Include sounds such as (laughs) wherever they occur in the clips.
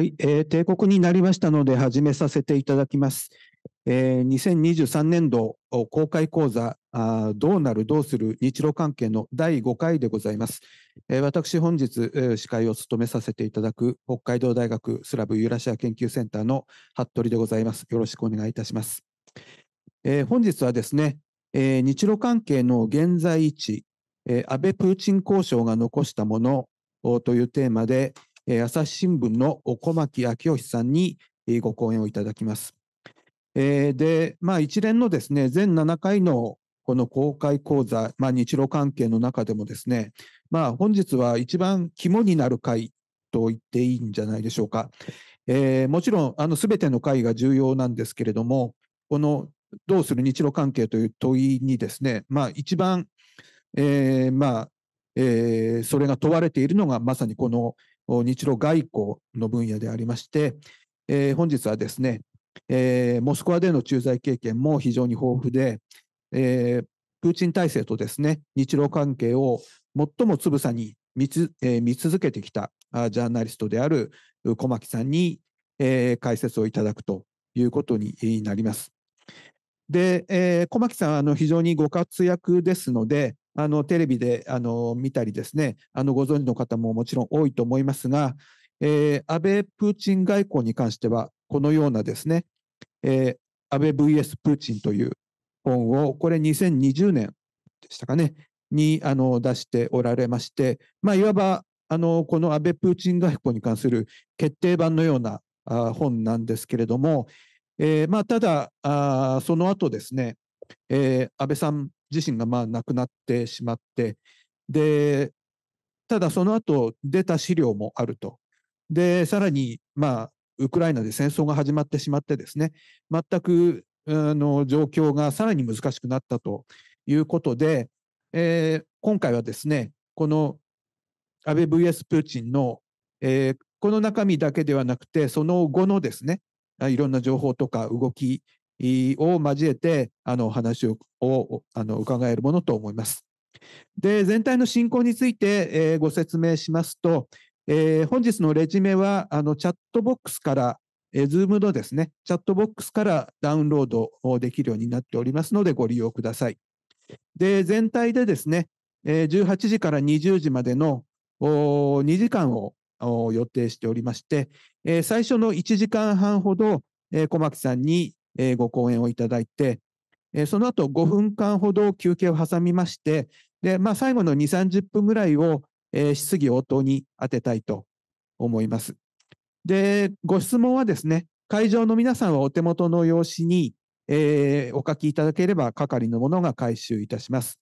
はい、えー、帝国になりましたので始めさせていただきます。えー、2023年度公開講座あ、どうなるどうする日露関係の第5回でございます。えー、私本日、えー、司会を務めさせていただく北海道大学スラブユーラシア研究センターの服部でございます。よろしくお願いいたします。えー、本日はですね、えー、日露関係の現在位置、えー、安倍プーチン交渉が残したものというテーマで、朝日新聞の小牧昭義さんにご講演をいただきます。で、まあ、一連のですね全7回のこの公開講座、まあ、日露関係の中でもですね、まあ、本日は一番肝になる回と言っていいんじゃないでしょうか。えー、もちろん、すべての会が重要なんですけれども、このどうする日露関係という問いにですね、まあ、一番、えーまあえー、それが問われているのが、まさにこの、日露外交の分野でありまして、えー、本日はですね、えー、モスクワでの駐在経験も非常に豊富で、えー、プーチン体制とですね日露関係を最もつぶさに見つ、えー、見続けてきたジャーナリストである小牧さんに、えー、解説をいただくということになります。で、えー、小牧さんあの非常にご活躍ですので、あのテレビであの見たりですねあのご存知の方ももちろん多いと思いますが、えー、安倍・プーチン外交に関してはこのようなですね、えー、安倍 VS プーチンという本をこれ2020年でしたかねにあの出しておられまして、まあ、いわばあのこの安倍・プーチン外交に関する決定版のようなあ本なんですけれども、えーまあ、ただあ、その後ですね、えー、安倍さん自身がまあ亡くなってしまってでただその後出た資料もあるとでさらにまあウクライナで戦争が始まってしまってですね全くあの状況がさらに難しくなったということで、えー、今回はですねこの安倍 VS プーチンの、えー、この中身だけではなくてその後のですねいろんな情報とか動きを交えて、あの、お話を、をあの、伺えるものと思います。で、全体の進行について、えー、ご説明しますと、えー、本日のレジュメは、あの、チャットボックスから、えー、Zoom のですね、チャットボックスからダウンロードをできるようになっておりますので、ご利用ください。で、全体でですね、えー、18時から20時までのお2時間を予定しておりまして、えー、最初の1時間半ほど、えー、小牧さんにえご講演をいただいて、えその後5分間ほど休憩を挟みまして、でまあ、最後の2、30分ぐらいを、え質疑応答に当てたいと思います。で、ご質問はですね、会場の皆さんはお手元の用紙に、えー、お書きいただければ、係のものが回収いたします。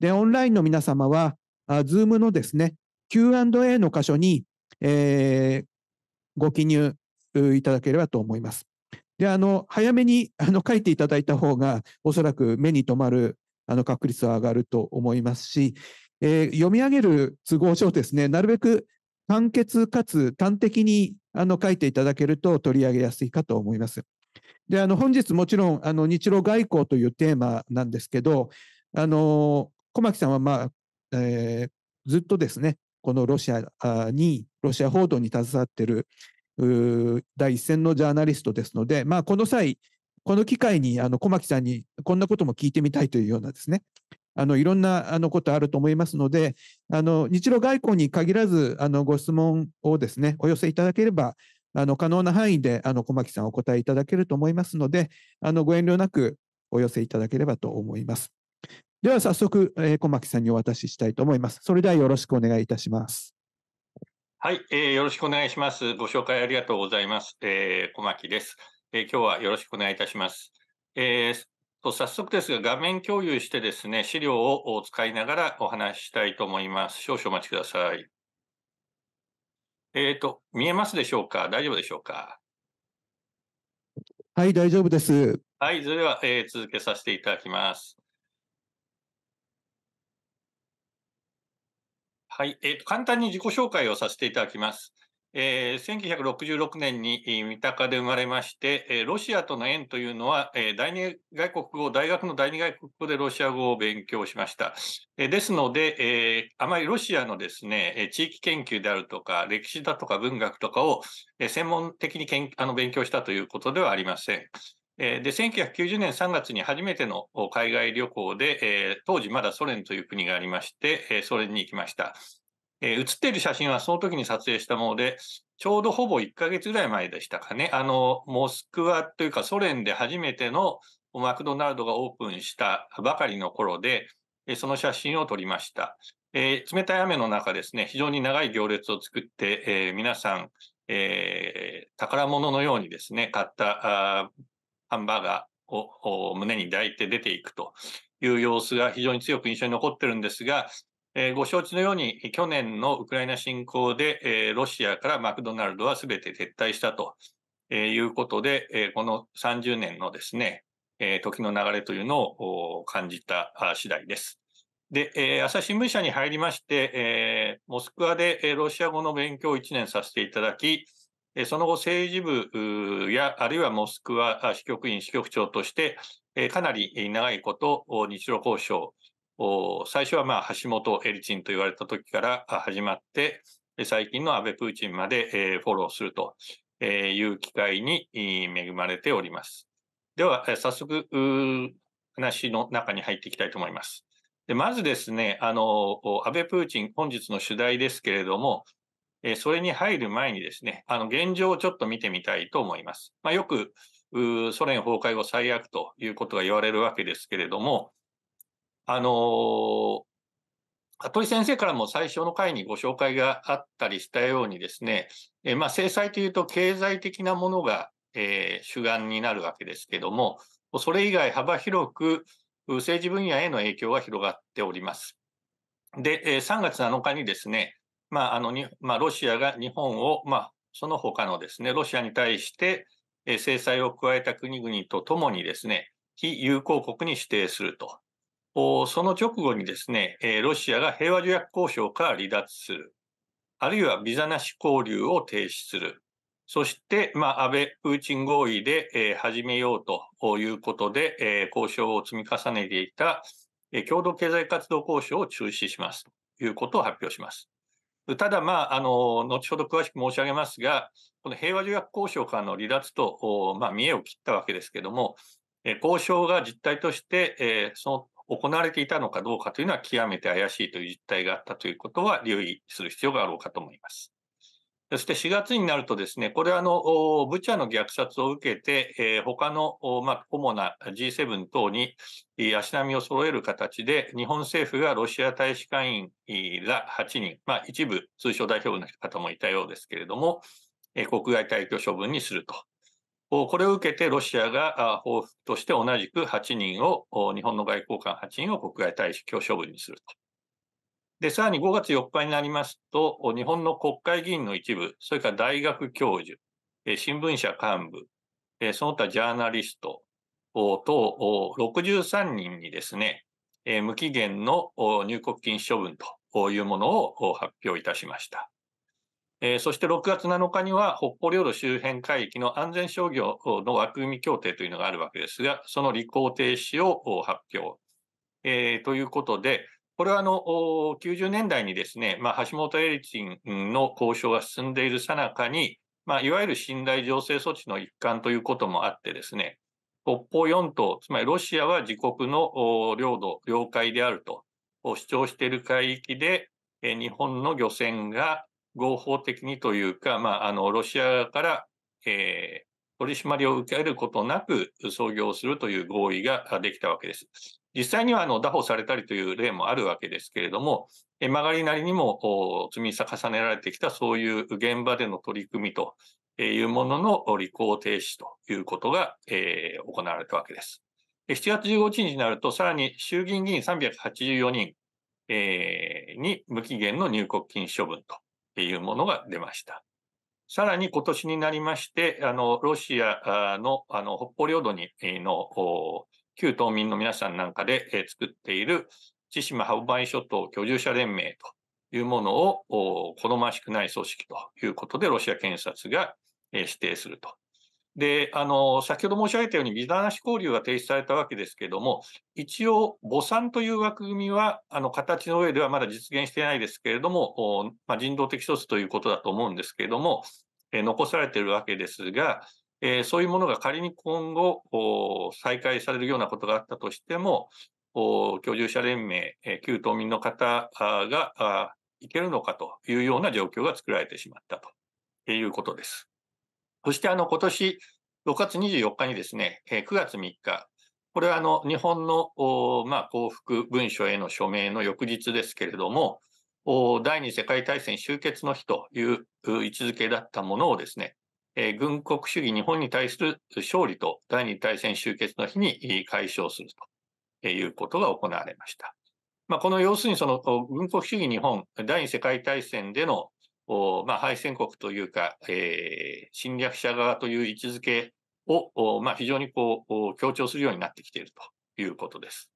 で、オンラインの皆様は、あ Zoom のですね、Q&A の箇所に、えー、ご記入いただければと思います。で、あの、早めにあの書いていただいた方が、おそらく目に留まるあの確率は上がると思いますし、えー、読み上げる都合上ですね、なるべく簡潔かつ端的にあの書いていただけると取り上げやすいかと思います。で、あの、本日もちろん、あの、日露外交というテーマなんですけど、あの、小牧さんは、まあ、えー、ずっとですね、このロシアに、ロシア報道に携わっている第一線のジャーナリストですので、まあ、この際、この機会にあの小牧さんにこんなことも聞いてみたいというようなですね、あのいろんなあのことあると思いますので、あの日露外交に限らずあのご質問をですねお寄せいただければ、あの可能な範囲であの小牧さんお答えいただけると思いますので、あのご遠慮なくお寄せいただければと思います。では早速、えー、小牧さんにお渡ししたいと思います。それではよろしくお願いいたします。はい、えー、よろしくお願いします。ご紹介ありがとうございます。えー、小牧です、えー、今日はよろしくお願いいたします。えー、と早速ですが、画面共有してですね、資料を使いながらお話ししたいと思います。少々お待ちください。えっ、ー、と、見えますでしょうか大丈夫でしょうかはい、大丈夫です。はい、それでは、えー、続けさせていただきます。はい、えー、簡単に自己紹介をさせていただきます。えー、1966年に三鷹で生まれまして、えー、ロシアとの縁というのは、えー、第二外国語、大学の第二外国語でロシア語を勉強しました。えですので、えあまりロシアのですね、地域研究であるとか、歴史だとか文学とかを、え専門的にあの勉強したということではありません。で、1990年3月に初めての海外旅行で、当時まだソ連という国がありまして、ソ連に行きました。写っている写真はその時に撮影したもので、ちょうどほぼ1ヶ月ぐらい前でしたかね。あの、モスクワというかソ連で初めてのマクドナルドがオープンしたばかりの頃で、その写真を撮りました。えー、冷たい雨の中ですね、非常に長い行列を作って、えー、皆さん、えー、宝物のようにですね、買ったハンバーガーを胸に抱いて出ていくという様子が非常に強く印象に残ってるんですが、えー、ご承知のように去年のウクライナ侵攻で、えー、ロシアからマクドナルドは全て撤退したということで、えー、この30年のですね、え時の流れというのを感じた次第です。で、え朝日新聞社に入りまして、えモスクワで、えロシア語の勉強を1年させていただき、その後、政治部や、あるいはモスクワ支局員、支局長として、かなり長いこと、日露交渉、最初はまあ橋本エリチンと言われた時から始まって、最近の安倍プーチンまでフォローするという機会に恵まれております。では、早速、話の中に入っていきたいと思います。でまずですね、あの、安倍プーチン、本日の主題ですけれども、えそれに入る前にですね、あの、現状をちょっと見てみたいと思います。まあ、よく、ソ連崩壊後最悪ということが言われるわけですけれども、あのー、服部先生からも最初の回にご紹介があったりしたようにですね、えまあ、制裁というと経済的なものが、えー、主眼になるわけですけども、それ以外幅広く政治分野への影響が広がっております。で、3月7日にですね、まああのにまあ、ロシアが日本を、まあ、その他のですねロシアに対して制裁を加えた国々とともにですね非友好国に指定すると。その直後にですね、ロシアが平和条約交渉から離脱する、あるいはビザなし交流を停止する、そして、まあ、安倍、プーチン合意で、えー、始めようということで、えー、交渉を積み重ねていた、えー、共同経済活動交渉を中止しますということを発表します。ただ、まあ、あの、後ほど詳しく申し上げますが、この平和条約交渉からの離脱と、まあ、見栄を切ったわけですけども、交渉が実態として、えー、その行われていたのかどうかというのは極めて怪しいという実態があったということは留意する必要があろうかと思います。そして4月になるとですね、これはの、ブチャの虐殺を受けて、えー、他の、まあ、主な G7 等に足並みを揃える形で、日本政府がロシア大使館員ら8人、まあ、一部通商代表部の方もいたようですけれども、えー、国外退去処分にすると。これを受けてロシアが報復として同じく8人を、日本の外交官8人を国外退去処分にすると。で、さらに5月4日になりますと、日本の国会議員の一部、それから大学教授、新聞社幹部、その他ジャーナリスト等63人にですね、無期限の入国禁止処分というものを発表いたしました。そして6月7日には北方領土周辺海域の安全商業の枠組み協定というのがあるわけですが、その履行停止を発表。ということで、これはあの90年代にですね、まあ、橋本エリツィンの交渉が進んでいるさなかに、まあ、いわゆる信頼醸成措置の一環ということもあってですね、北方四島、つまりロシアは自国の領土、領海であると主張している海域で、日本の漁船が合法的にというか、まあ、あのロシア側から、えー、取り締まりを受けることなく操業するという合意ができたわけです。実際にはあの、拿捕されたりという例もあるわけですけれども、え曲がりなりにも積み重ねられてきたそういう現場での取り組みというものの履行停止ということが、え行われたわけです。7月15日になると、さらに衆議院議員384人、えに無期限の入国禁止処分というものが出ました。さらに今年になりまして、あの、ロシアの、あの、北方領土に、の、旧島民の皆さんなんかで、え作っている千島ハウバイ諸島居住者連盟というものを好ましくない組織ということでロシア検察が、え指定すると。で、あの、先ほど申し上げたようにビザなし交流が提出されたわけですけども、一応、母産という枠組みは、あの、形の上ではまだ実現してないですけれども、まあ、人道的措置ということだと思うんですけれども、え残されているわけですが、えー、そういうものが仮に今後再開されるようなことがあったとしても、居住者連盟、えー、旧島民の方がいけるのかというような状況が作られてしまったということです。そしてあの今年6月24日にですね、えー、9月3日、これはあの日本の、まあ、幸福文書への署名の翌日ですけれども、第二次世界大戦終結の日という位置づけだったものをですね、えー、軍国主義日本に対する勝利と第二次大戦終結の日に解消するということが行われました。まあ、この要するにその軍国主義日本、第二次世界大戦でのまあ、敗戦国というか、えー、侵略者側という位置づけを、まあ、非常にこう強調するようになってきているということです。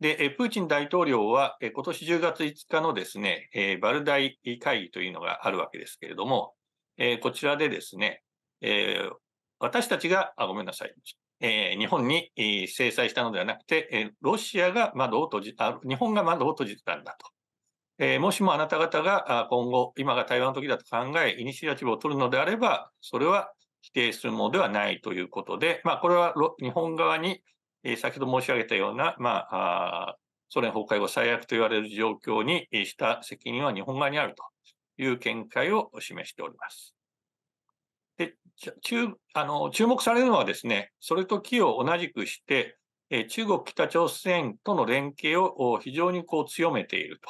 で、プーチン大統領は、今年10月5日のですね、バルダイ会議というのがあるわけですけれども、えー、こちらでですね、えー、私たちが、あ、ごめんなさい。えー、日本に、え制裁したのではなくて、えロシアが窓を閉じあ、日本が窓を閉じたんだと。えもしもあなた方が今後、今が台湾の時だと考え、イニシアチブを取るのであれば、それは否定するものではないということで、まあ、これは日本側に、え先ほど申し上げたような、まああ、ソ連崩壊後最悪と言われる状況にした責任は日本側にあると。いう見解を示しております。で注あの注目されるのはですね、それと木を同じくして、え中国、北朝鮮との連携を非常にこう強めていると。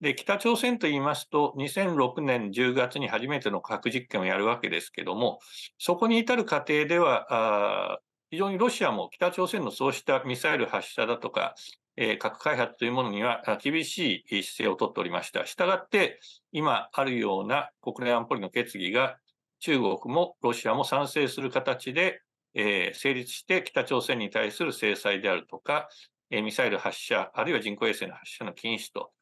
で北朝鮮と言いますと、2006年10月に初めての核実験をやるわけですけども、そこに至る過程では、あ非常にロシアも北朝鮮のそうしたミサイル発射だとか、えー、核開発というものには厳しい姿勢をとっておりました。したがって、今あるような国連安保理の決議が中国もロシアも賛成する形で、えー、成立して北朝鮮に対する制裁であるとか、えー、ミサイル発射、あるいは人工衛星の発射の禁止と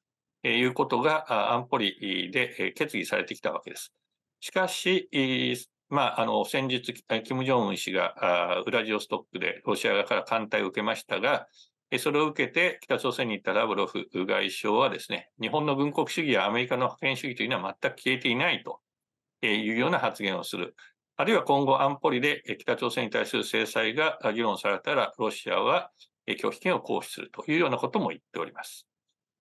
いうことが安保理で決議されてきたわけです。しかし、まあ、あの先日、金正恩氏がウラジオストックでロシア側から艦隊を受けましたが、それを受けて北朝鮮に行ったラブロフ外相はですね、日本の軍国主義やアメリカの覇権主義というのは全く消えていないというような発言をする。あるいは今後安保理で北朝鮮に対する制裁が議論されたら、ロシアは拒否権を行使するというようなことも言っております。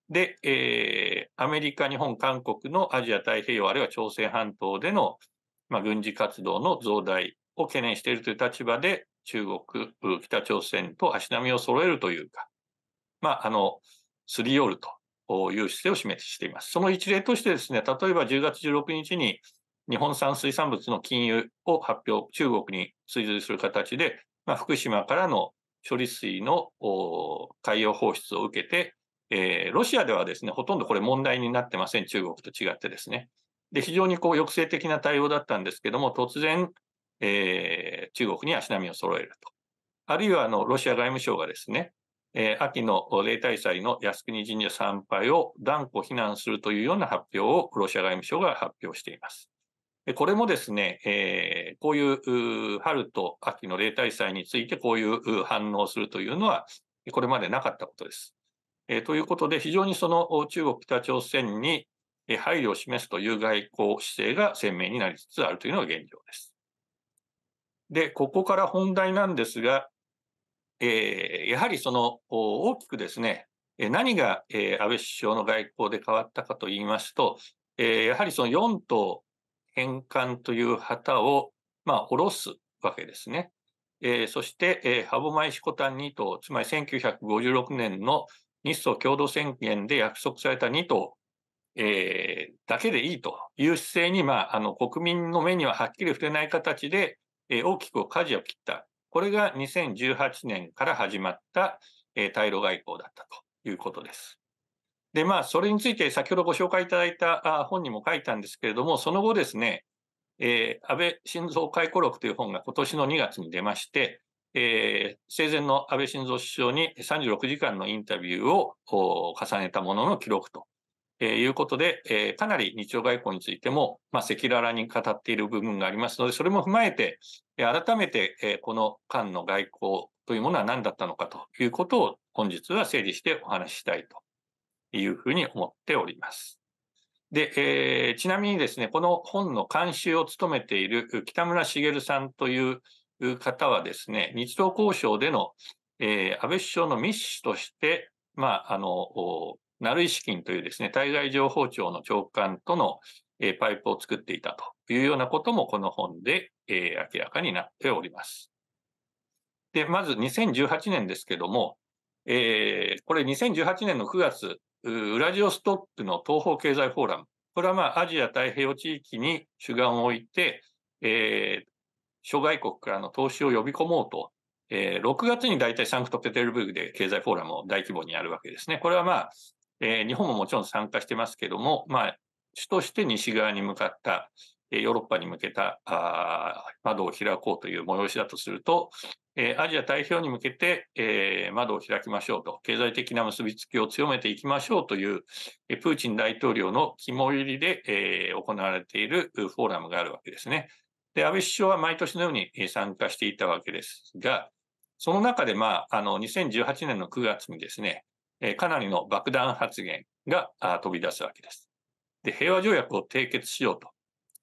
で、えー、アメリカ、日本、韓国のアジア太平洋、あるいは朝鮮半島での、まあ、軍事活動の増大を懸念しているという立場で、中国、北朝鮮と足並みを揃えるというか、まあ、あの、すり寄るという姿勢を示しています。その一例としてですね、例えば10月16日に日本産水産物の禁輸を発表、中国に追随する形で、まあ、福島からの処理水の海洋放出を受けて、えー、ロシアではですね、ほとんどこれ問題になってません、中国と違ってですね。で、非常にこう抑制的な対応だったんですけども、突然、えー、中国に足並みを揃えると。あるいはあのロシア外務省がですね、えー、秋の例大祭の靖国神社参拝を断固非難するというような発表をロシア外務省が発表しています。これもですね、えー、こういう春と秋の例大祭についてこういう反応するというのは、これまでなかったことです。えー、ということで、非常にその中国、北朝鮮に配慮を示すという外交姿勢が鮮明になりつつあるというのが現状です。で、ここから本題なんですが、えー、やはりその大きくですね、何が、え安倍首相の外交で変わったかと言いますと、えー、やはりその4党返還という旗を、まあ、下ろすわけですね。えー、そして、えー、歯舞彦丹2党、つまり1956年の日ソ共同宣言で約束された2党、えー、だけでいいという姿勢に、まあ、あの国民の目にははっきり触れない形で、え大きく舵を切った。これが2018年から始まった、え対ロ外交だったということです。で、まあ、それについて先ほどご紹介いただいた本にも書いたんですけれども、その後ですね、えー、安倍晋三回顧録という本が今年の2月に出まして、えー、生前の安倍晋三首相に36時間のインタビューを重ねたものの記録とえいうことで、えかなり日曜外交についても、まあ、赤裸々に語っている部分がありますので、それも踏まえて、え改めて、えこの間の外交というものは何だったのかということを、本日は整理してお話ししたいというふうに思っております。で、えー、ちなみにですね、この本の監修を務めている北村茂さんという方はですね、日露交渉での、えー、安倍首相の密使として、まあ、あの、成井資金というですね、対外情報庁の長官との、パイプを作っていたというようなこともこの本で、明らかになっております。で、まず2018年ですけども、えー、これ2018年の9月、ウラジオストックの東方経済フォーラム。これはまあアジア太平洋地域に主眼を置いて、えー、諸外国からの投資を呼び込もうと、えー、6月に大体サンクトペテルブルクで経済フォーラムを大規模にやるわけですね。これはまあ、えー、日本ももちろん参加してますけども、まあ、主として西側に向かった、えー、ヨーロッパに向けたあ窓を開こうという催しだとすると、えー、アジア太平洋に向けて、えー、窓を開きましょうと、経済的な結びつきを強めていきましょうという、えプーチン大統領の肝入りで、え行われているフォーラムがあるわけですね。で、安倍首相は毎年のように参加していたわけですが、その中で、まあ、あの、2018年の9月にですね、かなりの爆弾発言が飛び出すわけです。で、平和条約を締結しようと、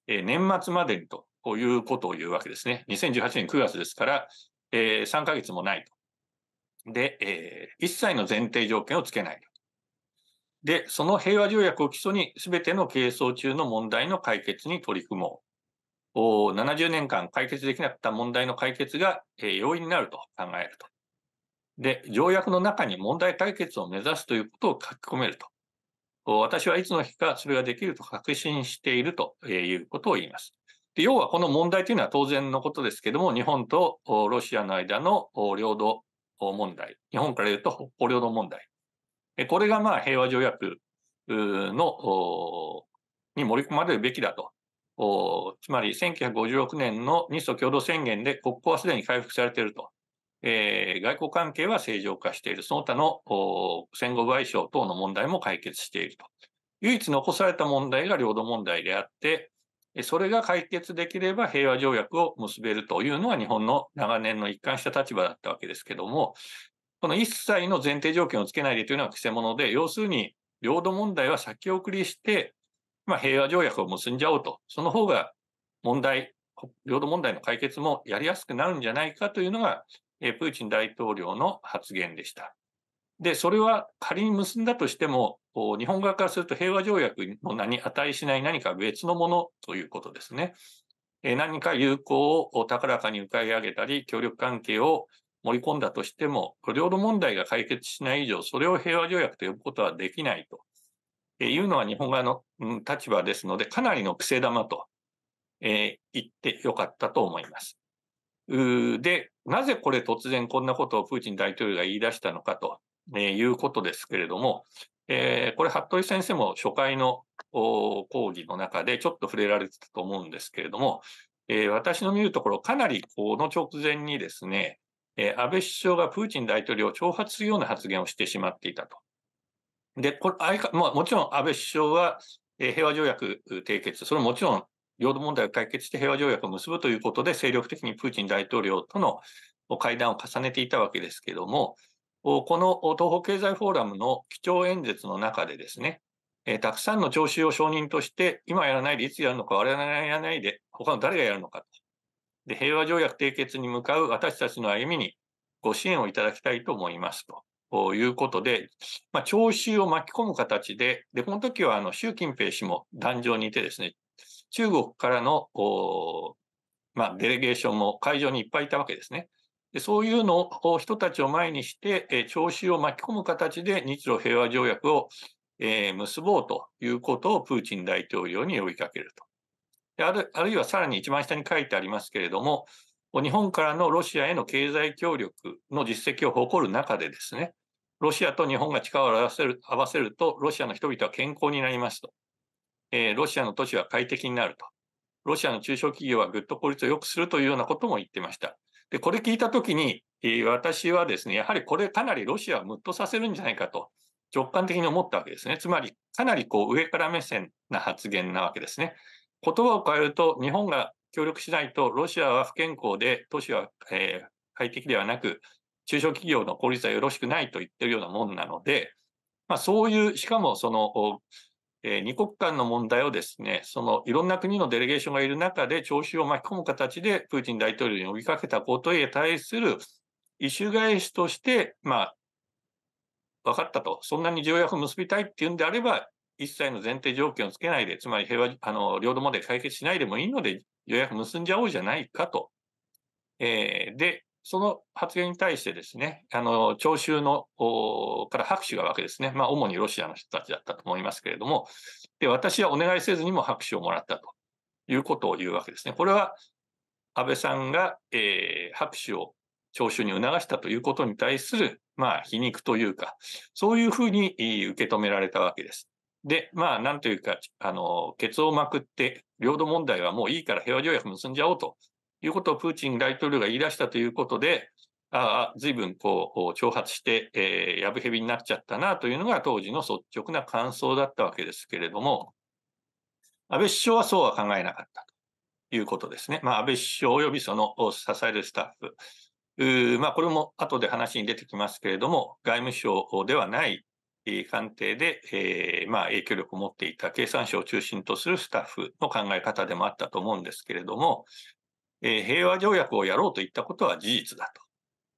え年末までにということを言うわけですね。2018年9月ですから、え3ヶ月もないと。で、え一切の前提条件をつけないと。で、その平和条約を基礎に全ての係争中の問題の解決に取り組もう。70年間解決できなかった問題の解決が容易になると考えると。で、条約の中に問題解決を目指すということを書き込めると。私はいつの日かそれができると確信しているということを言います。で要はこの問題というのは当然のことですけども、日本とロシアの間の領土問題、日本から言うと北方領土問題。これがまあ平和条約のに盛り込まれるべきだとおつまり1956年の日ソ共同宣言で国交はすでに回復されていると。えー、外交関係は正常化している、その他の戦後賠償等の問題も解決していると。唯一残された問題が領土問題であって、それが解決できれば平和条約を結べるというのが日本の長年の一貫した立場だったわけですけども、この一切の前提条件をつけないでというのはくせ者で、要するに領土問題は先送りして、まあ、平和条約を結んじゃおうと、その方が問題、領土問題の解決もやりやすくなるんじゃないかというのが、えプーチン大統領の発言でした。で、それは仮に結んだとしても、日本側からすると平和条約の名に値しない何か別のものということですね。え何か友好を高らかに歌い上げたり、協力関係を盛り込んだとしても、領土問題が解決しない以上、それを平和条約と呼ぶことはできないというのは日本側の立場ですので、かなりの癖玉と、え言ってよかったと思います。で、なぜこれ突然こんなことをプーチン大統領が言い出したのかということですけれども、えー、これ、服部先生も初回の講義の中でちょっと触れられてたと思うんですけれども、えー、私の見るところ、かなりこの直前にですね、えー、安倍首相がプーチン大統領を挑発するような発言をしてしまっていたと。で、これあいかまあ、もちろん安倍首相は、え平和条約締結、それももちろん領土問題を解決して平和条約を結ぶということで、精力的にプーチン大統領との会談を重ねていたわけですけども、この東方経済フォーラムの基調演説の中でですね、えたくさんの聴衆を承認として、今やらないで、いつやるのか、我々がやらないで、他の誰がやるのかと。で、平和条約締結に向かう私たちの歩みにご支援をいただきたいと思いますと。ということで、まあ、聴衆を巻き込む形で、で、この時は、あの、習近平氏も壇上にいてですね、中国からの、まあ、デレゲーションも会場にいっぱいいたわけですね。でそういうのを人たちを前にして、え聴衆を巻き込む形で日露平和条約を、えー、結ぼうということをプーチン大統領に呼びかけると。であるあるいはさらに一番下に書いてありますけれども、日本からのロシアへの経済協力の実績を誇る中でですね、ロシアと日本が力を合わせる合わせると、ロシアの人々は健康になりますと。えー、ロシアの都市は快適になると。ロシアの中小企業はぐっと効率を良くするというようなことも言ってました。で、これ聞いたときに、えー、私はですね、やはりこれかなりロシアをムッとさせるんじゃないかと直感的に思ったわけですね。つまり、かなりこう上から目線な発言なわけですね。言葉を変えると、日本が協力しないと、ロシアは不健康で、都市は、えー、快適ではなく、中小企業の効率はよろしくないと言ってるようなもんなので、まあ、そういう、しかもその、えー、二国間の問題をですね、そのいろんな国のデレゲーションがいる中で聴衆を巻き込む形でプーチン大統領に呼びかけたことへ対する意趣返しとして、まあ、分かったと。そんなに条約を結びたいっていうんであれば、一切の前提条件をつけないで、つまり平和、あの、領土問題解決しないでもいいので、条約結んじゃおうじゃないかと。えー、で、その発言に対してですね、あの、聴衆の、から拍手がわけですね。まあ、主にロシアの人たちだったと思いますけれども、で、私はお願いせずにも拍手をもらったということを言うわけですね。これは、安倍さんが、えー、拍手を聴衆に促したということに対する、まあ、皮肉というか、そういうふうに受け止められたわけです。で、まあ、なんというか、あの、ケツをまくって、領土問題はもういいから平和条約結んじゃおうということをプーチン大統領が言い出したということで、ああ、随分こう、挑発して、えー、やぶへびになっちゃったなというのが当時の率直な感想だったわけですけれども、安倍首相はそうは考えなかったということですね。まあ、安倍首相及びその支えるスタッフ。まあ、これも後で話に出てきますけれども、外務省ではない官邸で、えー、まあ、影響力を持っていた経産省を中心とするスタッフの考え方でもあったと思うんですけれども、えー、平和条約をやろうといったことは事実だと。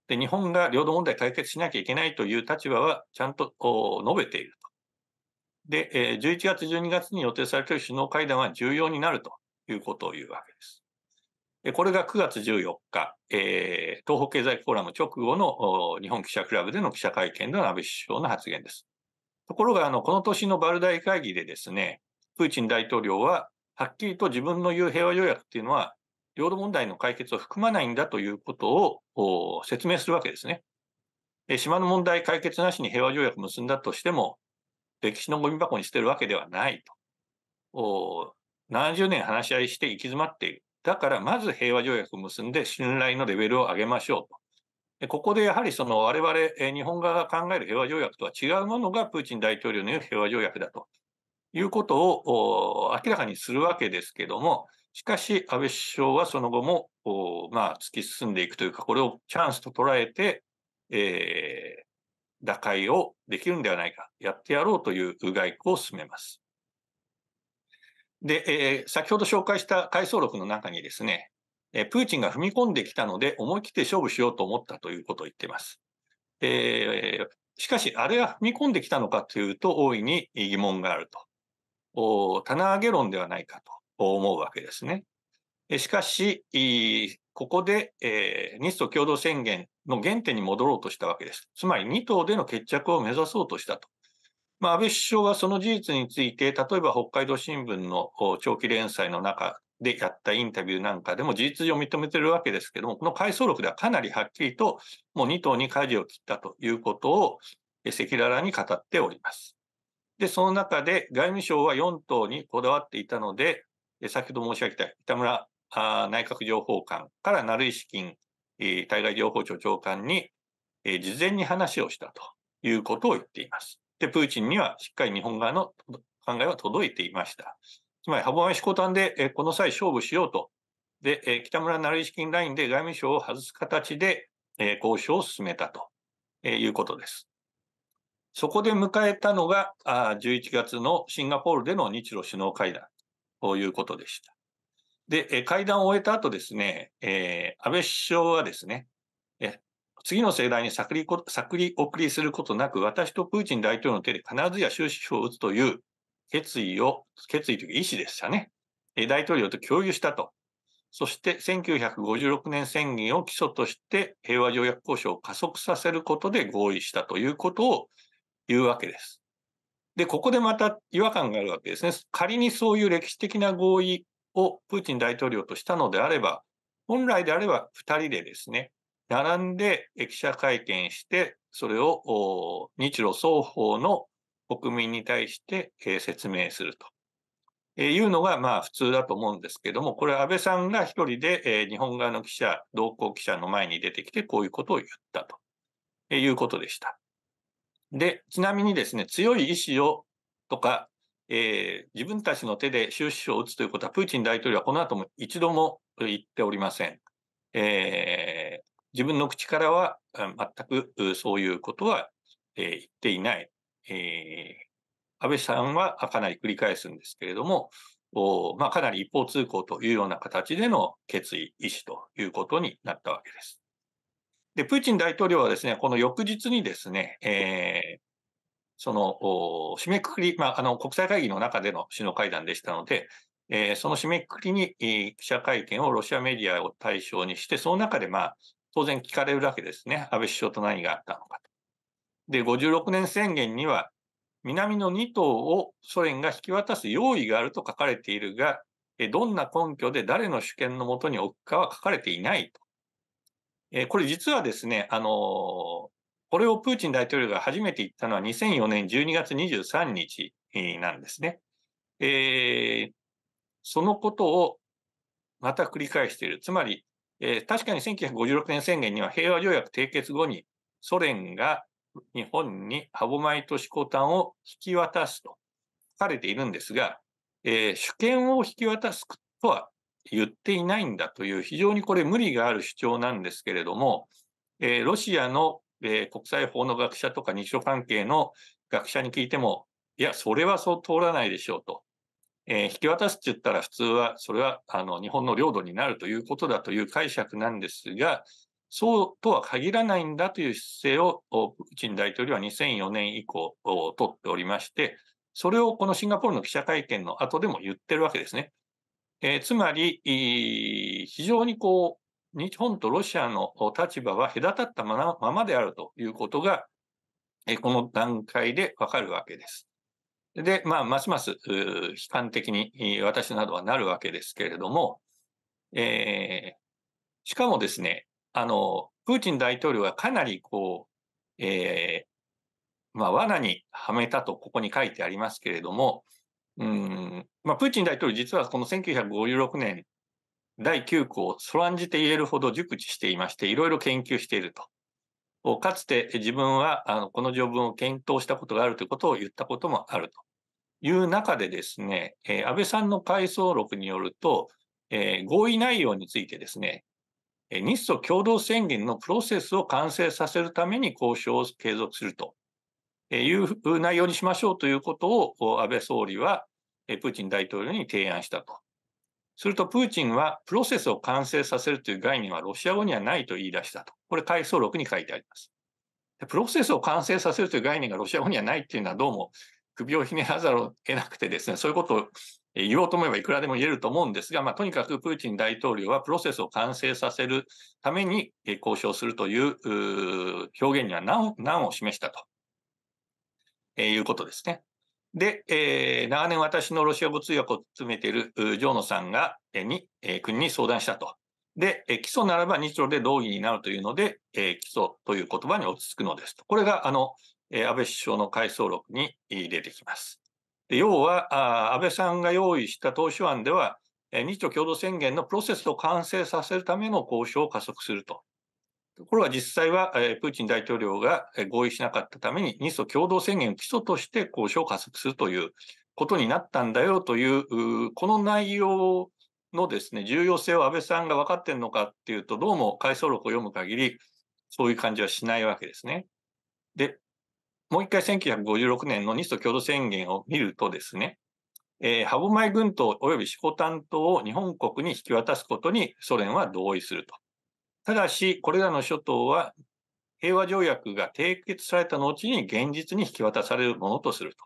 で、日本が領土問題解決しなきゃいけないという立場はちゃんと述べていると。で、えー、11月、12月に予定されている首脳会談は重要になるということを言うわけです。でこれが9月14日、えー、東北経済フォーラム直後の日本記者クラブでの記者会見での安倍首相の発言です。ところが、あの、この年のバルダイ会議でですね、プーチン大統領は、はっきりと自分の言う平和条約っていうのは、領土問題の解決を含まないんだということを説明するわけですね。島の問題解決なしに平和条約を結んだとしても、歴史のゴミ箱に捨てるわけではないと。70年話し合いして行き詰まっている。だからまず平和条約を結んで信頼のレベルを上げましょうと。でここでやはりその我々、日本側が考える平和条約とは違うものがプーチン大統領の言う平和条約だということを明らかにするわけですけども、しかし、安倍首相はその後も、まあ、突き進んでいくというか、これをチャンスと捉えて、えー、打開をできるんではないか、やってやろうという外交を進めます。で、えー、先ほど紹介した回想録の中にですね、えー、プーチンが踏み込んできたので、思い切って勝負しようと思ったということを言っています。えー、しかし、あれは踏み込んできたのかというと、大いに疑問があると。お棚上げ論ではないかと。思うわけですね。しかし、ここで、えー、日ソ共同宣言の原点に戻ろうとしたわけです。つまり2党での決着を目指そうとしたと。まあ、安倍首相はその事実について、例えば北海道新聞の長期連載の中でやったインタビューなんかでも事実上認めてるわけですけども、この回想録ではかなりはっきりと、もう2党に舵を切ったということを赤裸々に語っております。で、その中で外務省は4党にこだわっていたので、先ほど申し上げた北村内閣情報官から成井資金、えー、対外情報庁長官に、えー、事前に話をしたということを言っています。で、プーチンにはしっかり日本側の考えは届いていました。つまり、幅林小丹で、えー、この際勝負しようと。で、えー、北村成井資金ラインで外務省を外す形で、えー、交渉を進めたと、えー、いうことです。そこで迎えたのが、あ11月のシンガポールでの日露首脳会談ということでした。で、会談を終えた後ですね、えー、安倍首相はですね、え次の世代に先り先り送りすることなく、私とプーチン大統領の手で必ずや終止符を打つという決意を、決意という意思でしたね。大統領と共有したと。そして1956年宣言を基礎として平和条約交渉を加速させることで合意したということを言うわけです。で、ここでまた違和感があるわけですね。仮にそういう歴史的な合意をプーチン大統領としたのであれば、本来であれば2人でですね、並んで記者会見して、それを日露双方の国民に対して説明すると。いうのがまあ普通だと思うんですけども、これ安倍さんが1人で日本側の記者、同行記者の前に出てきて、こういうことを言ったということでした。で、ちなみにですね、強い意志をとか、えー、自分たちの手で終止符を打つということは、プーチン大統領はこの後も一度も言っておりません。えー、自分の口からは全くそういうことは、えー、言っていない。えー、安倍さんはかなり繰り返すんですけれども、おまあ、かなり一方通行というような形での決意、意思ということになったわけです。で、プーチン大統領はですね、この翌日にですね、えー、その、締めくくり、まあ、あの、国際会議の中での首脳会談でしたので、えー、その締めくくりに、えー、記者会見をロシアメディアを対象にして、その中で、まあ、当然聞かれるわけですね。安倍首相と何があったのかと。で、56年宣言には、南の2島をソ連が引き渡す用意があると書かれているが、どんな根拠で誰の主権のもとに置くかは書かれていないと。えー、これ実はですね、あのー、これをプーチン大統領が初めて言ったのは2004年12月23日なんですね。えー、そのことをまた繰り返している。つまり、えー、確かに1956年宣言には平和条約締結後にソ連が日本に歯舞と子丹を引き渡すと書かれているんですが、えー、主権を引き渡すとは言っていないんだという非常にこれ無理がある主張なんですけれども、えー、ロシアの、えー、国際法の学者とか日ロ関係の学者に聞いても、いや、それはそう通らないでしょうと。えー、引き渡すって言ったら普通はそれはあの日本の領土になるということだという解釈なんですが、そうとは限らないんだという姿勢をプーチン大統領は2004年以降取っておりまして、それをこのシンガポールの記者会見の後でも言ってるわけですね。えー、つまり、えー、非常にこう、日本とロシアの立場は隔たったままであるということが、えー、この段階でわかるわけです。で、まあ、ますます悲観的に私などはなるわけですけれども、えー、しかもですね、あの、プーチン大統領はかなりこう、えー、まあ、罠にはめたとここに書いてありますけれども、うんまあ、プーチン大統領、実はこの1956年、第9項をそらんじて言えるほど熟知していまして、いろいろ研究していると。かつて自分はあのこの条文を検討したことがあるということを言ったこともあるという中でですね、え安倍さんの回想録によると、え合意内容についてですね、日ソ共同宣言のプロセスを完成させるために交渉を継続するという内容にしましょうということを安倍総理はプーチン大統領に提案したと。すると、プーチンはプロセスを完成させるという概念はロシア語にはないと言い出したと。これ、回想録に書いてあります。プロセスを完成させるという概念がロシア語にはないっていうのはどうも首をひねらざるを得なくてですね、そういうことを言おうと思えばいくらでも言えると思うんですが、まあ、とにかくプーチン大統領はプロセスを完成させるために交渉するという表現には難を示したと、えー、いうことですね。で、えー、長年私のロシア語通訳を務めているジョーノさんが、えに、えー、国に相談したと。で、えー、基礎ならば日露で同意になるというので、えー、基礎という言葉に落ち着くのですと。これが、あの、えー、安倍首相の回想録に出てきます。で要はあ、安倍さんが用意した当初案では、えー、日露共同宣言のプロセスを完成させるための交渉を加速すると。ところが実際は、えー、プーチン大統領が合意しなかったために、日ソ共同宣言を基礎として交渉を加速するということになったんだよという、この内容のですね、重要性を安倍さんが分かってるのかっていうと、どうも回想録を読む限り、そういう感じはしないわけですね。で、もう一回1956年の日ソ共同宣言を見るとですね、えー、歯舞群島及び四股担当を日本国に引き渡すことにソ連は同意すると。ただし、これらの諸島は平和条約が締結された後に現実に引き渡されるものとすると。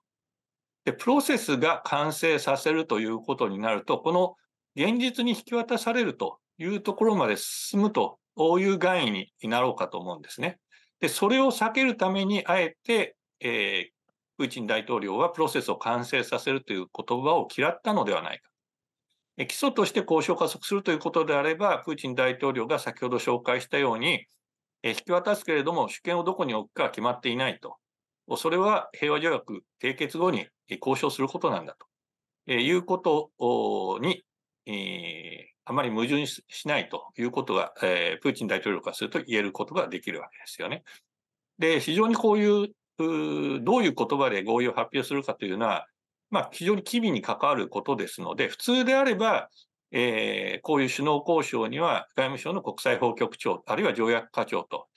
で、プロセスが完成させるということになると、この現実に引き渡されるというところまで進むという概念になろうかと思うんですね。で、それを避けるために、あえて、えー、プーチン大統領はプロセスを完成させるという言葉を嫌ったのではないか。基礎として交渉を加速するということであれば、プーチン大統領が先ほど紹介したように、引き渡すけれども、主権をどこに置くか決まっていないと。それは平和条約締結後に交渉することなんだということに、あまり矛盾しないということが、プーチン大統領からすると言えることができるわけですよね。で、非常にこういう、どういう言葉で合意を発表するかというのは、まあ、非常に機微に関わることですので、普通であれば、えー、こういう首脳交渉には外務省の国際法局長、あるいは条約課長と、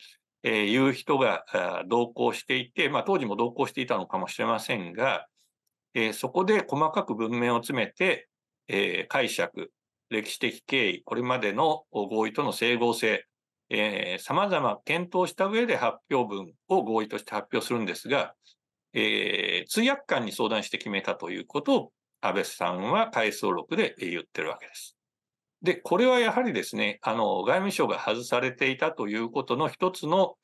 えー、いう人が同行していて、まあ、当時も同行していたのかもしれませんが、えー、そこで細かく文面を詰めて、えー、解釈、歴史的経緯、これまでの合意との整合性、えまざま検討した上で発表文を合意として発表するんですが、えー、通訳官に相談して決めたということを安倍さんは回想録で言ってるわけです。で、これはやはりですね、あの、外務省が外されていたということの一つの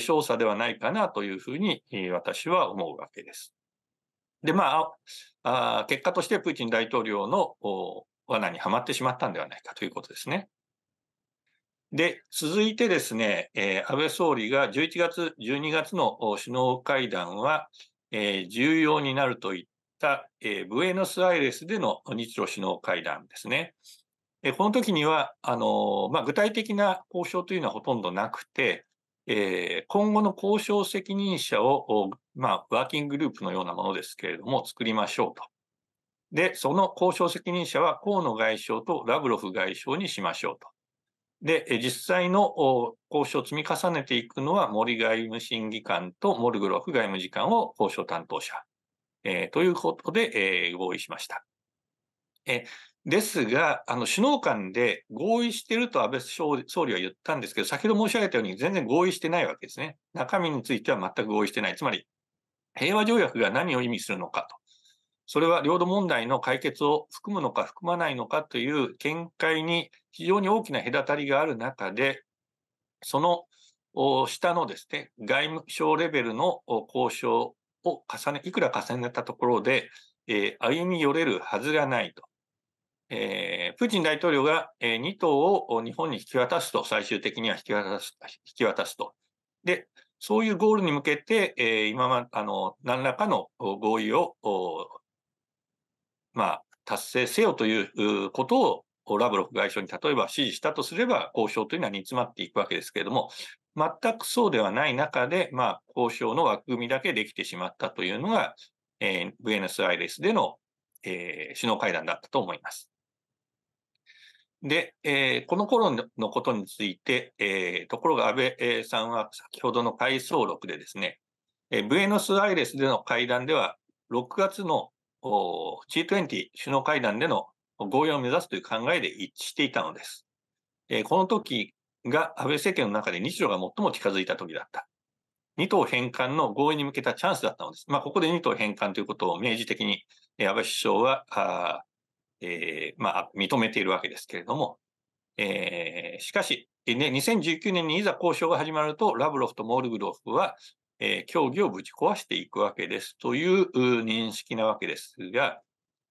調査ではないかなというふうに私は思うわけです。で、まあ、あ結果としてプーチン大統領の罠にはまってしまったんではないかということですね。で、続いてですね、えー、安倍総理が11月、12月の首脳会談は、えー、重要になるといった、えー、ブエノスアイレスでの日露首脳会談ですね。えー、この時には、あのまあ、具体的な交渉というのはほとんどなくて、え今後の交渉責任者を、まあ、ワーキンググループのようなものですけれども、作りましょうと。で、その交渉責任者は河野外相とラブロフ外相にしましょうと。で、実際の交渉を積み重ねていくのは、森外務審議官とモルグロフ外務次官を交渉担当者、えー、ということで、えー、合意しました。えですが、あの首脳間で合意してると安倍総理は言ったんですけど、先ほど申し上げたように全然合意してないわけですね。中身については全く合意してない。つまり、平和条約が何を意味するのかと。それは領土問題の解決を含むのか含まないのかという見解に非常に大きな隔たりがある中で、その下のですね、外務省レベルの交渉を重ね、いくら重ねたところで、えー、歩み寄れるはずがないと。えー、プーチン大統領が、えー、2党を日本に引き渡すと、最終的には引き渡す引き渡すと。で、そういうゴールに向けて、えー、今ま、あの、何らかの合意を、まあ、達成せよということをラブロフ外相に例えば指示したとすれば、交渉というのは煮詰まっていくわけですけれども、全くそうではない中で、まあ、交渉の枠組みだけできてしまったというのが、えー、ブエノスアイレスでの、えー、首脳会談だったと思います。で、えー、この頃のことについて、えー、ところが安倍さんは先ほどの回想録でですね、えー、ブエノスアイレスでの会談では、6月の G20 首脳会談での合意を目指すという考えで一致していたのです。えこの時が安倍政権の中で日露が最も近づいた時だった。2党返還の合意に向けたチャンスだったのです。まあ、ここで2党返還ということを明示的に安倍首相は、あえー、まあ、認めているわけですけれども、えー、しかし、ね、2019年にいざ交渉が始まると、ラブロフとモルグロフは、えー、協議をぶち壊していくわけですという認識なわけですが、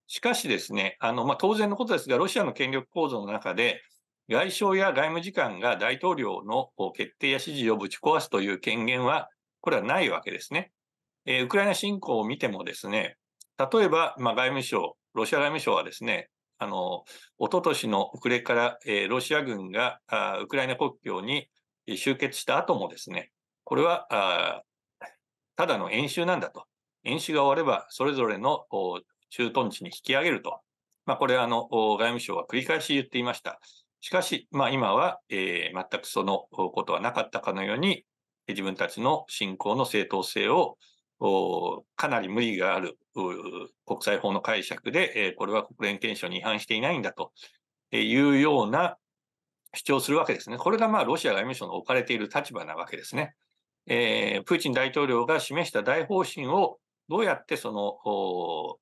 しかしですね、あの、まあ、当然のことですが、ロシアの権力構造の中で、外相や外務次官が大統領の決定や指示をぶち壊すという権限は、これはないわけですね。えー、ウクライナ侵攻を見てもですね、例えば、まあ、外務省、ロシア外務省はですね、あの、おととしの遅れから、えー、ロシア軍があウクライナ国境に集結した後もですね、これは、あただの演習なんだと。演習が終われば、それぞれの駐屯地に引き上げると。まあ、これはあの、外務省は繰り返し言っていました。しかし、まあ、今は、えー、全くそのことはなかったかのように、自分たちの信仰の正当性をかなり無理がある国際法の解釈で、えー、これは国連憲章に違反していないんだというような主張するわけですね。これがまあロシア外務省の置かれている立場なわけですね。えー、プーチン大統領が示した大方針をどうやってその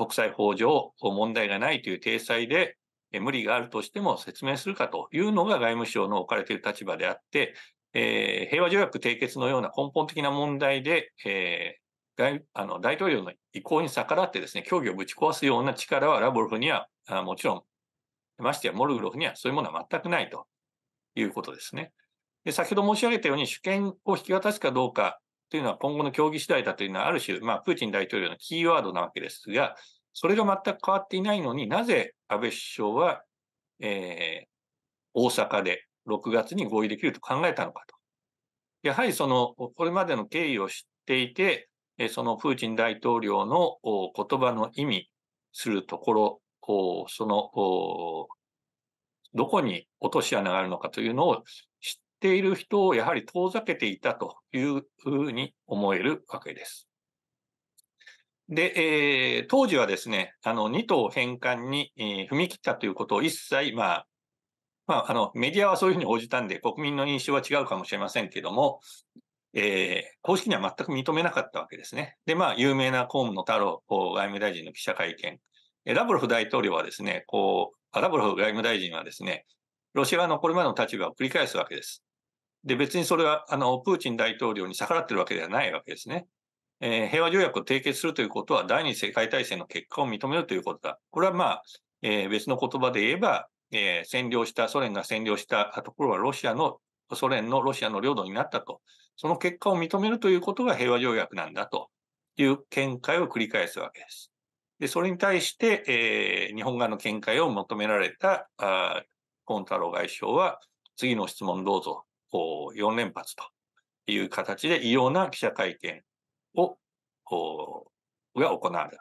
国際法上問題がないという体裁で無理があるとしても説明するかというのが外務省の置かれている立場であって、えー、平和条約締結のような根本的な問題で、えー、あの大統領の意向に逆らってですね、協議をぶち壊すような力はラブロフにはもちろん、ましてやモルグロフにはそういうものは全くないということですね。で先ほど申し上げたように主権を引き渡すかどうかというのは今後の協議次第だというのはある種、まあ、プーチン大統領のキーワードなわけですが、それが全く変わっていないのになぜ安倍首相は、えー、大阪で6月に合意できると考えたのかと。やはりその、これまでの経緯を知っていて、そのプーチン大統領の言葉の意味するところ、その、どこに落とし穴があるのかというのを知っている人をやはり遠ざけていたというふうに思えるわけです。で、えー、当時はですね、あの、2党返還に、えー、踏み切ったということを一切、まあ、まあ、あの、メディアはそういうふうに応じたんで、国民の印象は違うかもしれませんけども、えー、公式には全く認めなかったわけですね。で、まあ、有名な公務の太郎外務大臣の記者会見、ラブロフ大統領はですね、こう、ラブロフ外務大臣はですね、ロシア側のこれまでの立場を繰り返すわけです。で、別にそれは、あの、プーチン大統領に逆らってるわけではないわけですね。えー、平和条約を締結するということは、第二次世界大戦の結果を認めるということだ。これはまあ、えー、別の言葉で言えば、えー、占領した、ソ連が占領したところはロシアの、ソ連のロシアの領土になったと。その結果を認めるということが平和条約なんだという見解を繰り返すわけです。で、それに対して、えー、日本側の見解を求められた、あコン太郎外相は、次の質問どうぞ4連発という形で異様な記者会見を、が行われる。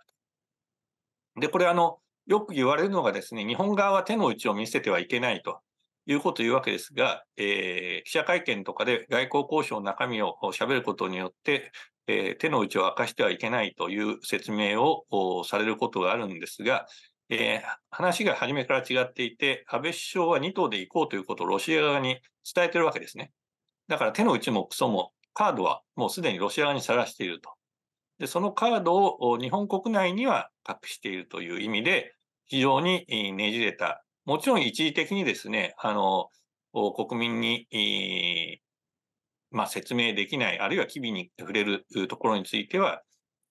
で、これあの、よく言われるのがですね、日本側は手の内を見せてはいけないということを言うわけですが、えー、記者会見とかで外交交渉の中身を喋ることによって、えー、手の内を明かしてはいけないという説明をされることがあるんですが、えー、話が初めから違っていて、安倍首相は2党で行こうということをロシア側に伝えてるわけですね。だから手の内もクソもカードはもうすでにロシア側にさらしていると。で、そのカードを日本国内には隠しているという意味で、非常にねじれた。もちろん一時的にですね、あの、国民に、まあ、説明できない、あるいは機微に触れるところについては、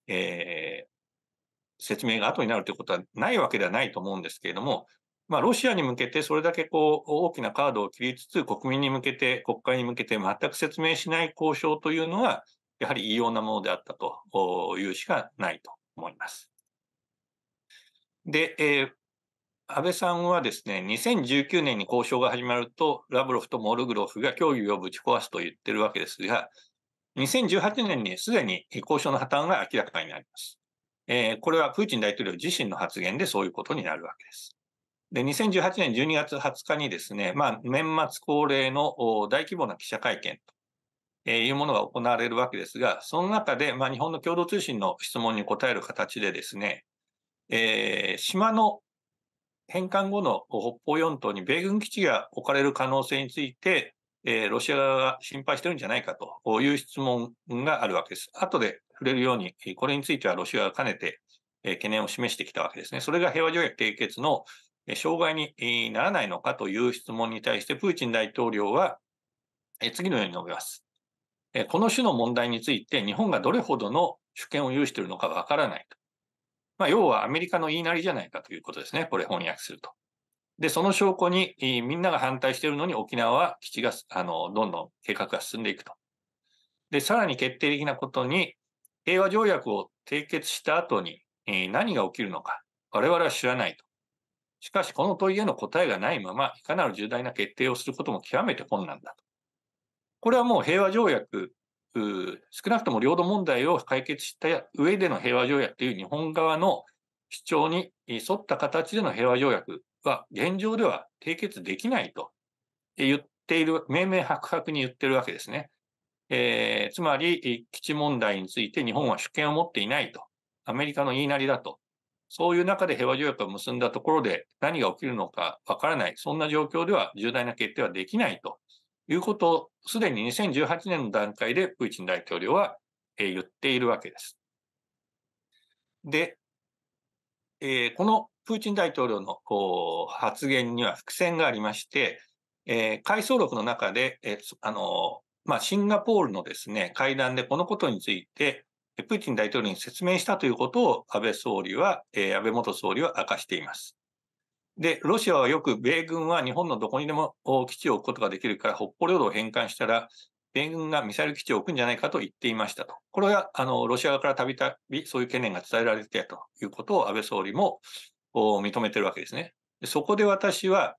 えー、説明が後になるということはないわけではないと思うんですけれども、まあ、ロシアに向けてそれだけこう大きなカードを切りつつ、国民に向けて、国会に向けて全く説明しない交渉というのは、やはり異様なものであったというしかないと思います。で、えー、安倍さんはですね、2019年に交渉が始まると、ラブロフとモルグロフが協議をぶち壊すと言ってるわけですが、2018年にすでに交渉の破綻が明らかになります。えー、これはプーチン大統領自身の発言でそういうことになるわけです。で、2018年12月20日にですね、まあ、年末恒例の大規模な記者会見というものが行われるわけですが、その中で、まあ、日本の共同通信の質問に答える形でですね、えー、島の返還後の北方四島に米軍基地が置かれる可能性について、えー、ロシア側が心配してるんじゃないかという質問があるわけです。後で触れるように、これについてはロシアがかねて、え懸念を示してきたわけですね。それが平和条約締結の障害にならないのかという質問に対してプーチン大統領は次のように述べます。この種の問題について日本がどれほどの主権を有しているのかわからないと。まあ、要はアメリカの言いなりじゃないかということですね。これ翻訳すると。で、その証拠にみんなが反対しているのに沖縄は基地が、あの、どんどん計画が進んでいくと。で、さらに決定的なことに平和条約を締結した後に何が起きるのか我々は知らないと。しかし、この問いへの答えがないまま、いかなる重大な決定をすることも極めて困難だと。これはもう平和条約、少なくとも領土問題を解決した上での平和条約という日本側の主張に沿った形での平和条約は現状では締結できないと言っている、明明白々に言ってるわけですね。えー、つまり、基地問題について日本は主権を持っていないと。アメリカの言いなりだと。そういう中で平和条約を結んだところで何が起きるのかわからない、そんな状況では重大な決定はできないということを、すでに2018年の段階でプーチン大統領は言っているわけです。で、えー、このプーチン大統領の発言には伏線がありまして、えー、回想録の中で、えー、あのまあ、シンガポールのですね、会談でこのことについて、プーチン大統領に説明したということを安倍総理は、えー、安倍元総理は明かしています。で、ロシアはよく米軍は日本のどこにでも基地を置くことができるから北方領土を返還したら、米軍がミサイル基地を置くんじゃないかと言っていましたと。これはあのロシア側からたびたびそういう懸念が伝えられていたということを安倍総理も認めてるわけですね。そこで私は、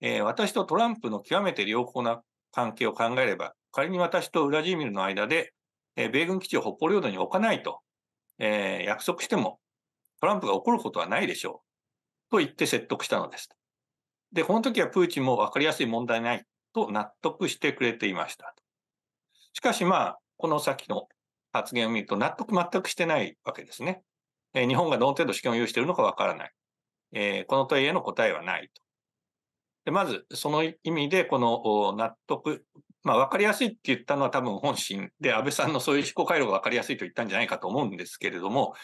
えー、私とトランプの極めて良好な関係を考えれば、仮に私とウラジーミルの間でえ米軍基地を北方領土に置かないと、え約束しても、トランプが怒ることはないでしょう。と言って説得したのです。で、この時はプーチンも分かりやすい問題ないと納得してくれていました。しかしまあ、この先の発言を見ると納得全くしてないわけですね。え日本がどの程度主権を有しているのか分からない。えこの問いへの答えはないと。でまず、その意味で、この納得まあ、分かりやすいって言ったのは多分本心で、安倍さんのそういう思考回路が分かりやすいと言ったんじゃないかと思うんですけれども、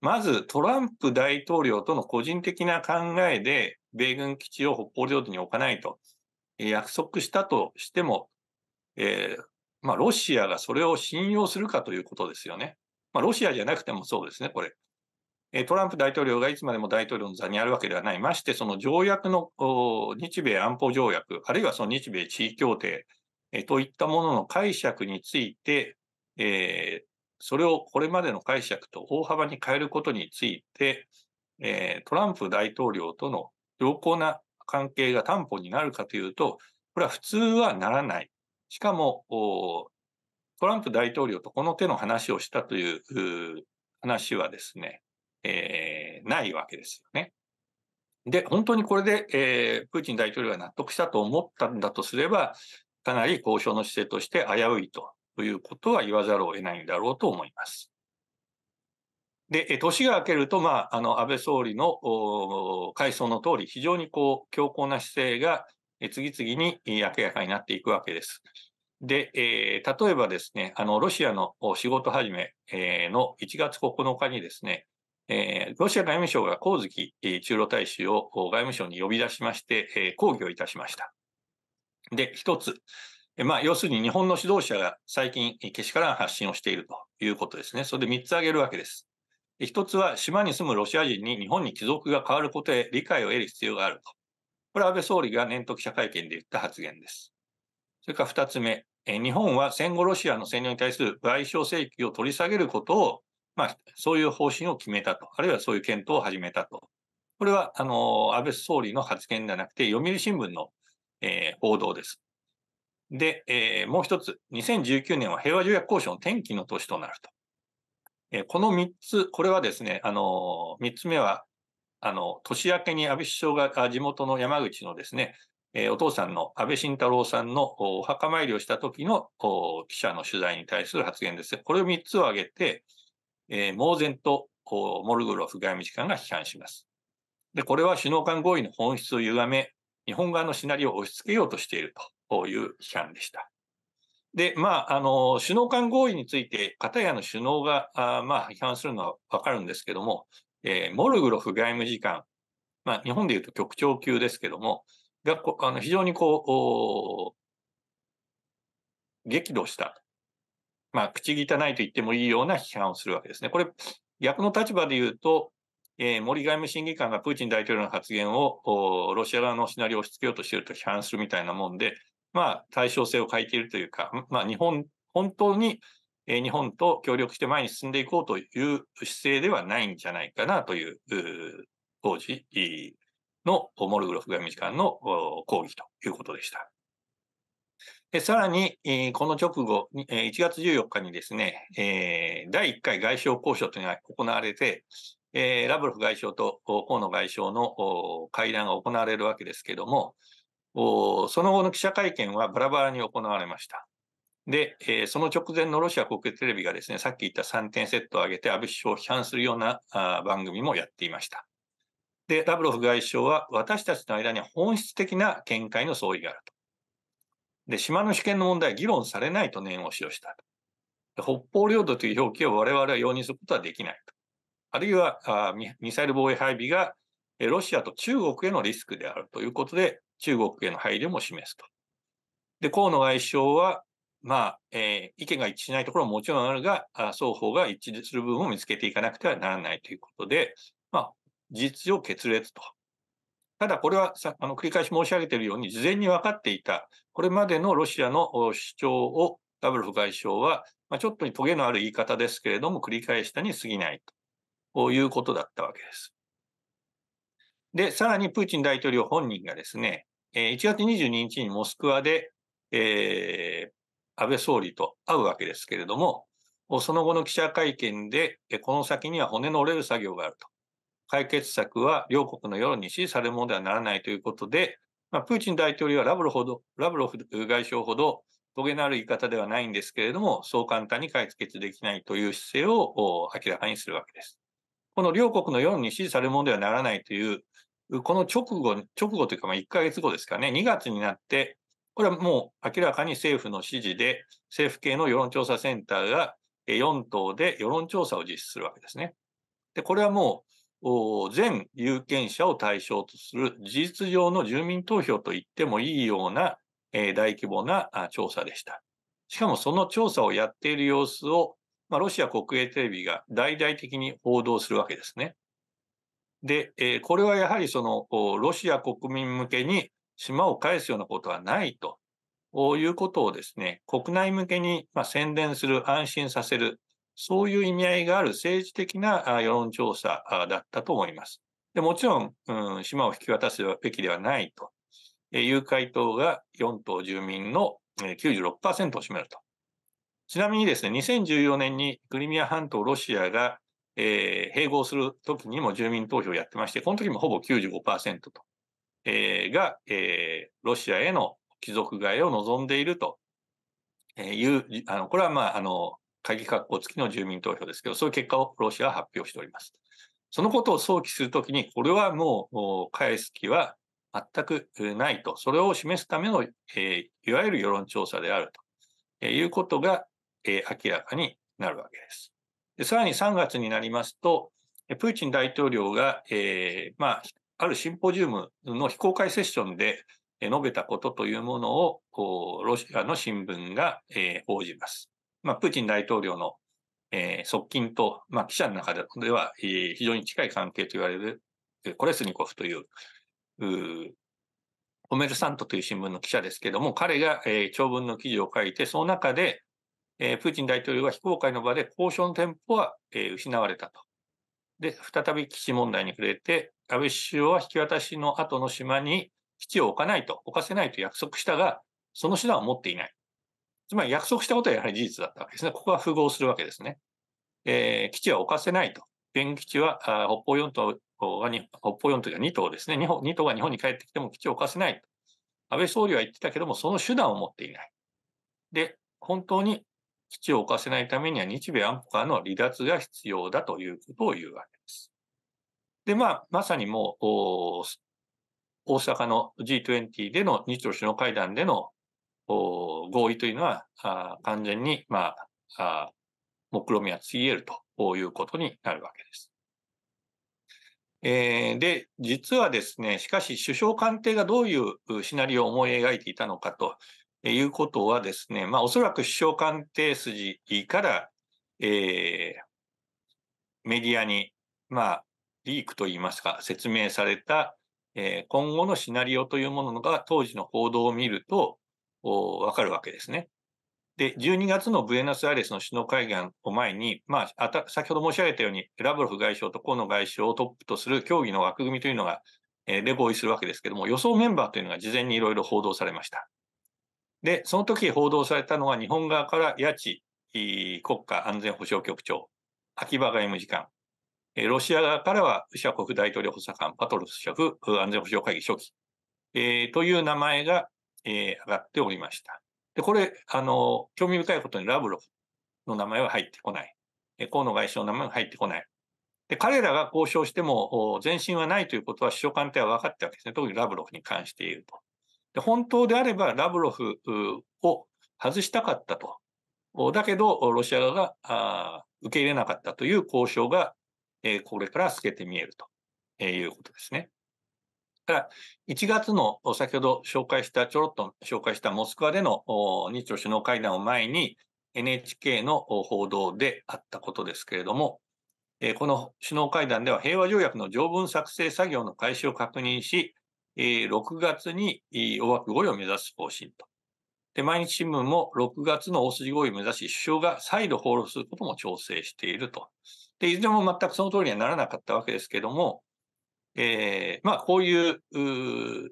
まずトランプ大統領との個人的な考えで、米軍基地を北方領土に置かないと約束したとしても、えー、まあ、ロシアがそれを信用するかということですよね。まあ、ロシアじゃなくてもそうですね、これ。トランプ大統領がいつまでも大統領の座にあるわけではない。まして、その条約の、日米安保条約、あるいはその日米地位協定、えといったものの解釈について、えー、それをこれまでの解釈と大幅に変えることについて、えー、トランプ大統領との良好な関係が担保になるかというと、これは普通はならない。しかも、トランプ大統領とこの手の話をしたという話はですね、えー、ないわけですよね。で、本当にこれで、えー、プーチン大統領が納得したと思ったんだとすれば、かなり交渉の姿勢として危ういということは言わざるを得ないんだろうと思います。で、年が明けると、まあ、あの、安倍総理の回想の通り、非常にこう、強硬な姿勢が次々に明らかになっていくわけです。で、えー、例えばですね、あの、ロシアの仕事始めの1月9日にですね、えー、ロシア外務省が光月駐ロ大使を外務省に呼び出しまして、抗議をいたしました。で、一つ、まあ、要するに日本の指導者が最近、けしからん発信をしているということですね。それで三つ挙げるわけです。一つは、島に住むロシア人に日本に貴族が変わることへ理解を得る必要があると。これは安倍総理が年頭記者会見で言った発言です。それから二つ目、日本は戦後ロシアの占領に対する賠償請求を取り下げることを、まあ、そういう方針を決めたと、あるいはそういう検討を始めたと。これは、あの、安倍総理の発言ではなくて、読売新聞のえー、報道です。で、えー、もう一つ、2019年は平和条約交渉の転機の年となると。えー、この3つ、これはですね、あのー、3つ目は、あの、年明けに安倍首相が地元の山口のですね、えー、お父さんの安倍晋太郎さんのお墓参りをした時の記者の取材に対する発言です。これを3つを挙げて、えー、猛然とモルグロフ外務次官が批判します。で、これは首脳間合意の本質を歪め、日本側のシナリオを押し付けようとしているという批判でした。で、まあ、あの、首脳間合意について、片やの首脳が、あまあ、批判するのはわかるんですけども、えー、モルグロフ外務次官、まあ、日本でいうと局長級ですけども、があの非常にこう、激怒した。まあ、口汚いと言ってもいいような批判をするわけですね。これ、逆の立場で言うと、えー、森外務審議官がプーチン大統領の発言をロシア側のシナリオを押し付けようとしていると批判するみたいなもんで、まあ、対称性を欠いているというか、まあ、日本、本当に、えー、日本と協力して前に進んでいこうという姿勢ではないんじゃないかなという、う当時のモルグロフ外務次官の抗議ということでした。さらに、この直後、1月14日にですね、第1回外相交渉というのが行われて、えー、ラブロフ外相と河野外相の会談が行われるわけですけども、その後の記者会見はバラバラに行われました。で、えー、その直前のロシア国営テレビがですね、さっき言った3点セットを挙げて安倍首相を批判するようなあ番組もやっていました。で、ラブロフ外相は私たちの間には本質的な見解の相違があると。で、島の主権の問題は議論されないと念押しをしたと。北方領土という表記を我々は容認することはできないと。あるいはミサイル防衛配備がロシアと中国へのリスクであるということで、中国への配慮も示すと。で、河野外相は、まあ、えー、意見が一致しないところももちろんあるが、双方が一致する部分を見つけていかなくてはならないということで、まあ、事実上決裂と。ただ、これはさあの繰り返し申し上げているように、事前に分かっていた、これまでのロシアの主張をダブルフ外相は、まあ、ちょっとにトゲのある言い方ですけれども、繰り返したに過ぎないと。いうことだったわけです。で、さらにプーチン大統領本人がですね、1月22日にモスクワで、えー、安倍総理と会うわけですけれども、その後の記者会見で、この先には骨の折れる作業があると。解決策は両国の世論に支持されるものではならないということで、まあ、プーチン大統領はラブロほどラブロフ外相ほどトゲのある言い方ではないんですけれども、そう簡単に解決できないという姿勢を明らかにするわけです。この両国の世論に支持されるものではならないという、この直後、直後というか、1か月後ですかね、2月になって、これはもう明らかに政府の指示で、政府系の世論調査センターが4党で世論調査を実施するわけですね。で、これはもう、全有権者を対象とする事実上の住民投票と言ってもいいような、え大規模な調査でした。しかもその調査をやっている様子をまあ、ロシア国営テレビが大々的に報道するわけですね。で、えこれはやはりそのロシア国民向けに島を返すようなことはないということをですね、国内向けにま宣伝する、安心させる、そういう意味合いがある政治的な世論調査だったと思います。でもちろん、うん、島を引き渡すべきではないという回答が4島住民の96%を占めると。ちなみにですね、2014年にクリミア半島ロシアが、えー、併合するときにも住民投票をやってまして、この時もほぼ95%と、えー、が、えー、ロシアへの帰属替えを望んでいるという、あのこれはまあ、あの、鍵括弧付きの住民投票ですけど、そういう結果をロシアは発表しております。そのことを想起するときに、これはもう返す気は全くないと、それを示すための、えー、いわゆる世論調査であると、いうことが、えー、明らかになるわけです。でさらに3月になりますと、プーチン大統領が、えー、まあ、あるシンポジウムの非公開セッションで述べたことというものを、ロシアの新聞が、えー、報じます。まあ、プーチン大統領の、えー、側近と、まあ、記者の中では、えー、非常に近い関係と言われる、コレスニコフという、うオメルサントという新聞の記者ですけども、彼が、えー、長文の記事を書いて、その中で、えー、プーチン大統領は非公開の場で交渉の店舗は、えー、失われたと。で、再び基地問題に触れて、安倍首相は引き渡しの後の島に基地を置かないと、置かせないと約束したが、その手段を持っていない。つまり約束したことはやはり事実だったわけですね。ここは符合するわけですね。えー、基地は置かせないと。現基地は北方四島が北方四島が2島ですね。2島が日本に帰ってきても基地を置かせないと。安倍総理は言ってたけども、その手段を持っていない。で、本当に基地を犯せないためには日米安保からの離脱が必要だということを言うわけです。で、まあ、まさにもう、大阪の G20 での日露首脳会談での合意というのは、あ完全に、まあ、あ目論見みはついえるということになるわけです。えー、で、実はですね、しかし首相官邸がどういうシナリオを思い描いていたのかということはですね、まあ、おそらく首相官邸筋から、えー、メディアに、まあ、リークといいますか、説明された、えー、今後のシナリオというものが当時の報道を見ると分かるわけですね。で、12月のブエナスアイレスの首脳会談を前に、まあ、あ先ほど申し上げたように、ラブロフ外相と河野外相をトップとする協議の枠組みというのが、えー、で合意するわけですけども、予想メンバーというのが事前にいろいろ報道されました。で、その時報道されたのは日本側から谷地国家安全保障局長、秋葉外務次官、ロシア側からはウシャコフ大統領補佐官、パトルシェフ安全保障会議初期、えー、という名前が、えー、上がっておりました。で、これ、あの、興味深いことにラブロフの名前は入ってこない。河野外相の名前は入ってこない。で、彼らが交渉しても前進はないということは首相官邸は分かったわけですね。特にラブロフに関して言うと。で本当であればラブロフを外したかったと。だけど、ロシア側が受け入れなかったという交渉が、えこれから透けて見えると、えいうことですね。から、1月の先ほど紹介した、ちょろっと紹介したモスクワでの日朝首脳会談を前に NHK の報道であったことですけれども、この首脳会談では平和条約の条文作成作業の開始を確認し、6月に大枠合意を目指す方針と。で、毎日新聞も6月の大筋合意を目指し、首相が再度放浪することも調整していると。で、いずれも全くその通りにはならなかったわけですけども、えー、まあ、こういう、う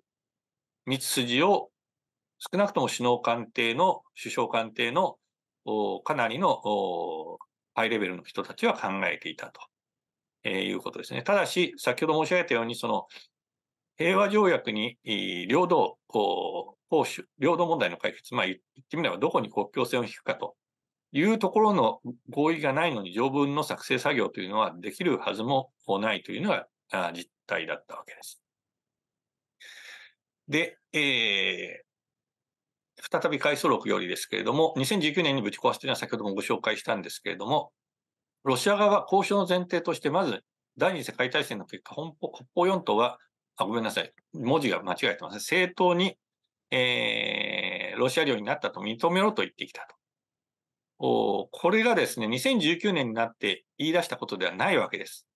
道筋を少なくとも首脳官邸の、首相官邸の、かなりのハイレベルの人たちは考えていたと、えー、いうことですね。ただし、先ほど申し上げたように、その平和条約に領土、保守、領土問題の解決、まあ言ってみればどこに国境線を引くかというところの合意がないのに条文の作成作業というのはできるはずもないというのが実態だったわけです。で、えー、再び回想録よりですけれども、2019年にぶち壊すというのは先ほどもご紹介したんですけれども、ロシア側は交渉の前提として、まず第二次世界大戦の結果、北方四島はあ、ごめんなさい。文字が間違えてます。正当に、えー、ロシア領になったと認めろと言ってきたと。おこれがですね、2019年になって言い出したことではないわけです。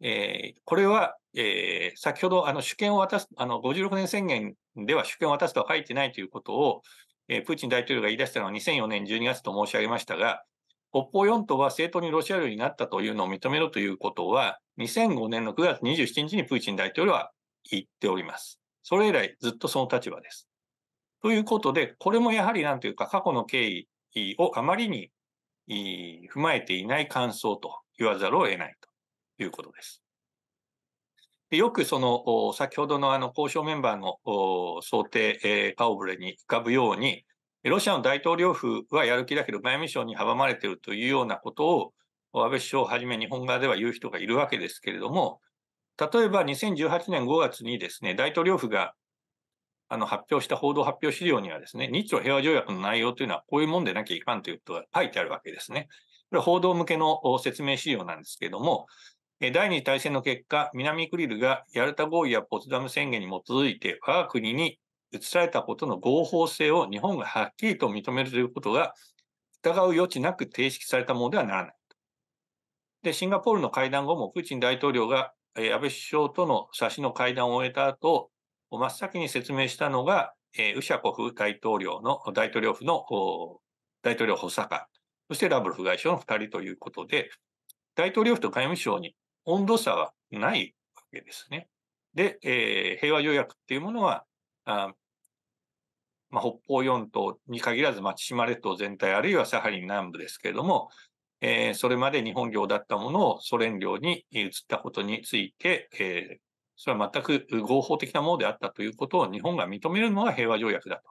えー、これは、えー、先ほどあの主権を渡す、あの56年宣言では主権を渡すとは書いてないということを、えー、プーチン大統領が言い出したのは2004年12月と申し上げましたが、北方四島は正当にロシア領になったというのを認めろということは、2005年の9月27日にプーチン大統領は言っております。それ以来ずっとその立場です。ということで、これもやはり何というか過去の経緯をあまりに踏まえていない感想と言わざるを得ないということです。でよくその、先ほどのあの交渉メンバーの想定顔ぶれに浮かぶように、ロシアの大統領府はやる気だけど外務省に阻まれているというようなことを安倍首相をはじめ日本側では言う人がいるわけですけれども、例えば2018年5月にですね、大統領府があの発表した報道発表資料にはですね、日朝平和条約の内容というのはこういうもんでなきゃいかんということが書いてあるわけですね。これは報道向けの説明資料なんですけれども、第二次大戦の結果、南クリルがヤルタ合意やポツダム宣言に基づいて我が国に移されたことの合法性を日本がはっきりと認めるということが疑う余地なく提出されたものではならない。で、シンガポールの会談後もプーチン大統領が安倍首相との差しの会談を終えた後、真っ先に説明したのが、えウシャコフ大統領の、大統領府の大統領補佐官、そしてラブロフ外相の2人ということで、大統領府と外務省に温度差はないわけですね。で、えー、平和条約っていうものは、あまあ、北方四島に限らず、千島列島全体、あるいはサハリン南部ですけれども、えー、それまで日本領だったものをソ連領に移ったことについて、えー、それは全く合法的なものであったということを日本が認めるのは平和条約だと、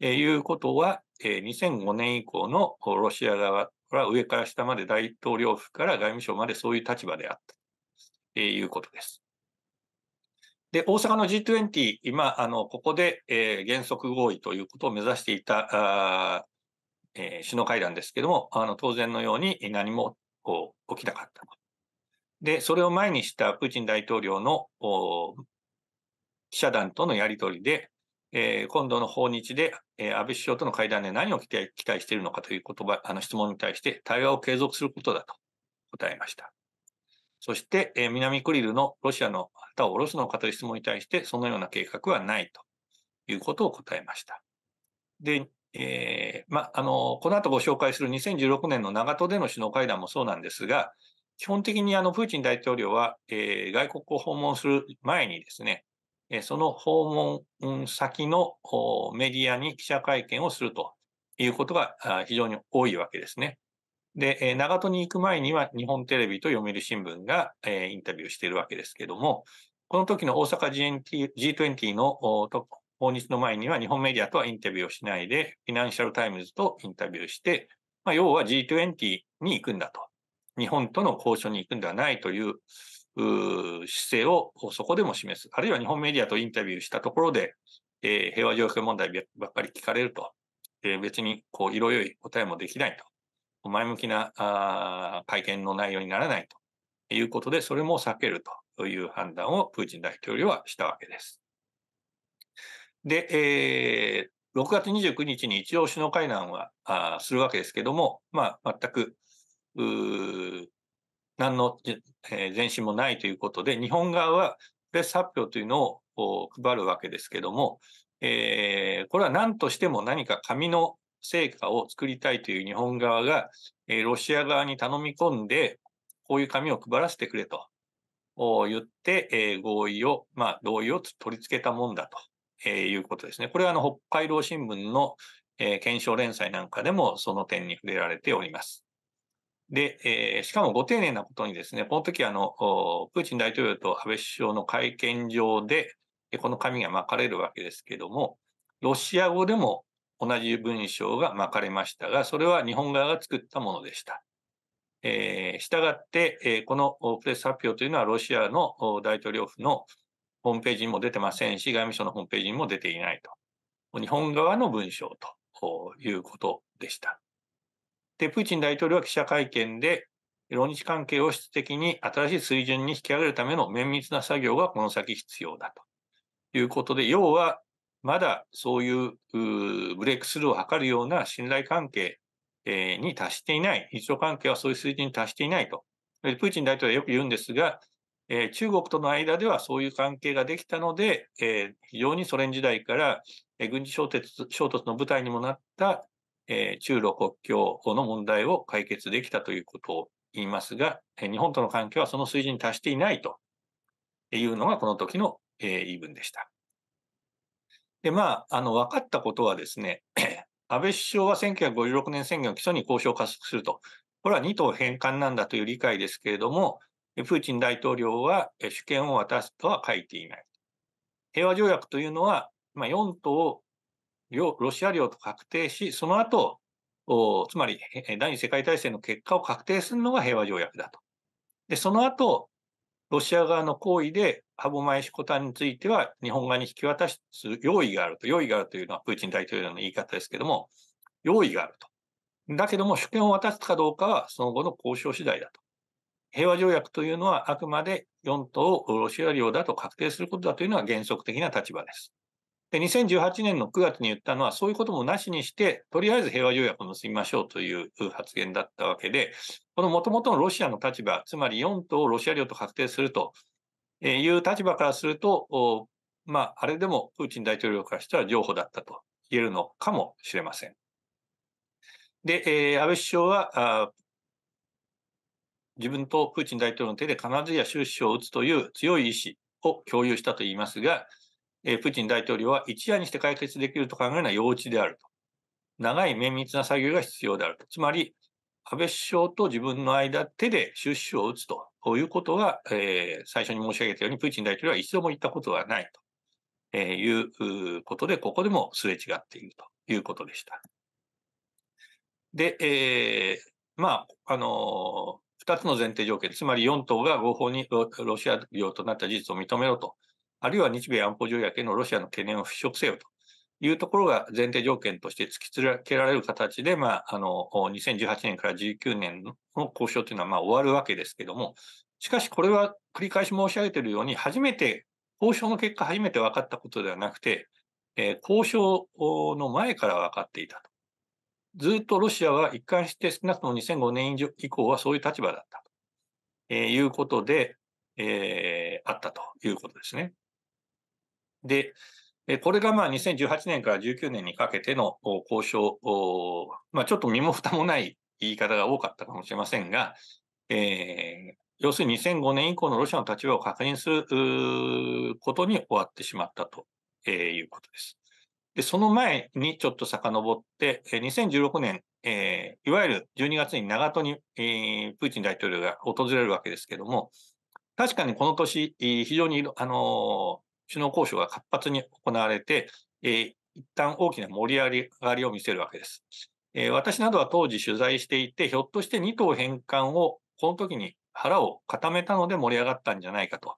えー、いうことは、えー、2005年以降のロシア側は上から下まで大統領府から外務省までそういう立場であったということです。で、大阪の G20、今、あの、ここで、えー、原則合意ということを目指していた、あえー、首脳会談ですけども、あの当然のように何も起きなかったで、それを前にしたプーチン大統領の記者団とのやり取りで、えー、今度の訪日で、えー、安倍首相との会談で何を期待期待しているのかという言葉、あの質問に対して対話を継続することだと答えました。そして、えー、南クリルのロシアの旗を下ろすのかという質問に対して、そのような計画はないということを答えました。で、えー、ま、あの、この後ご紹介する2016年の長門での首脳会談もそうなんですが、基本的にあの、プーチン大統領は、えー、外国を訪問する前にですね、その訪問先のメディアに記者会見をするということが非常に多いわけですね。で、長門に行く前には日本テレビと読売新聞が、インタビューしているわけですけども、この時の大阪 g t G20 の訪日の前には日本メディアとはインタビューをしないで、フィナンシャルタイムズとインタビューして、まあ、要は G20 に行くんだと。日本との交渉に行くんではないという姿勢をそこでも示す。あるいは日本メディアとインタビューしたところで、えー、平和状況問題ばっかり聞かれると。えー、別にこう色良い答えもできないと。前向きなあ会見の内容にならないということで、それも避けるという判断をプーチン大統領はしたわけです。で、えー、6月29日に一応首脳会談はあするわけですけども、まあ、全く、何の、え前進もないということで、日本側はプレス発表というのを配るわけですけども、えー、これは何としても何か紙の成果を作りたいという日本側が、えー、ロシア側に頼み込んで、こういう紙を配らせてくれと言って、えー、合意を、まあ、同意を取り付けたもんだとえいうことですね。これはあの北海道新聞の、え検証連載なんかでもその点に触れられております。で、えしかもご丁寧なことにですね、この時あの、プーチン大統領と安倍首相の会見場で、この紙が巻かれるわけですけども、ロシア語でも同じ文章が巻かれましたが、それは日本側が作ったものでした。えー、したがって、えこのプレス発表というのはロシアの大統領府のホームページにも出てませんし、外務省のホームページにも出ていないと。日本側の文章ということでした。で、プーチン大統領は記者会見で、労日関係を質的に新しい水準に引き上げるための綿密な作業がこの先必要だということで、要はまだそういうブレイクスルーを図るような信頼関係に達していない、日常関係はそういう水準に達していないと。プーチン大統領はよく言うんですが、えー、中国との間ではそういう関係ができたので、えー、非常にソ連時代から、えー、軍事衝突衝突の舞台にもなった、え中ロ国境の問題を解決できたということを言いますが、え日本との関係はその水準に達していないというのがこの時の、え言い分でした。で、まあ、あの、分かったことはですね、(clears throat) 安倍首相は1956年宣言を基礎に交渉を加速すると。これは2党返還なんだという理解ですけれども、プーチン大統領は主権を渡すとは書いていない。平和条約というのは、まあ、4島をロシア領と確定し、その後、つまり第二次世界大戦の結果を確定するのが平和条約だと。で、その後、ロシア側の行為で、歯舞シコタンについては日本側に引き渡す用意があると。用意があるというのはプーチン大統領の言い方ですけども、用意があると。だけども主権を渡すかどうかはその後の交渉次第だと。平和条約というのはあくまで4島をロシア領だと確定することだというのは原則的な立場です。で、2018年の9月に言ったのは、そういうこともなしにして、とりあえず平和条約を結びましょうという発言だったわけで、このもともとのロシアの立場、つまり4島をロシア領と確定するという立場からすると、まあ、あれでもプーチン大統領からしたら譲歩だったと言えるのかもしれません。で、え安倍首相は、自分とプーチン大統領の手で必ずや終止を打つという強い意志を共有したと言いますが、えプーチン大統領は一夜にして解決できると考えるのは幼稚であると。長い綿密な作業が必要であると。つまり、安倍首相と自分の間、手で終止を打つということが、えー、最初に申し上げたように、プーチン大統領は一度も言ったことはないと、えいうことで、ここでもすれ違っているということでした。で、えー、まあ、あの2つの前提条件、つまり4党が合法にロシア領となった事実を認めろと、あるいは日米安保条約へのロシアの懸念を払拭せよというところが前提条件として突きつけられる形で、まあ、あの、2018年から19年の交渉というのはまあ終わるわけですけども、しかしこれは繰り返し申し上げているように、初めて、交渉の結果初めて分かったことではなくて、えー、交渉の前から分かっていたと。ずっとロシアは一貫して少なくとも2005年以降はそういう立場だったと、えいうことで、えー、あったということですね。で、えこれがまあ2018年から19年にかけての交渉、まあ、ちょっと身も蓋もない言い方が多かったかもしれませんが、えー、要するに2005年以降のロシアの立場を確認することに終わってしまったと、えいうことです。で、その前にちょっと遡って、2016年、えー、いわゆる12月に長門に、えー、プーチン大統領が訪れるわけですけども、確かにこの年、非常に、あのー、首脳交渉が活発に行われて、えー、一旦大きな盛り上がりを見せるわけです。えー、私などは当時取材していて、ひょっとして2党返還をこの時に腹を固めたので盛り上がったんじゃないかと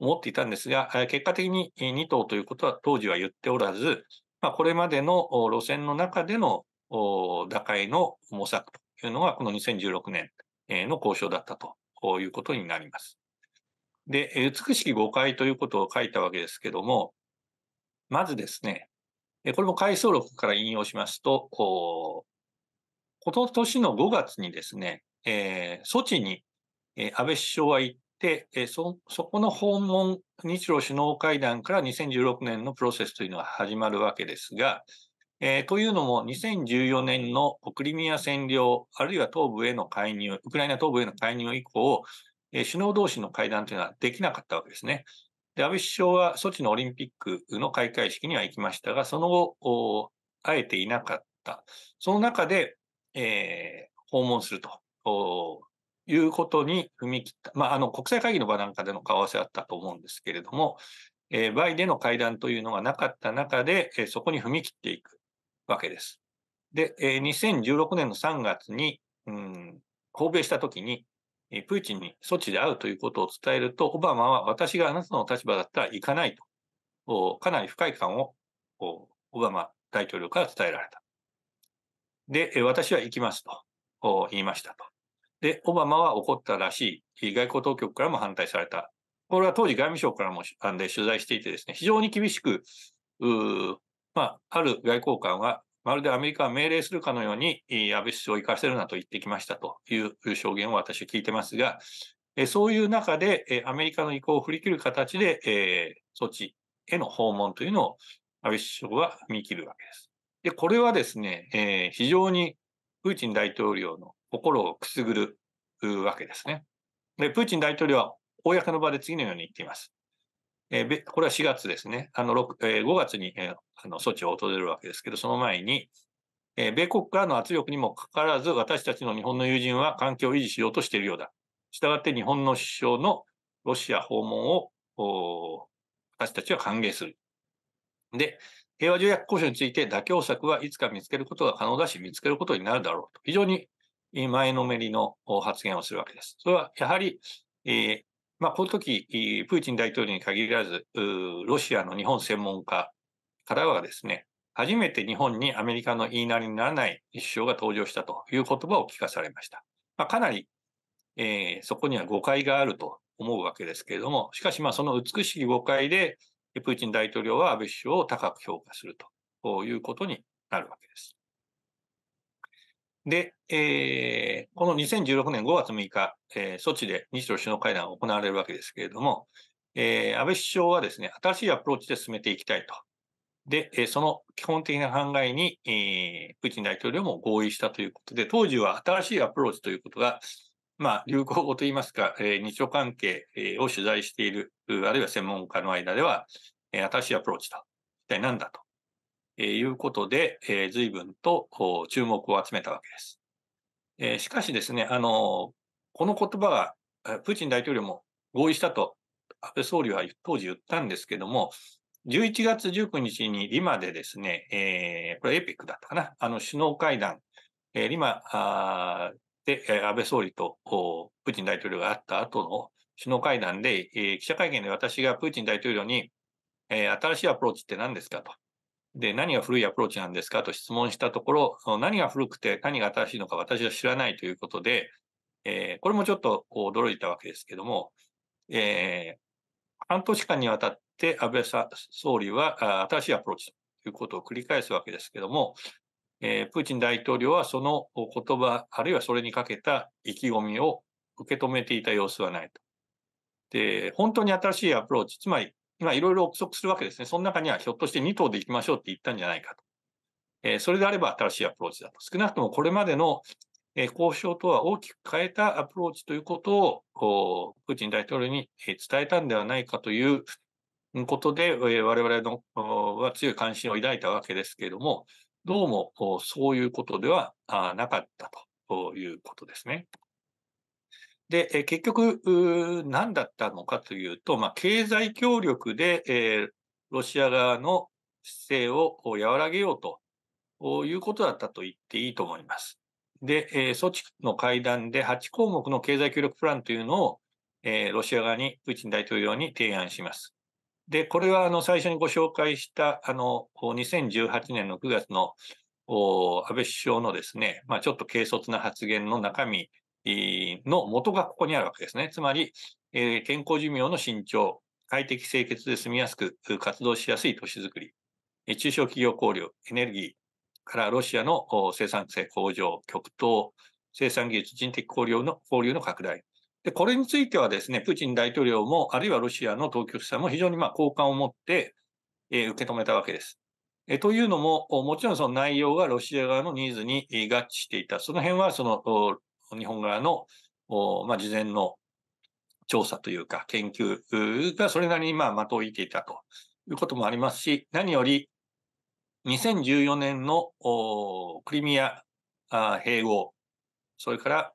思っていたんですが、結果的に2党ということは当時は言っておらず、まあ、これまでの路線の中での打開の模索というのが、この2016年の交渉だったということになります。で、美しき誤解ということを書いたわけですけども、まずですね、これも回想録から引用しますと、こ年の5月にですね、えー、措置に安倍首相は行っで、えそ、そこの訪問、日露首脳会談から2016年のプロセスというのが始まるわけですが、えー、というのも2014年のクリミア占領、あるいは東部への介入、ウクライナ東部への介入以降、えー、首脳同士の会談というのはできなかったわけですね。で、安倍首相は措置のオリンピックの開会式には行きましたが、その後、会えていなかった。その中で、えー、訪問するということに踏み切った、まあ、あの国際会議の場なんかでの顔合わせあったと思うんですけれども、えー、バイでの会談というのがなかった中で、えー、そこに踏み切っていくわけです。で、えー、2016年の3月に、うん、訪米したときに、えー、プーチンに措置で会うということを伝えると、オバマは私があなたの立場だったら行かないと、かなり不快感をオバマ大統領から伝えられた。で、私は行きますと言いましたと。で、オバマは怒ったらしい。外交当局からも反対された。これは当時外務省からもあんで取材していてですね、非常に厳しく、まあ、ある外交官は、まるでアメリカは命令するかのように、安倍首相を行かせるなと言ってきましたという証言を私は聞いてますが、そういう中で、アメリカの意向を振り切る形で、えー、措置への訪問というのを安倍首相は見切るわけです。で、これはですね、えー、非常にプーチン大統領の心をくすぐるわけですね。で、プーチン大統領は公の場で次のように言っています。えー、これは4月ですね。あの、6えー、5月に、えー、あの措置を訪れるわけですけど、その前に、えー、米国からの圧力にもかかわらず、私たちの日本の友人は環境を維持しようとしているようだ。したがって日本の首相のロシア訪問を、私たちは歓迎する。で、平和条約交渉について妥協策はいつか見つけることが可能だし、見つけることになるだろうと。非常に前のめりの発言をするわけです。それはやはり、えー、まあ、この時、プーチン大統領に限らず、ロシアの日本専門家からはですね、初めて日本にアメリカの言いなりにならない首相が登場したという言葉を聞かされました。まあ、かなり、えー、そこには誤解があると思うわけですけれども、しかしまあその美しい誤解で、プーチン大統領は安倍首相を高く評価するということになるわけです。で、えー、この2016年5月6日、えー、措置で日露首脳会談が行われるわけですけれども、えー、安倍首相はですね、新しいアプローチで進めていきたいと。で、えー、その基本的な考えに、えー、プーチン大統領も合意したということで、当時は新しいアプローチということが、まあ、流行語といいますか、えー、日露関係、を取材している、あるいは専門家の間では、えー、新しいアプローチと、一体何だとえいうことで、えー、随分と注目を集めたわけです。えー、しかしですね、あのこの言葉は、プーチン大統領も合意したと、安倍総理は当時言ったんですけども、11月19日にリマでですね、えー、これエピックだったかな、あの首脳会談、えー、リマで、安倍総理とプーチン大統領があった後の首脳会談で、えー、記者会見で私がプーチン大統領に、えー、新しいアプローチって何ですかとで、何が古いアプローチなんですかと質問したところ、その何が古くて何が新しいのか私は知らないということで、えー、これもちょっと驚いたわけですけども、えー、半年間にわたって安倍総理は新しいアプローチということを繰り返すわけですけども、えー、プーチン大統領はその言葉、あるいはそれにかけた意気込みを受け止めていた様子はないと。で、本当に新しいアプローチ、つまりまあ、いろいろ憶測するわけですね。その中には、ひょっとして2頭で行きましょうって言ったんじゃないかと。えー、それであれば新しいアプローチだと。少なくともこれまでの、えー、交渉とは大きく変えたアプローチということを、プーチン大統領に、えー、伝えたんではないかということで、えー、我々のは強い関心を抱いたわけですけれども、どうもそういうことではなかったということですね。で、え結局、何だったのかというと、まあ、経済協力で、えロシア側の姿勢を和らげようということだったと言っていいと思います。で、えー、ソチの会談で8項目の経済協力プランというのを、えー、ロシア側に、プーチン大統領に提案します。で、これはあの最初にご紹介した、あの、2018年の9月の安倍首相のですね、まあ、ちょっと軽率な発言の中身の元がここにあるわけですね。つまり、え健康寿命の伸長、快適清潔で住みやすく活動しやすい都市づくり、中小企業交流、エネルギーからロシアの生産性向上、極東、生産技術、人的交流の交流の拡大。で、これについてはですね、プーチン大統領も、あるいはロシアの当局者も非常にまあ好感を持って、えー、受け止めたわけです。えというのも、もちろんその内容がロシア側のニーズに合致していた。その辺はその日本側の、まあ、事前の調査というか研究がそれなりにまあまといていたということもありますし、何より2014年のクリミア併合、それから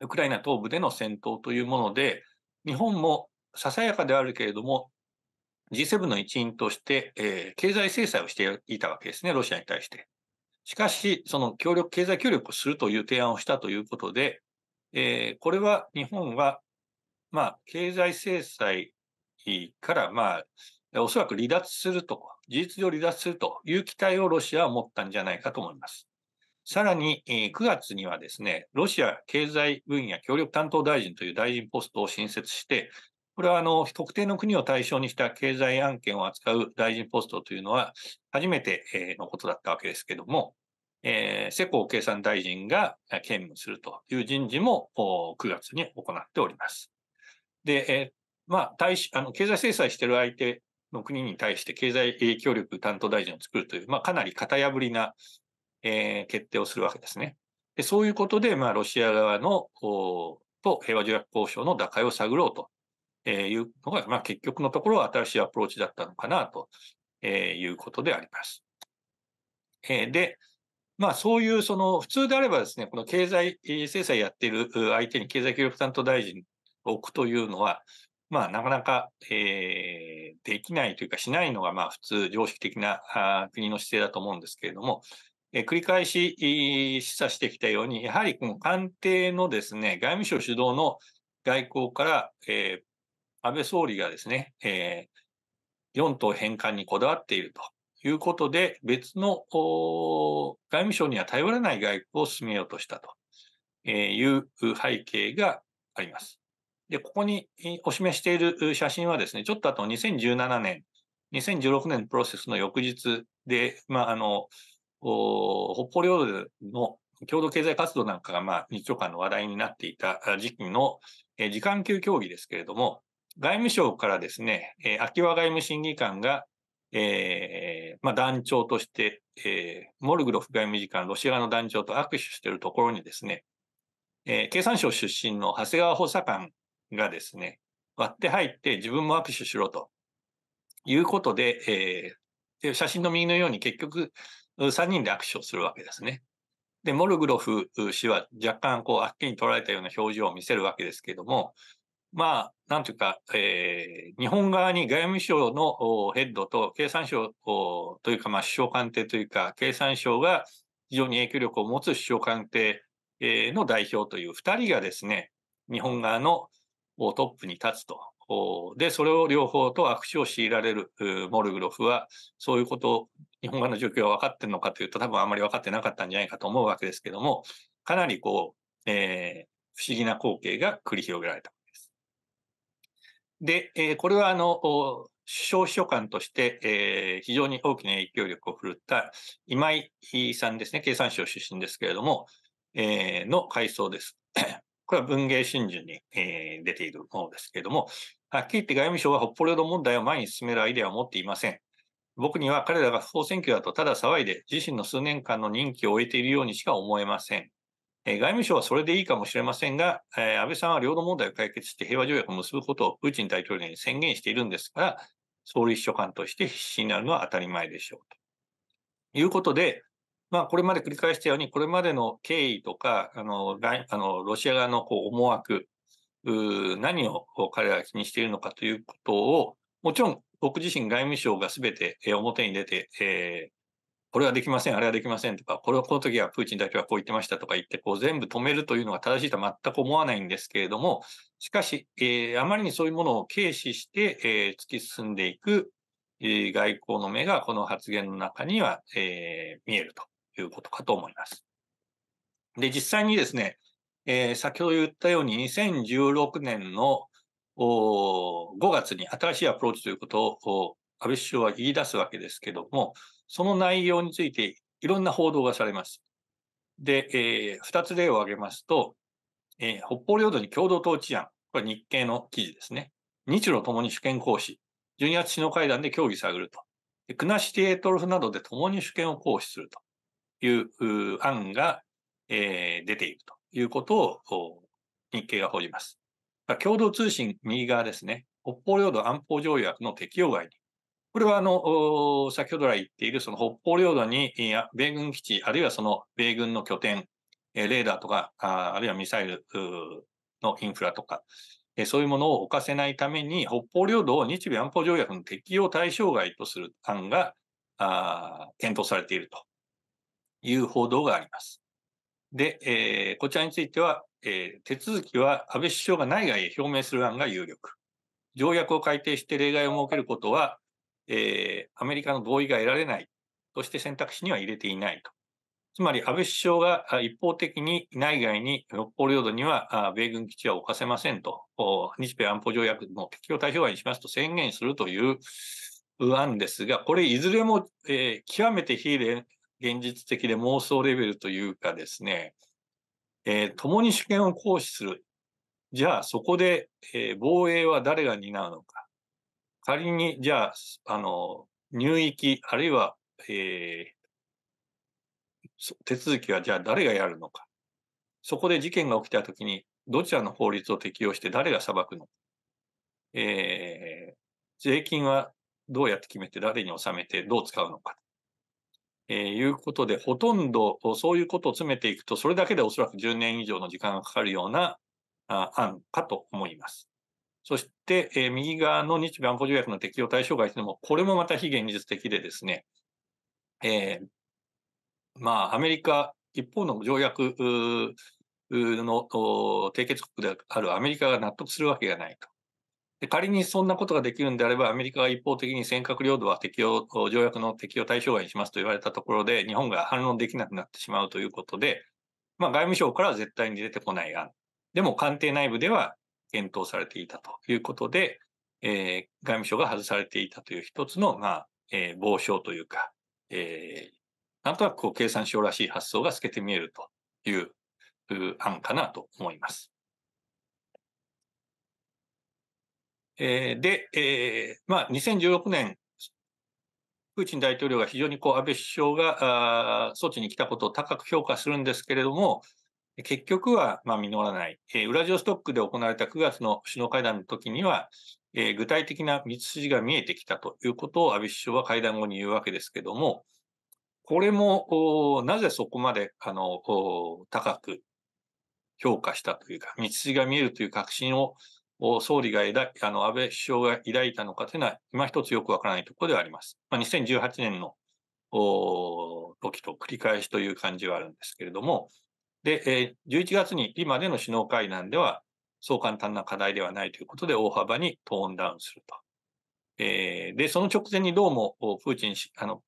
ウクライナ東部での戦闘というもので、日本もささやかであるけれども、G7 の一員として、えー、経済制裁をしていたわけですね、ロシアに対して。しかし、その協力、経済協力をするという提案をしたということで、えー、これは日本は、まあ、経済制裁から、まあ、おそらく離脱すると、事実上離脱するという期待をロシアは持ったんじゃないかと思います。さらに、9月にはですね、ロシア経済分野協力担当大臣という大臣ポストを新設して、これはあの特定の国を対象にした経済案件を扱う大臣ポストというのは初めてのことだったわけですけれども、えー、世耕経産大臣が兼務するという人事も9月に行っております。で、えー、まあ、対しあの経済制裁している相手の国に対して経済影響力担当大臣を作るという、まあ、かなり型破りな、えー、決定をするわけですね。でそういうことで、まあ、ロシア側のと平和条約交渉の打開を探ろうとえいうのが、まあ、結局のところは新しいアプローチだったのかなと、えいうことであります。えで、まあそういうその普通であればですね、この経済制裁やっている相手に経済協力担当大臣を置くというのは、まあなかなか、えー、できないというかしないのがまあ普通常識的なあ国の姿勢だと思うんですけれども、えー、繰り返し示唆してきたように、やはりこの官邸のですね、外務省主導の外交から、えー、安倍総理がですね、えー、4党返還にこだわっているということで、別の外務省には頼らない外交を進めようとしたという背景があります。で、ここにお示している写真はですね、ちょっとあと2017年、2016年プロセスの翌日で、まあ、あの、北方領土の共同経済活動なんかが、まあ、日朝間の話題になっていた時期の時間級協議ですけれども、外務省からですね、えー、秋葉外務審議官が、えー、まあ、団長として、えー、モルグロフ外務次官、ロシアの団長と握手しているところにですね、え経産省出身の長谷川補佐官がですね、割って入って自分も握手しろということで、え写真の右のように結局3人で握手をするわけですね。で、モルグロフ氏は若干こう、あっけに取られたような表情を見せるわけですけども、まあ、なんというか、えー、日本側に外務省のヘッドと経産省というか、まあ、首相官邸というか、経産省が非常に影響力を持つ首相官邸の代表という2人がですね、日本側のトップに立つと。で、それを両方と握手を強いられるモルグロフは、そういうことを、日本側の状況は分かってるのかというと、多分あまり分かってなかったんじゃないかと思うわけですけども、かなりこう、えー、不思議な光景が繰り広げられた。で、えー、これはあの、首相秘書官として、えー、非常に大きな影響力を振るった今井さんですね、経産省出身ですけれども、えー、の回想です。これは文藝春秋に、えー、出ているものですけれども、はっきり言って外務省は北方領土問題を前に進めるアイデアを持っていません。僕には彼らが不法選挙だとただ騒いで自身の数年間の任期を終えているようにしか思えません。外務省はそれでいいかもしれませんが、え安倍さんは領土問題を解決して平和条約を結ぶことをプーチン大統領に宣言しているんですから、総理秘書官として必死になるのは当たり前でしょうということで、まあ、これまで繰り返したように、これまでの経緯とか、あのあのロシア側のこう思惑、何を彼らが気にしているのかということを、もちろん僕自身外務省がすべて表に出て、えこれはできません、あれはできませんとか、これはこの時はプーチン大統領はこう言ってましたとか言って、こう全部止めるというのが正しいとは全く思わないんですけれども、しかし、えー、あまりにそういうものを軽視して、えー、突き進んでいく、えー、外交の目がこの発言の中には、え見えるということかと思います。で、実際にですね、え先ほど言ったように2016年の5月に新しいアプローチということを安倍首相は言い出すわけですけども、その内容についていろんな報道がされます。で、えー、2つ例を挙げますと、えー、北方領土に共同統治案、これ日経の記事ですね。日露共に主権行使、12月首脳会談で協議探ると。クナシティエトルフなどで共に主権を行使するという案が、えー、出ているということを日経が報じます。共同通信右側ですね。北方領土安保条約の適用外にこれはあの、先ほど来言っているその北方領土に米軍基地、あるいはその米軍の拠点、レーダーとか、あるいはミサイルのインフラとか、そういうものを置かせないために、北方領土を日米安保条約の適用対象外とする案が検討されているという報道があります。で、えこちらについては、え手続きは安倍首相が内外へ表明する案が有力。条約を改定して例外を設けることは、えー、アメリカの同意が得られないとして選択肢には入れていないと。つまり安倍首相が一方的に内外に北方領土には米軍基地は置かせませんと、日米安保条約の適用対象外にしますと宣言するという案ですが、これいずれも、えー、極めて非現実的で妄想レベルというかですね、えー、共に主権を行使する。じゃあそこで、えー、防衛は誰が担うのか。仮に、じゃあ、あの、入域、あるいは、えー、手続きはじゃあ誰がやるのか。そこで事件が起きたときに、どちらの法律を適用して誰が裁くのか。えー、税金はどうやって決めて、誰に納めて、どう使うのか。えー、いうことで、ほとんどそういうことを詰めていくと、それだけでおそらく10年以上の時間がかかるようなあ案かと思います。そして、えー、右側の日米安保条約の適用対象外というのも、これもまた非現実的でですね、えー、まあ、アメリカ、一方の条約の締結国であるアメリカが納得するわけがないと。で仮にそんなことができるんであれば、アメリカが一方的に尖閣領土は適用、条約の適用対象外にしますと言われたところで、日本が反論できなくなってしまうということで、まあ、外務省からは絶対に出てこない案。でも、官邸内部では検討されていたということで、えー、外務省が外されていたという一つの、まあ、えー、傍障というか、えー、なんとなくこう経産省らしい発想が透けて見えるという案かなと思います。えー、で、えー、まあ、2016年、プーチン大統領が非常にこう安倍首相があ措置に来たことを高く評価するんですけれども、結局は、まあ、実らない、えー、ウラジオストックで行われた9月の首脳会談の時には、えー、具体的な道筋が見えてきたということを安倍首相は会談後に言うわけですけども、これも、なぜそこまで、あの、高く評価したというか、道筋が見えるという確信を総理があの安倍首相が抱いたのかというのは、今一つよくわからないところではあります。まあ、2018年の時と繰り返しという感じはあるんですけれども、で、え11月にリマでの首脳会談では、そう簡単な課題ではないということで、大幅にトーンダウンすると。えー、で、その直前にどうも、プーチンあの、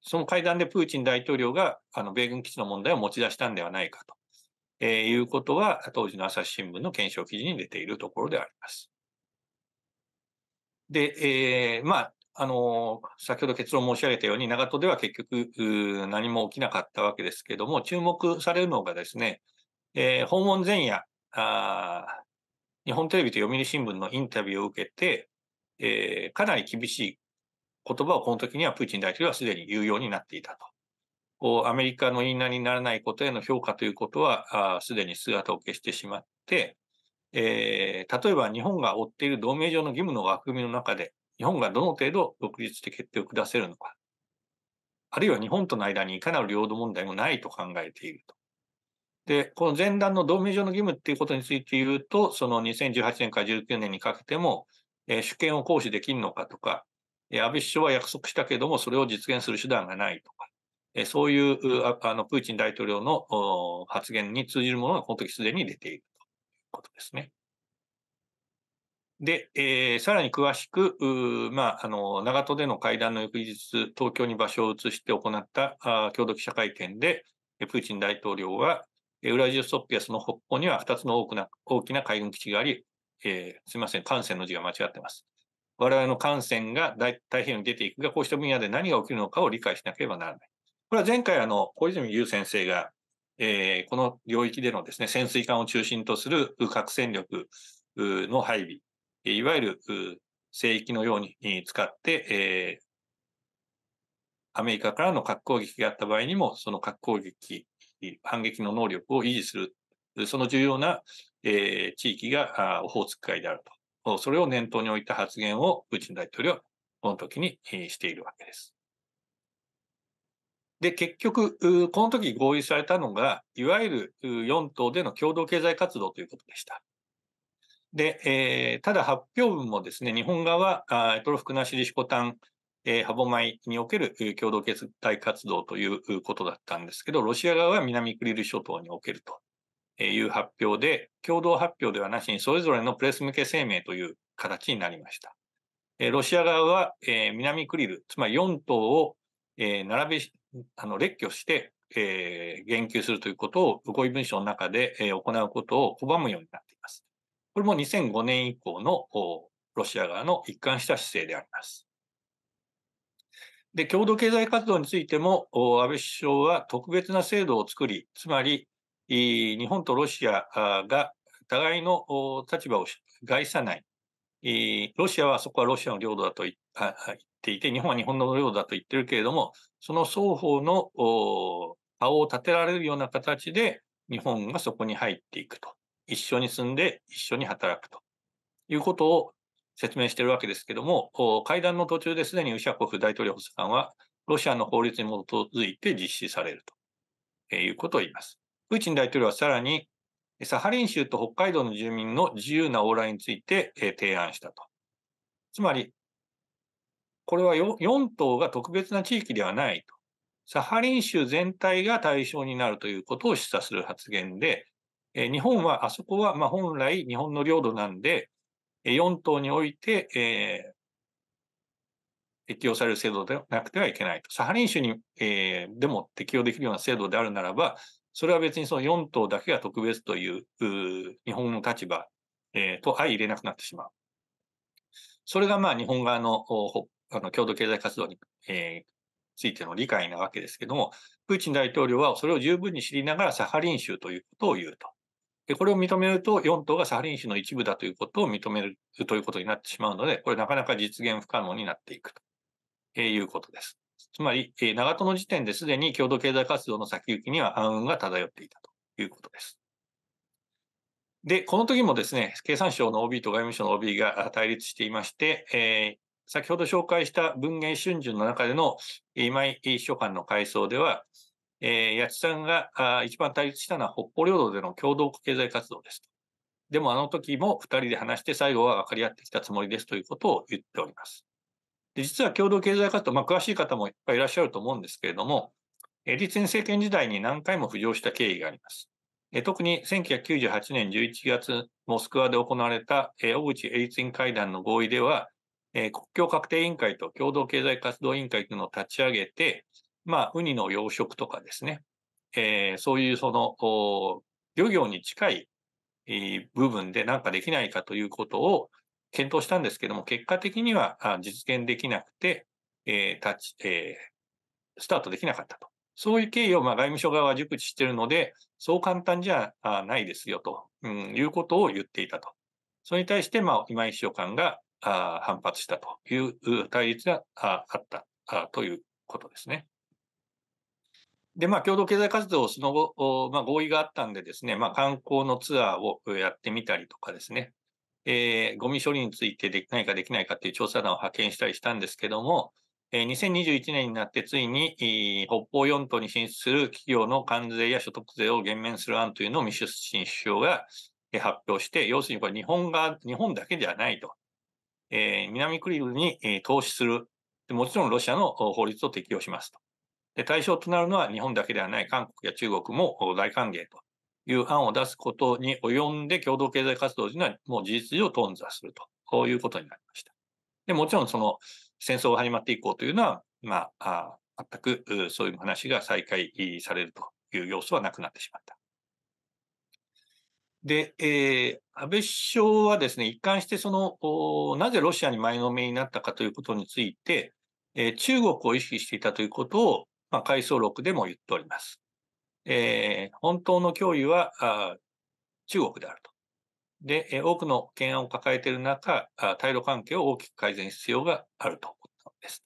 その会談でプーチン大統領が、あの、米軍基地の問題を持ち出したんではないかと、えー、いうことが、当時の朝日新聞の検証記事に出ているところであります。で、えー、まあ、あの、先ほど結論申し上げたように、長門では結局何も起きなかったわけですけども、注目されるのがですね、えー、訪問前夜あ、日本テレビと読売新聞のインタビューを受けて、えー、かなり厳しい言葉をこの時にはプーチン大統領はすでに言うようになっていたと。こうアメリカの言いなりにならないことへの評価ということは、すでに姿を消してしまって、えー、例えば日本が負っている同盟上の義務の枠組みの中で、日本がどの程度独立して決定を下せるのか、あるいは日本との間にいかなる領土問題もないと考えていると。で、この前段の同盟上の義務っていうことについて言うと、その2018年から19年にかけても、えー、主権を行使できるのかとか、え安倍首相は約束したけども、それを実現する手段がないとか、えそういうあのプーチン大統領の発言に通じるものがこの時すでに出ているということですね。で、えー、さらに詳しく、まあ、あの、長門での会談の翌日、東京に場所を移して行ったあ共同記者会見で、プーチン大統領は、ウラジオストピアスの北方には2つの大きな大きな海軍基地があり、えー、すみません、艦船の字が間違ってます。我々の艦船が大太平洋に出ていくが、こうした分野で何が起きるのかを理解しなければならない。これは前回、あの、小泉悠先生が、えー、この領域でのですね、潜水艦を中心とする核戦力の配備、いわゆる聖域のように使って、えー、アメリカからの核攻撃があった場合にも、その核攻撃、反撃の能力を維持する、その重要な、えー、地域がオホーツク海であると。それを念頭に置いた発言をプーチン大統領はこの時にしているわけです。で、結局、この時合意されたのが、いわゆる4党での共同経済活動ということでした。で、えー、ただ発表文もですね、日本側ああトロフクナシリシコタン、えー、ハボマイにおける共同決済活動ということだったんですけど、ロシア側は南クリル諸島におけるという発表で、共同発表ではなしに、それぞれのプレス向け声明という形になりました。えー、ロシア側は、えー、南クリル、つまり4島を、えー、並び、あの列挙して、えー、言及するということを合意文書の中で、えー、行うことを拒むようになってこれも2005年以降のロシア側の一貫した姿勢であります。で、共同経済活動についても、安倍首相は特別な制度を作り、つまり、日本とロシアが互いの立場を害さない、ロシアはそこはロシアの領土だと言っていて、日本は日本の領土だと言ってるけれども、その双方の顔を立てられるような形で、日本がそこに入っていくと。一緒に住んで一緒に働くということを説明しているわけですけども、会談の途中ですでにウシャコフ大統領補佐官は、ロシアの法律に基づいて実施されるということを言います。プーチン大統領はさらに、サハリン州と北海道の住民の自由な往来について提案したと。つまり、これは4島が特別な地域ではないと。サハリン州全体が対象になるということを示唆する発言で、え日本は、あそこは、ま本来日本の領土なんで、4島において、えー適用される制度でなくてはいけないと。サハリン州に、えー、でも適用できるような制度であるならば、それは別にその4党だけが特別という日本の立場、えー、と相入れなくなってしまう。それがまあ日本側のあの共同経済活動に、えー、ついての理解なわけですけども、プーチン大統領はそれを十分に知りながらサハリン州ということを言うと。で、これを認めると、4党がサハリン州の一部だということを認めるということになってしまうので、これなかなか実現不可能になっていくと、えいうことです。つまり、えー、長の時点ですでに共同経済活動の先行きには暗雲が漂っていたということです。で、この時もですね、経産省の OB と外務省の OB が対立していまして、えー、先ほど紹介した文言春秋の中での今井秘書官の回想では、えー、八木さんがあ一番対立したのは北方領土での共同経済活動ですと。でもあの時も2人で話して最後は分かり合ってきたつもりですということを言っております。で実は共同経済活動、まあ、詳しい方もいっぱいいらっしゃると思うんですけれども、エリツィン政権時代に何回も浮上した経緯があります。え特に1998年11月、モスクワで行われた、小口エリツィン会談の合意では、え国境確定委員会と共同経済活動委員会というのを立ち上げて、まあ、ウニの養殖とかですね、えー、そういうその、漁業に近い、えー、部分でなんかできないかということを検討したんですけども、結果的には実現できなくて、えー立ちえー、スタートできなかったと。そういう経緯をまあ外務省側は熟知しているので、そう簡単じゃないですよと、うん、いうことを言っていたと。それに対してまあ今井秘書官があ反発したという対立がああったあということですね。で、まあ、共同経済活動をその後、まあ、合意があったんでですね、まあ、観光のツアーをやってみたりとかですね、えー、ゴミ処理についてでかできないかっていう調査団を派遣したりしたんですけども、えー、2021年になってついに、えー、北方四島に進出する企業の関税や所得税を減免する案というのをミシュスチン首相が発表して、要するにこれ日本が、日本だけではないと。えー、南クリルに、えー、投資する。もちろんロシアの法律を適用しますと。で対象となるのは日本だけではない韓国や中国も大歓迎という案を出すことに及んで共同経済活動というのはもう事実上頓挫するとこういうことになりました。でもちろんその戦争が始まって以降というのは、まあ、あ全くそういう話が再開されるという要素はなくなってしまった。で、えー、安倍首相はですね、一貫してその、なぜロシアに前のめりになったかということについて、えー、中国を意識していたということをまあ、回想録でも言っております。えー、本当の脅威はあ中国であると。で、え多くの懸案を抱えている中、あ対ロ関係を大きく改善する必要があると思ったのです。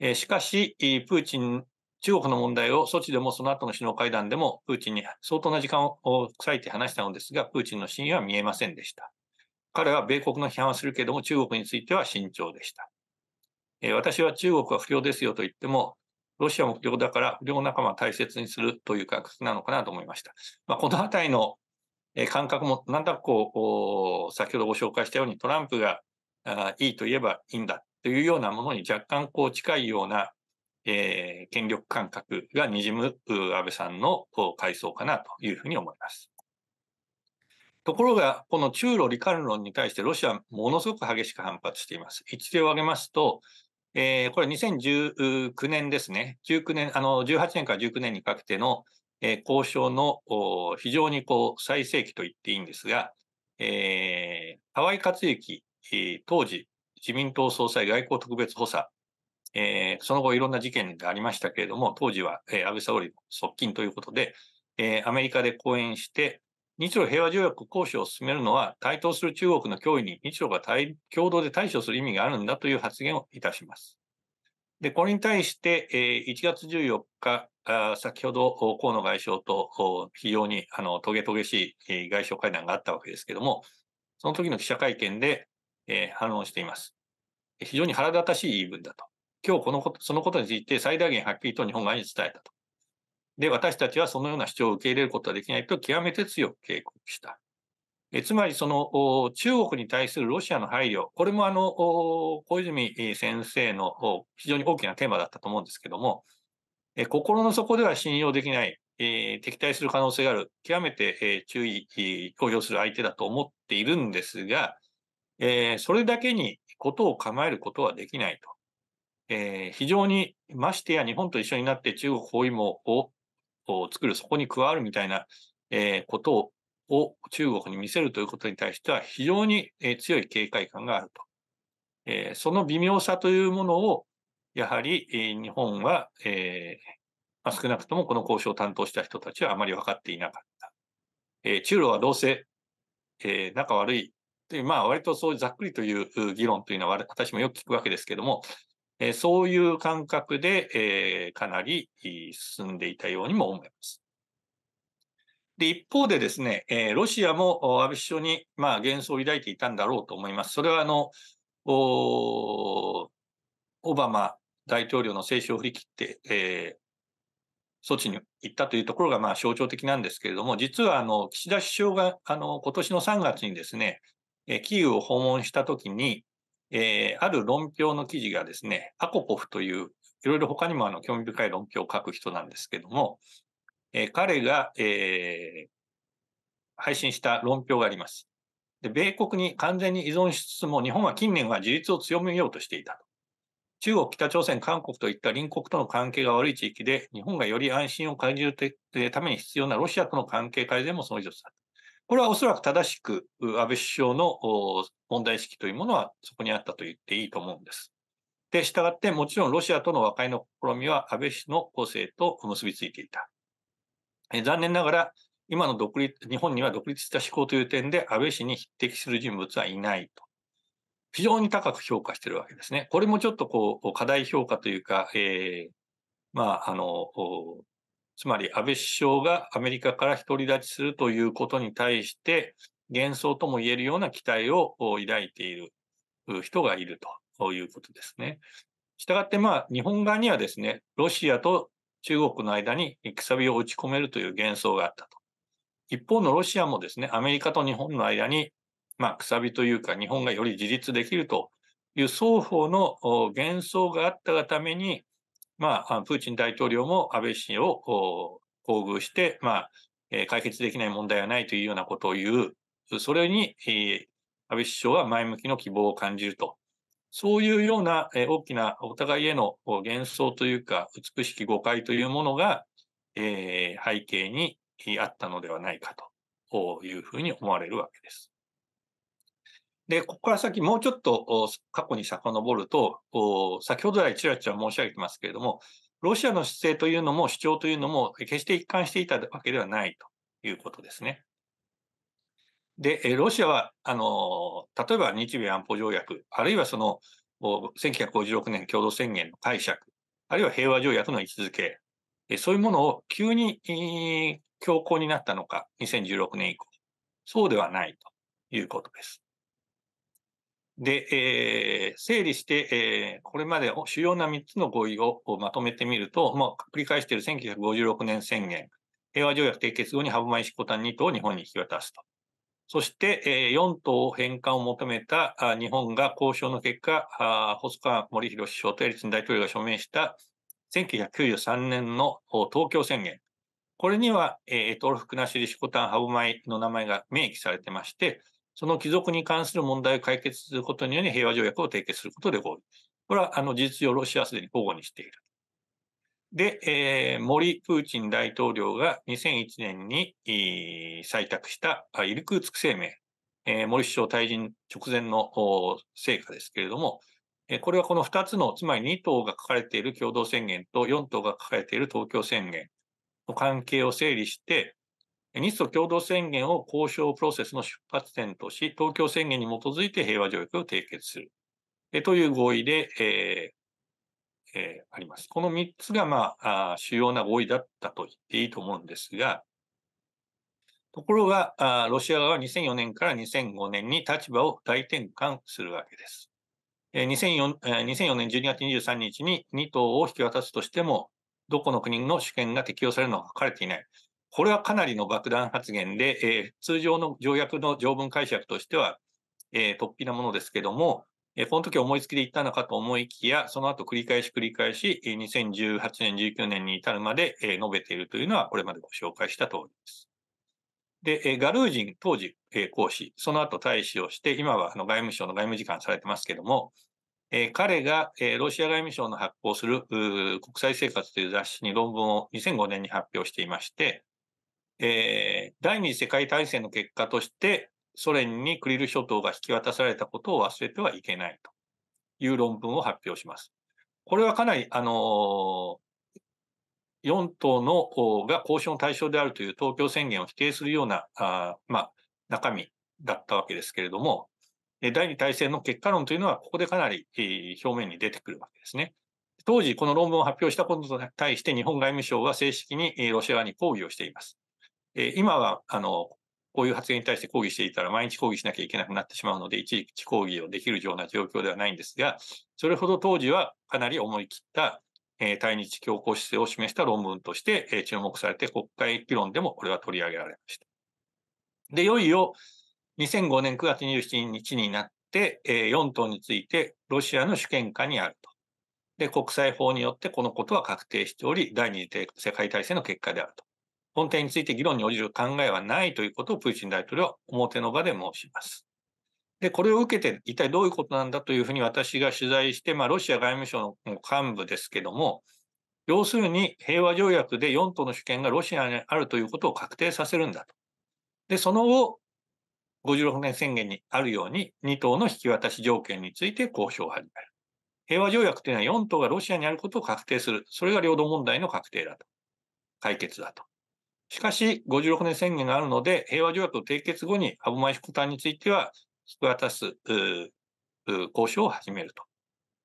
えー、しかし、プーチン、中国の問題を措置でもその後の首脳会談でもプーチンに相当な時間を割いて話したのですが、プーチンの真意は見えませんでした。彼は米国の批判はするけれども中国については慎重でした。え私は中国は不良ですよと言っても、ロシアも不良だから不良仲間を大切にするという覚なのかなと思いました。まあ、このあたりの感覚も、なんだかこう、先ほどご紹介したようにトランプがあいいと言えばいいんだというようなものに若干こう近いような、えー、権力感覚がにじむ安倍さんの回想かなというふうに思います。ところが、この中ロ理観論に対してロシアはものすごく激しく反発しています。一例を挙げますと、えー、これ2019年ですね、19年、あの、18年から19年にかけての、えー、交渉の非常にこう、最盛期と言っていいんですが、えー、河合克行、え当時、自民党総裁外交特別補佐、えその後いろんな事件がありましたけれども、当時は、え安倍総理の側近ということで、えアメリカで講演して、日露平和条約交渉を進めるのは、台頭する中国の脅威に日露が共同で対処する意味があるんだという発言をいたします。で、これに対して、1月14日、先ほど河野外相と非常にあのトゲトゲしい外相会談があったわけですけども、その時の記者会見で反論しています。非常に腹立たしい言い分だと。今日このこと、そのことについて最大限はっきりと日本側に伝えたと。で、私たちはそのような主張を受け入れることはできないと極めて強く警告した。えつまり、その中国に対するロシアの配慮、これもあの小泉先生の非常に大きなテーマだったと思うんですけども、え心の底では信用できない、え敵対する可能性がある、極めて、え注意公表する相手だと思っているんですが、えそれだけにことを構えることはできないと。え非常にましてや日本と一緒になって中国包囲網をを作る、そこに加わるみたいな、えことを中国に見せるということに対しては非常に、え強い警戒感があると。えその微妙さというものを、やはり、え日本は、えま少なくともこの交渉を担当した人たちはあまり分かっていなかった。え中ロはどうせ、え仲悪いという、まあ割とそうざっくりという議論というのは私もよく聞くわけですけども、えそういう感覚で、えかなり進んでいたようにも思います。で、一方でですね、えロシアも安倍首相に、まあ、幻想を抱いていたんだろうと思います。それはあの、オバマ大統領の政治を振り切って、えー、措置に行ったというところがまあ象徴的なんですけれども、実はあの岸田首相があの今年の3月にですね、えキーウを訪問したときに、えー、ある論評の記事がですね、アコポフという、いろいろ他にもあの興味深い論評を書く人なんですけども、えー、彼が、えー、配信した論評があります。で、米国に完全に依存しつつも、日本は近年は自立を強めようとしていたと。中国、北朝鮮、韓国といった隣国との関係が悪い地域で、日本がより安心を感じるために必要なロシアとの関係改善もその一つだ。これはおそらく正しく安倍首相の問題意識というものはそこにあったと言っていいと思うんです。で、従ってもちろんロシアとの和解の試みは安倍氏の個性と結びついていた。え残念ながら、今の独立、日本には独立した思考という点で安倍氏に匹敵する人物はいないと。非常に高く評価しているわけですね。これもちょっとこう、過大評価というか、えー、まあ、あの、つまり安倍首相がアメリカから独り立ちするということに対して、幻想とも言えるような期待を抱いている人がいるということですね。したがって、まあ、日本側にはですね、ロシアと中国の間にくさびを打ち込めるという幻想があったと。一方のロシアもですね、アメリカと日本の間に、まあ、くさびというか、日本がより自立できるという双方の幻想があったがために、まあ、プーチン大統領も安倍氏を厚遇して、まあ、解決できない問題はないというようなことを言う、それに、えー、安倍首相は前向きの希望を感じると。そういうような、えー、大きなお互いへの幻想というか、美しき誤解というものが、えー、背景にあったのではないかというふうに思われるわけです。で、ここから先もうちょっと過去に遡ると、先ほど来ちらちら申し上げてますけれども、ロシアの姿勢というのも主張というのも決して一貫していたわけではないということですね。で、ロシアは、あの、例えば日米安保条約、あるいはその、1956年共同宣言の解釈、あるいは平和条約の位置づけ、そういうものを急に強硬になったのか、2016年以降。そうではないということです。で、えー、整理して、えー、これまで主要な3つの合意をまとめてみると、まあ、繰り返している1956年宣言、平和条約締結後にマイシコタン2島を日本に引き渡すと。そして、4党返還を求めた日本が交渉の結果、細川森博首相とエリツィン大統領が署名した1993年の東京宣言。これには、えトロフクナシリシコタンハブマイの名前が明記されてまして、その貴族に関する問題を解決することにより平和条約を締結することで合意。これは、あの、事実上ロシアはすでに交互にしている。で、えー、森プーチン大統領が2001年に、えー、採択したイルクーツク声明、えー、森首相退陣直前の成果ですけれども、えこれはこの2つの、つまり2党が書かれている共同宣言と4党が書かれている東京宣言の関係を整理して、日ソ共同宣言を交渉プロセスの出発点とし、東京宣言に基づいて平和条約を締結する。という合意で、ええー、あります。この3つが、まあ、あ主要な合意だったと言っていいと思うんですが、ところがあ、ロシア側は2004年から2005年に立場を大転換するわけです。えー、2004, え2004年12月23日に2党を引き渡すとしても、どこの国の主権が適用されるのか書かれていない。これはかなりの爆弾発言で、えー、通常の条約の条文解釈としては、えー、突飛なものですけども、えこの時思いつきで言ったのかと思いきや、その後繰り返し繰り返し、え2018年、19年に至るまで、え述べているというのは、これまでご紹介した通りです。で、えガルージン、当時、え講師、その後大使をして、今はあの外務省の外務次官されてますけども、え彼が、えロシア外務省の発行する国際生活という雑誌に論文を2005年に発表していまして、えー、第二次世界大戦の結果として、ソ連にクリル諸島が引き渡されたことを忘れてはいけないという論文を発表します。これはかなり、あのー、4党のが交渉の対象であるという東京宣言を否定するような、あまあ、中身だったわけですけれども、第二大戦の結果論というのは、ここでかなり、表面に出てくるわけですね。当時、この論文を発表したことに対して、日本外務省は正式にロシア側に抗議をしています。今はあのこういう発言に対して抗議していたら毎日抗議しなきゃいけなくなってしまうので、いちいち抗議をできるような状況ではないんですが、それほど当時はかなり思い切ったえ対日強硬姿勢を示した論文として、え注目されて国会議論でもこれは取り上げられました。で、いよいよ2005年9月27日になって、え4党についてロシアの主権下にあると。で、国際法によってこのことは確定しており、第二次世界大戦の結果であると。本体について議論に応じる考えはないということをプーチン大統領は表の場で申します。で、これを受けて一体どういうことなんだというふうに私が取材して、まあ、ロシア外務省の幹部ですけども、要するに平和条約で4党の主権がロシアにあるということを確定させるんだと。で、その後、56年宣言にあるように2党の引き渡し条件について交渉を始める。平和条約というのは4党がロシアにあることを確定する。それが領土問題の確定だと。解決だと。しかし、56年宣言があるので、平和条約を締結後に、歯舞副担については、引き渡す交渉を始めると。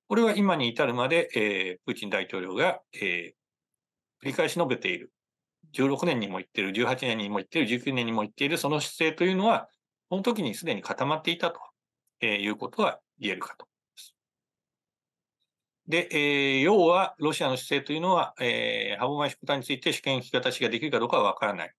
これは今に至るまで、えー、プーチン大統領が、えー、繰り返し述べている。16年にも言っている、18年にも言っている、19年にも言っている、その姿勢というのは、この時にすでに固まっていたと、えー、いうことは言えるかとで、えー、要は、ロシアの姿勢というのは、えー、歯舞宿田について主権引き渡しができるかどうかは分からない。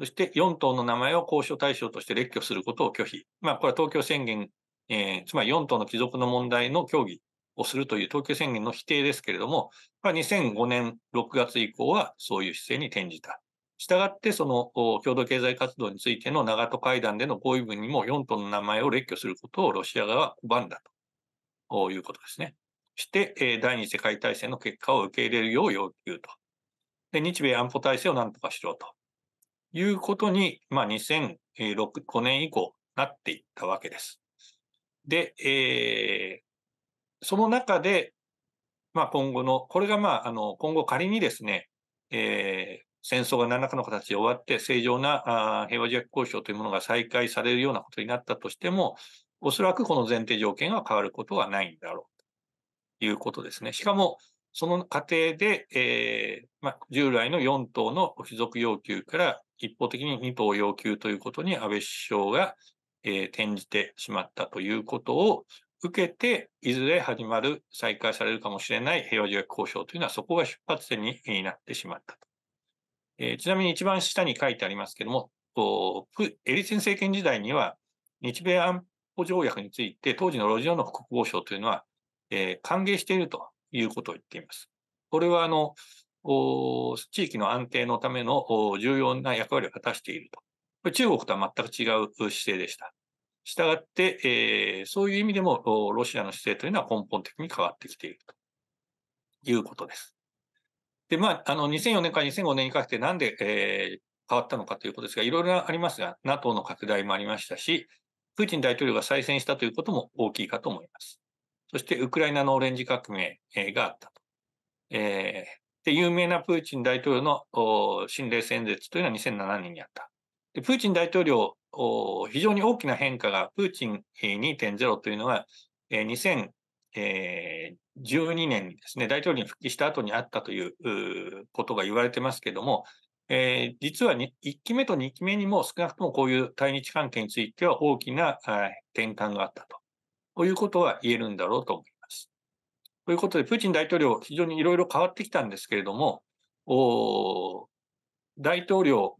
そして、4党の名前を交渉対象として列挙することを拒否。まあ、これは東京宣言、えー、つまり4党の帰属の問題の協議をするという東京宣言の否定ですけれども、これ2005年6月以降はそういう姿勢に転じた。したがって、その共同経済活動についての長門会談での合意文にも4党の名前を列挙することをロシア側は拒んだということですね。して、第二次世界大戦の結果を受け入れるよう要求と。で、日米安保体制をなんとかしろということに、まあ、2005年以降なっていったわけです。で、えー、その中で、まあ、今後の、これが、まあ、あの、今後仮にですね、えー、戦争が何らかの形で終わって、正常な平和条約交渉というものが再開されるようなことになったとしても、おそらくこの前提条件は変わることはないんだろういうことですね。しかも、その過程で、えー、まあ、従来の4党の付属要求から一方的に2党要求ということに安倍首相が、えー、転じてしまったということを受けて、いずれ始まる、再開されるかもしれない平和条約交渉というのは、そこが出発点になってしまったと。えー、ちなみに一番下に書いてありますけども、エリツィン政権時代には、日米安保条約について、当時のロジオノフ国防省というのは、えー、歓迎しているということを言っています。これはあの、地域の安定のための重要な役割を果たしていると。これ中国とは全く違う姿勢でした。したがって、えー、そういう意味でもロシアの姿勢というのは根本的に変わってきているということです。で、まあ、あの、2004年から2005年にかけてなんで、えー、変わったのかということですが、いろいろありますが、NATO の拡大もありましたし、プーチン大統領が再選したということも大きいかと思います。そしてウクライナのオレンジ革命があったと。えー、で、有名なプーチン大統領の心霊演説というのは2007年にあった。でプーチン大統領、非常に大きな変化が、プーチン2.0というのは、2012年にですね、大統領に復帰した後にあったということが言われてますけども、えー、実は1期目と2期目にも少なくともこういう対日関係については大きな転換があったと。ということは言えるんだろうと思います。ということで、プーチン大統領、非常にいろいろ変わってきたんですけれども、お大統領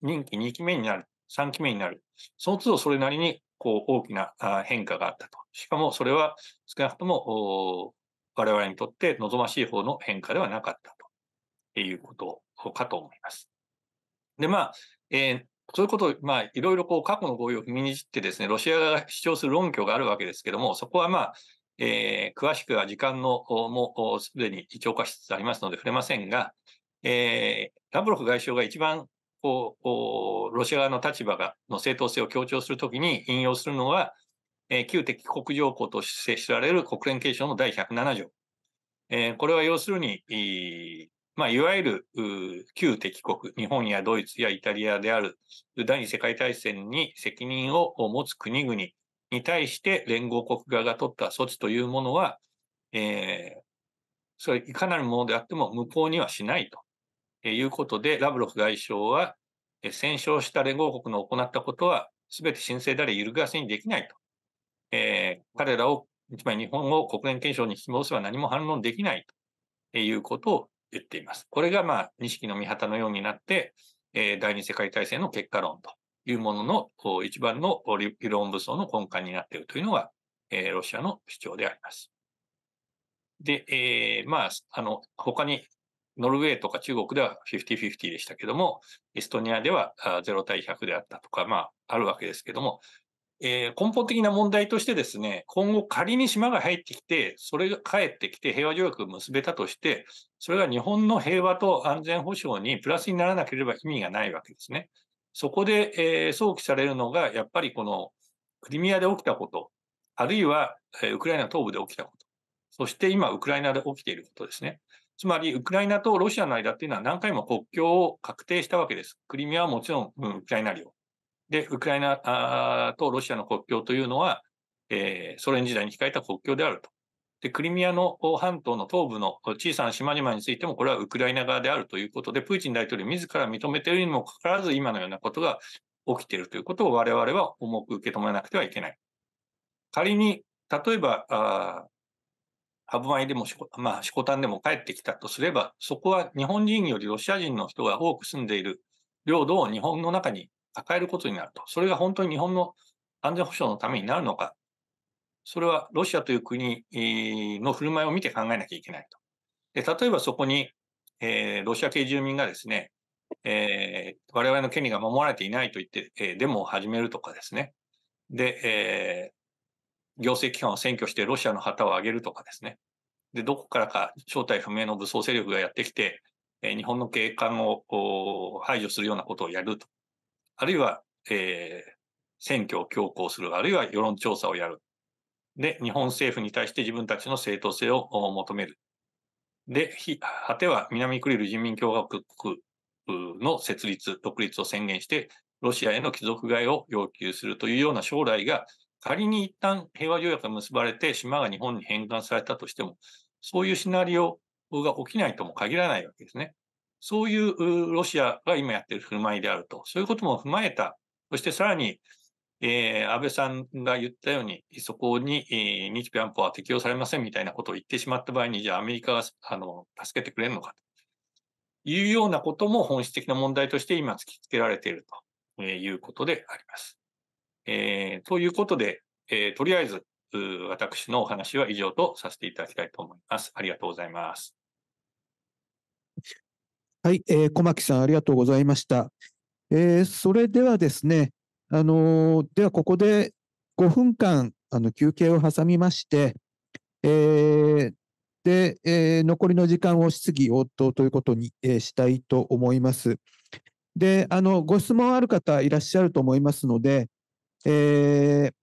任期2期目になる、3期目になる、その都度それなりにこう大きな変化があったと。しかもそれは少なくとも我々にとって望ましい方の変化ではなかったということかと思います。で、まあ、えー、そういうことを、まあ、いろいろこう過去の合意を踏みにじってですね、ロシア側が主張する論拠があるわけですけども、そこはまあ、えー、詳しくは時間のもすでに超過しつつありますので触れませんが、えー、ラブロフ外相が一番こうロシア側の立場がの正当性を強調するときに引用するのは、えー、旧敵国条項として知られる国連憲章の第107条。えー、これは要するに、まあ、いわゆる旧敵国、日本やドイツやイタリアである第二次世界大戦に責任を持つ国々に対して連合国側が取った措置というものは、えー、それいかなるものであっても無効にはしないということで、ラブロフ外相は、戦勝した連合国の行ったことは、すべて申請であれ揺るがせにできないと。えー、彼らを、つまり日本を国連憲章に引き戻せば何も反論できないということを言っています。これが、まあ、錦の御旗のようになって、えー、第二次世界大戦の結果論というものの一番の理論武装の根幹になっているというのが、えー、ロシアの主張であります。で、えー、まあ、あの、他に、ノルウェーとか中国では50-50でしたけども、エストニアでは0対100であったとか、まあ、あるわけですけども、えー、根本的な問題としてですね、今後仮に島が入ってきて、それが帰ってきて平和条約を結べたとして、それが日本の平和と安全保障にプラスにならなければ意味がないわけですね。そこで、えー、想起されるのが、やっぱりこのクリミアで起きたこと、あるいは、えウクライナ東部で起きたこと、そして今、ウクライナで起きていることですね。つまり、ウクライナとロシアの間っていうのは何回も国境を確定したわけです。クリミアはもちろん、うん、ウクライナ領。で、ウクライナとロシアの国境というのは、えー、ソ連時代に控えた国境であると。で、クリミアの半島の東部の小さな島々についても、これはウクライナ側であるということで、プーチン大統領自ら認めているにもかかわらず、今のようなことが起きているということを我々は重く受け止めなくてはいけない。仮に、例えば、あハブマイでもしこ、まあ、シコタンでも帰ってきたとすれば、そこは日本人よりロシア人の人が多く住んでいる領土を日本の中に抱えることになると。それが本当に日本の安全保障のためになるのか。それはロシアという国の振る舞いを見て考えなきゃいけないと。で例えばそこに、えー、ロシア系住民がですね、えー、我々の権利が守られていないと言って、えー、デモを始めるとかですね。で、えー、行政機関を占拠してロシアの旗を上げるとかですね。で、どこからか正体不明の武装勢力がやってきて、えー、日本の警官を排除するようなことをやるとあるいは、えー、選挙を強行する、あるいは世論調査をやる。で、日本政府に対して自分たちの正当性を求める。で、果ては南クリル人民共和国の設立、独立を宣言して、ロシアへの帰属外を要求するというような将来が、仮に一旦平和条約が結ばれて、島が日本に返還されたとしても、そういうシナリオが起きないとも限らないわけですね。そういうロシアが今やってる振る舞いであると、そういうことも踏まえた、そしてさらに、えー、安倍さんが言ったように、そこに、えー、日米安保は適用されませんみたいなことを言ってしまった場合に、じゃあアメリカがあの助けてくれるのかというようなことも本質的な問題として今突きつけられているということであります。えー、ということで、えー、とりあえず私のお話は以上とさせていただきたいと思います。ありがとうございます。はい、えー、小牧さんありがとうございました。えー、それではですね、あのー、ではここで5分間あの休憩を挟みまして、えー、で、えー、残りの時間を質疑応答ということに、えー、したいと思います。で、あの、ご質問ある方いらっしゃると思いますので、えー、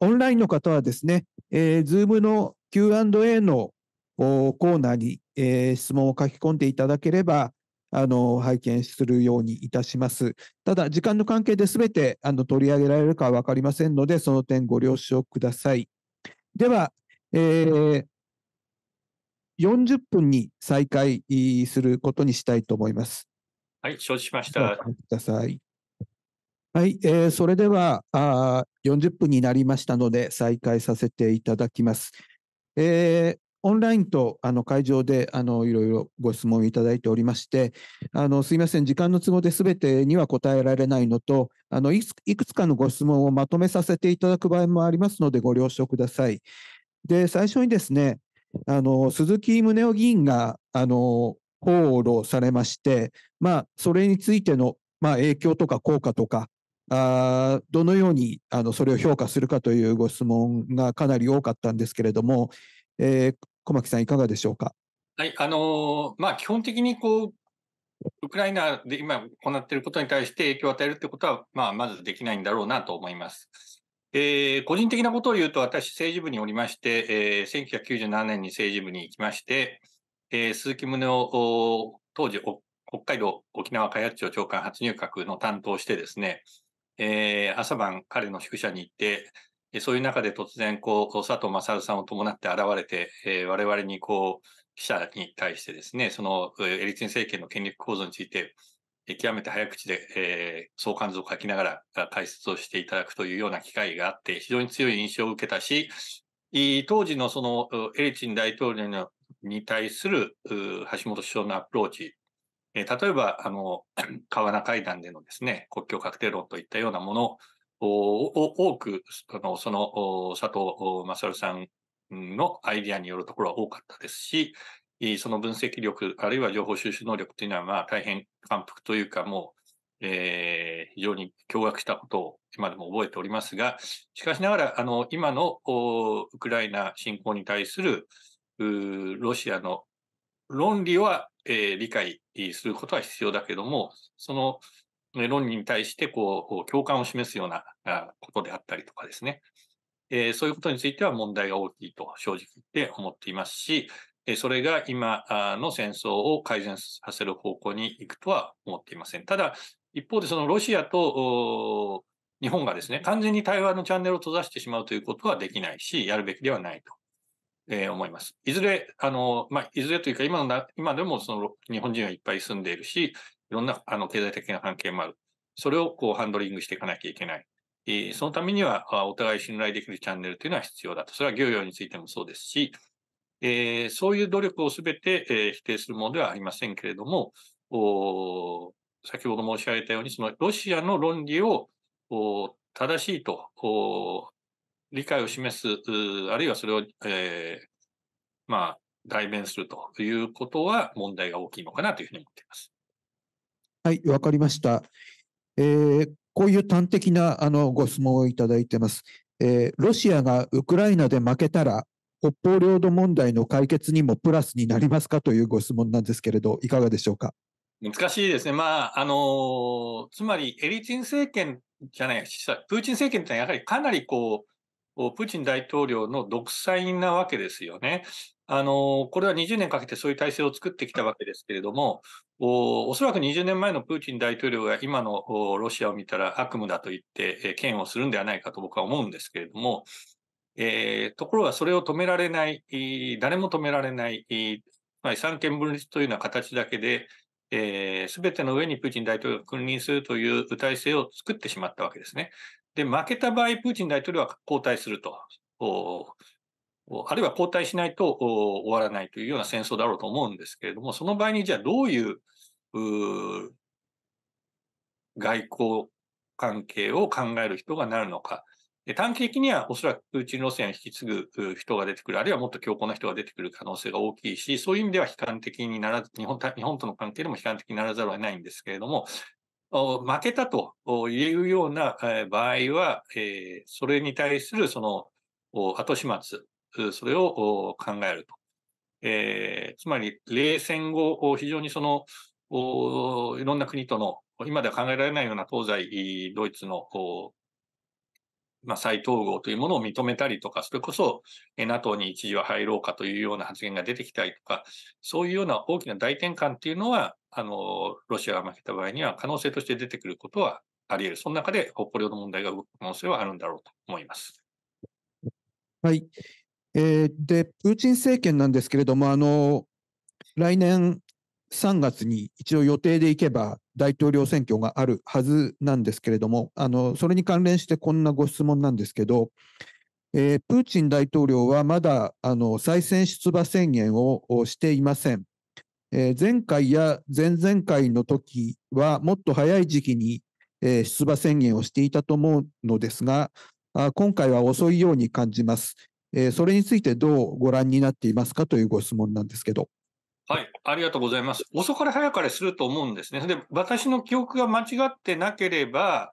オンラインの方はですね、えー、z ー o の Q&A のコーナーに、えー、質問を書き込んでいただければ、あの拝見するようにいたします。ただ、時間の関係で全てあの取り上げられるかは分かりませんので、その点ご了承ください。では、えー、40分に再開することにしたいと思います。はい、承知しました。ください。はい、えー、それではあ40分になりましたので、再開させていただきます。えー、オンラインとあの会場であのいろいろご質問いただいておりましてあのすいません時間の都合で全てには答えられないのとあのいくつかのご質問をまとめさせていただく場合もありますのでご了承ください。で最初にですねあの鈴木宗男議員があの放浪されまして、まあ、それについての、まあ、影響とか効果とかあどのようにあのそれを評価するかというご質問がかなり多かったんですけれども、えー、小牧さん、いかがでしょうか。はいあのまあ、基本的にこうウクライナで今行っていることに対して影響を与えるということは、まあ、まずできないんだろうなと思います。えー、個人的なことを言うと、私、政治部におりまして、えー、1997年に政治部に行きまして、えー、鈴木宗男、当時、北海道沖縄開発庁長官初入閣の担当してですね、えー、朝晩彼の宿舎に行って、そういう中で突然、こう、佐藤勝さんを伴って現れて、えー、我々にこう、記者に対してですね、そのエリツィン政権の権力構造について、極めて早口で、えー、相関図を書きながら解説をしていただくというような機会があって、非常に強い印象を受けたし、当時のそのエリツィン大統領のに対する橋本首相のアプローチ、え例えば、あの、(clears throat) 川名会談でのですね、国境確定論といったようなもの多く、あのその佐藤勝さんのアイディアによるところは多かったですし、その分析力、あるいは情報収集能力というのは、まあ、大変感服というか、もう、えー、非常に驚愕したことを今でも覚えておりますが、しかしながら、あの、今のウクライナ侵攻に対する、ロシアの論理は、えー、理解することは必要だけども、その論理に対してこう共感を示すようなことであったりとかですね、えー、そういうことについては問題が大きいと正直言って思っていますし、それが今の戦争を改善させる方向に行くとは思っていません。ただ、一方でそのロシアと日本がですね、完全に対話のチャンネルを閉ざしてしまうということはできないし、やるべきではないと。えー、思います。いずれ、あの、まあ、いずれというか、今の今でもその日本人はいっぱい住んでいるし、いろんなあの経済的な関係もある。それをこうハンドリングしていかなきゃいけない。えー、そのためには、お互い信頼できるチャンネルというのは必要だと。それは漁業についてもそうですし、えー、そういう努力をすべて、えー、否定するものではありませんけれども、お先ほど申し上げたように、そのロシアの論理をお正しいとお理解を示す、あるいはそれを、えー、まあ、代弁するということは問題が大きいのかなというふうに思っています。はい、わかりました。えー、こういう端的なあのご質問をいただいてます、えー。ロシアがウクライナで負けたら、北方領土問題の解決にもプラスになりますかというご質問なんですけれど、いかがでしょうか。難しいですね。まあ、あの、つまりエリツィン政権じゃない、プーチン政権ってやはりかなりこう、プーチン大統領の独裁なわけですよね。あのこれは20年かけてそういう体制を作ってきたわけですけれども、おそらく20年前のプーチン大統領が今のロシアを見たら悪夢だと言って、嫌悪するんではないかと僕は思うんですけれども、えー、ところがそれを止められない、誰も止められない、まあ、三権分立というような形だけで、す、えー、べ、ての上にプーチン大統領が君臨するという体制を作ってしまったわけですね。で、負けた場合、プーチン大統領は交代すると。あるいは交代しないと終わらないというような戦争だろうと思うんですけれども、その場合にじゃあどういう外交関係を考える人がなるのか。短期的にはおそらくプーチン路線を引き継ぐ人が出てくる、あるいはもっと強硬な人が出てくる可能性が大きいし、そういう意味では悲観的にならず、日本日本との関係でも悲観的にならざるを得ないんですけれども、負けたと言えるような場合は、それに対するその後始末それを考えると。えー、つまり、冷戦後、非常にその、いろんな国との、今では考えられないような東西ドイツの、まあ、再統合というものを認めたりとか、それこそ NATO に一時は入ろうかというような発言が出てきたりとか、そういうような大きな大転換っていうのは、あの、ロシアが負けた場合には可能性として出てくることはあり得る。その中で北方領土問題が動く可能性はあるんだろうと思います。はい。えー、で、プーチン政権なんですけれども、あの来年3月に一応予定でいけば大統領選挙があるはずなんですけれども、あのそれに関連してこんなご質問なんですけど、えー、プーチン大統領はまだあの再選出馬宣言をしていません。えー、前回や前々回の時はもっと早い時期に、えー、出馬宣言をしていたと思うのですが、あ今回は遅いように感じます。えー、それについてどうご覧になっていますかというご質問なんですけど。はい、ありがとうございます。遅かれ早かれすると思うんですね。で、私の記憶が間違ってなければ、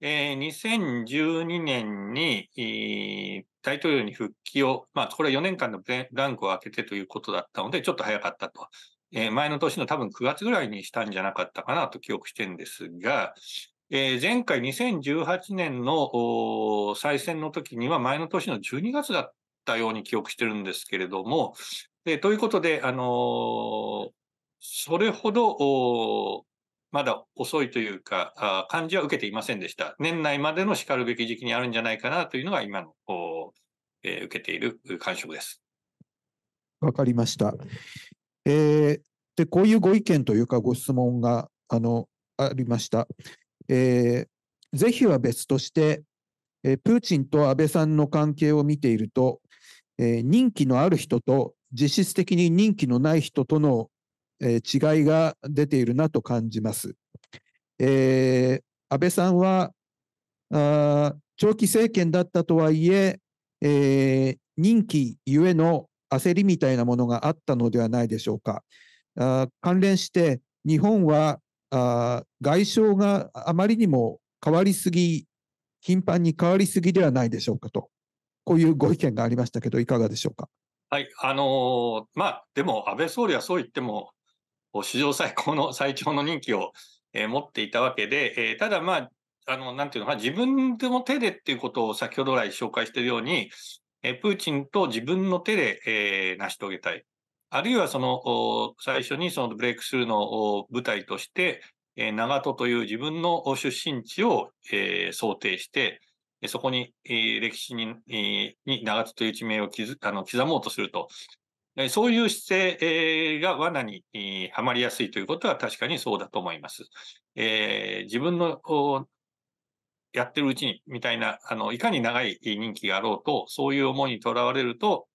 えー、2012年に、えー、大統領に復帰を、まあ、これは4年間のランクを空けてということだったので、ちょっと早かったと。えー、前の年の多分9月ぐらいにしたんじゃなかったかなと記憶してるんですが、え前回2018年の再選の時には前の年の12月だったように記憶してるんですけれども、でということで、あのそれほど、まだ遅いというか、あ、感じは受けていませんでした。年内までのしかるべき時期にあるんじゃないかなというのが今の、えー、受けている感触です。わかりました。えー、で、こういうご意見というかご質問が、あの、ありました。えー、是非は別として、えプーチンと安倍さんの関係を見ていると、えー、任期のある人と実質的に任期のない人との、えー、違いが出ているなと感じます。えー、安倍さんはあ長期政権だったとはいええー、任期ゆえの焦りみたいなものがあったのではないでしょうか。あ関連して日本はあ外相があまりにも変わりすぎ頻繁に変わりすぎではないでしょうかとこういうご意見がありましたけど、いかがでしょうか。はい、あのまあ、でも安倍総理はそう言っても、史上最高の最長の任期を、えー、持っていたわけで、えー、ただ、まあ、あのなんていうのか、自分でも手でっていうことを先ほど来紹介しているように、えー、プーチンと自分の手で、えー、成し遂げたい。あるいはその最初にそのブレイクスルーの舞台として、え長門という自分の出身地を、え想定して、そこに、え歴史に、えに長津という地名を刻あの刻もうとすると、えそういう姿勢、えが罠に、えはまりやすいということは確かにそうだと思います。え自分のやってるうちに、みたいな、あの、いかに長い任期があろうと、そういう思いにとらわれると、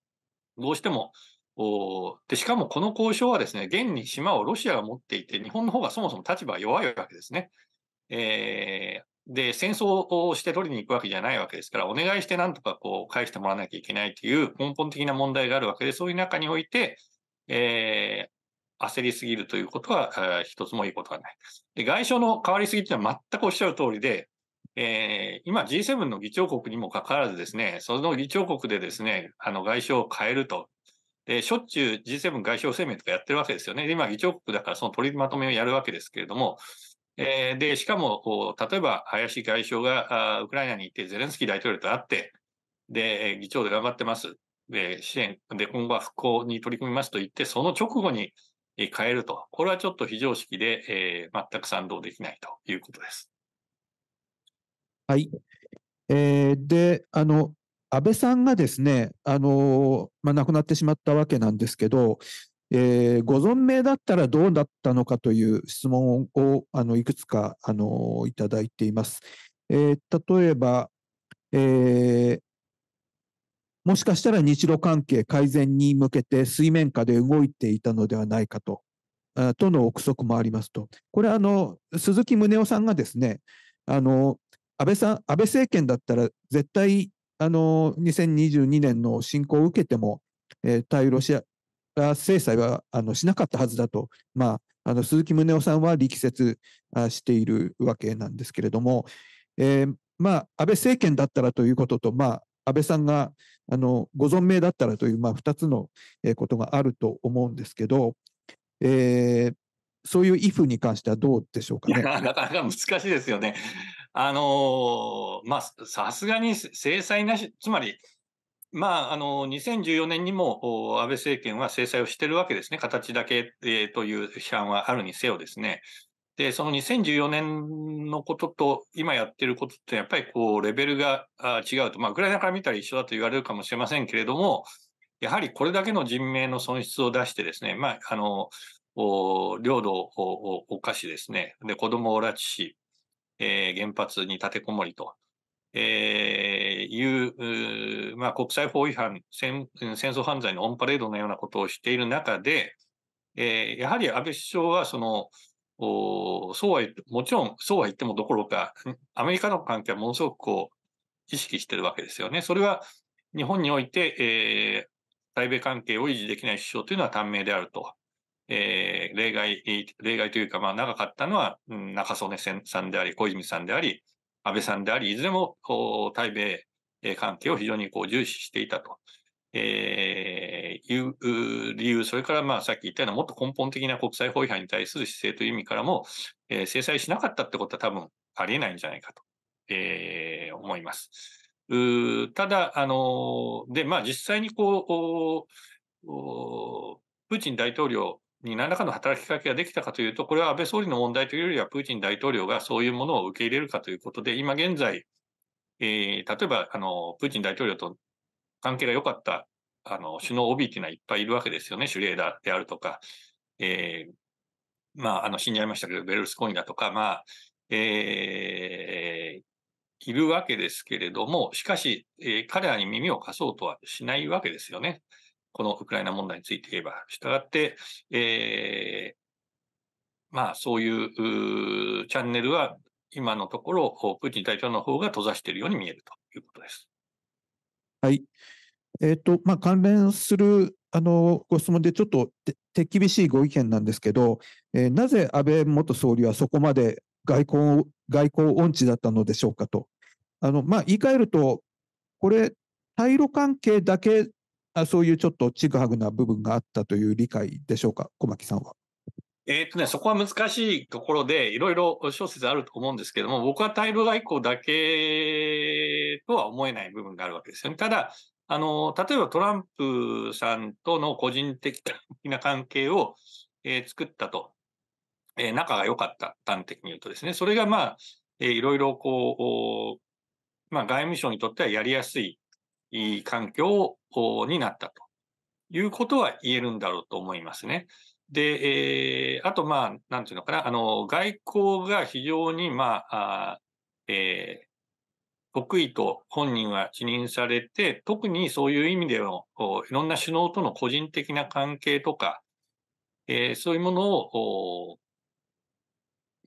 どうしても、おで、しかもこの交渉はですね、現に島をロシアが持っていて、日本の方がそもそも立場が弱いわけですね。えー、で、戦争をして取りに行くわけじゃないわけですから、お願いしてなんとかこう返してもらわなきゃいけないという根本的な問題があるわけで、そういう中において、えー、焦りすぎるということは、えー、一つもいいことはない。で、外相の変わりすぎというのは全くおっしゃる通りで、えー、今 G7 の議長国にもかかわらずですね、その議長国でですね、あの外相を変えると。で、しょっちゅう G7 外相声明とかやってるわけですよね。今議長国だからその取りまとめをやるわけですけれども、えー、で、しかも、例えば林外相がウクライナに行ってゼレンスキー大統領と会って、で、議長で頑張ってます。で、支援、で、今後は復興に取り組みますと言って、その直後に変えると。これはちょっと非常識で、えー、全く賛同できないということです。はい。えー、で、あの、安倍さんがですね、あのまあ、亡くなってしまったわけなんですけど、えー、ご存命だったらどうだったのかという質問をあのいくつかあのいただいています。えー、例えば、えー、もしかしたら日露関係改善に向けて水面下で動いていたのではないかと、あとの憶測もありますと。これあの、鈴木宗男さんがですね、あの安倍さん安倍政権だったら絶対あの2022年の侵攻を受けても、えー、対ロシア制裁はあのしなかったはずだと、まあ、あの鈴木宗男さんは力説しているわけなんですけれども、えー、まあ、安倍政権だったらということと、まあ、安倍さんがあのご存命だったらという、まあ、2つのことがあると思うんですけど、えー、そういう if に関してはどうでしょうかね。なかなか難しいですよね。あのー、まあ、さすがに制裁なし、つまり、まあ、あの2014年にも安倍政権は制裁をしているわけですね、形だけ、えという批判はあるにせよですね。で、その2014年のことと今やってることって、やっぱりこう、レベルが違うと、まあ、ウクライナから見たら一緒だと言われるかもしれませんけれども、やはりこれだけの人命の損失を出してですね、まあ、あの、領土を犯しですね、で、子供を拉致し、えー、原発に立てこもりと。えー、いう、まあ、国際法違反戦、戦争犯罪のオンパレードのようなことをしている中で、えー、やはり安倍首相はその、おそうはもちろんそうは言ってもどころか、アメリカの関係はものすごくこう意識してるわけですよね。それは日本において、えー、対米関係を維持できない首相というのは短命であると。えー、例外、例外というか、まあ長かったのは、中曽根さんであり、小泉さんであり、安倍さんであり、いずれも対米関係を非常にこう重視していたと。えー、いう理由、それからまあさっき言ったようなもっと根本的な国際法違反に対する姿勢という意味からも、えー、制裁しなかったってことは多分ありえないんじゃないかと、えー、思います。うただ、あので、まあ実際にこう、プーチン大統領に何らかの働きかけができたかというと、これは安倍総理の問題というよりは、プーチン大統領がそういうものを受け入れるかということで、今現在、えー、例えばあのプーチン大統領と関係が良かったあの首脳 OB というのはいっぱいいるわけですよね、シュレーダーであるとか、えー、まあ、あの死んじゃいましたけど、ベルスコインだとか、まあえー、いるわけですけれども、しかし、え彼らに耳を貸そうとはしないわけですよね。このウクライナ問題について言えば、したがって、えー、まあ、そういうチャンネルは今のところ、プーチン大統領の方が閉ざしているように見えるということです。はい。えーとまあ、関連するあのご質問で、ちょっと手厳しいご意見なんですけど、えー、なぜ安倍元総理はそこまで外交外交音痴だったのでしょうかと。あのまあ、言い換えると、これ、対ロ関係だけあそういうちょっとちぐはぐな部分があったという理解でしょうか、小牧さんは。えーとね、そこは難しいところで、いろいろ小説あると思うんですけども、僕は対ロ外交だけとは思えない部分があるわけですよね。ただ、あの、例えばトランプさんとの個人的な (laughs) 関係を、えー、作ったと。えー、仲が良かった、端的に言うとですね。それがまあ、えー、いろいろこう、まあ、外務省にとってはやりやすいい環境になったということは言えるんだろうと思いますね。で、えー、あと、まあ、なんていうのかな、あの、外交が非常に、まあ、あえー、得意と本人は辞任されて、特にそういう意味では、いろんな首脳との個人的な関係とか、えー、そういうものを、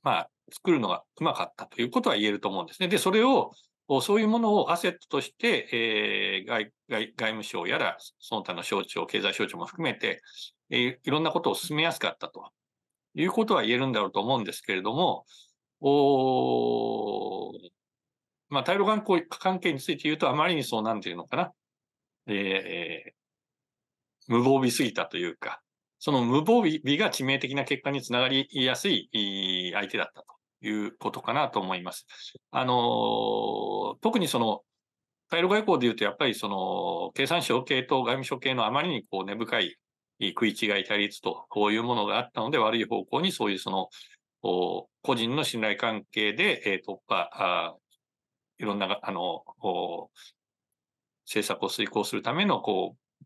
まあ、作るのがうまかったということは言えると思うんですね。で、それを、そういうものをアセットとして、えー、外外外務省やら、その他の省庁、経済省庁も含めて、えー、いろんなことを進めやすかったということは言えるんだろうと思うんですけれども、おまあ、対ロ関係について言うと、あまりにそうなんていうのかな、えー、無防備すぎたというか、その無防備が致命的な結果につながりやすい相手だったということかなと思います。あの、特にその、対路外交で言うと、やっぱりその、経産省系と外務省系のあまりにこう根深い食い違い対立と、こういうものがあったので、悪い方向にそういうその、個人の信頼関係で、え突破、いろんな、あの、政策を遂行するための、こう、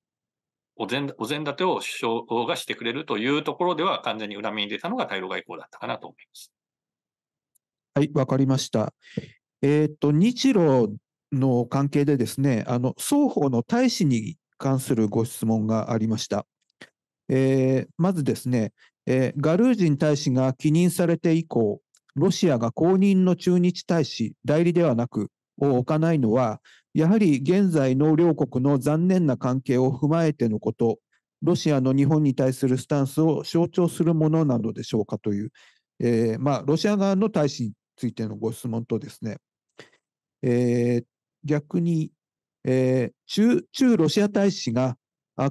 お膳立てを首相がしてくれるというところでは完全に裏目に出たのが対路外交だったかなと思います。はい、わかりました。えっ、ー、と、日露の関係でですね、あの、双方の大使に関するご質問がありました。えー、まずですね、えー、ガルージン大使が起任されて以降、ロシアが公認の駐日大使、代理ではなく、を置かないのは、やはり現在の両国の残念な関係を踏まえてのこと、ロシアの日本に対するスタンスを象徴するものなのでしょうかという、えーまあ、ロシア側の大使ついてのご質問とですね、えー、逆に、えー、中、中ロシア大使が、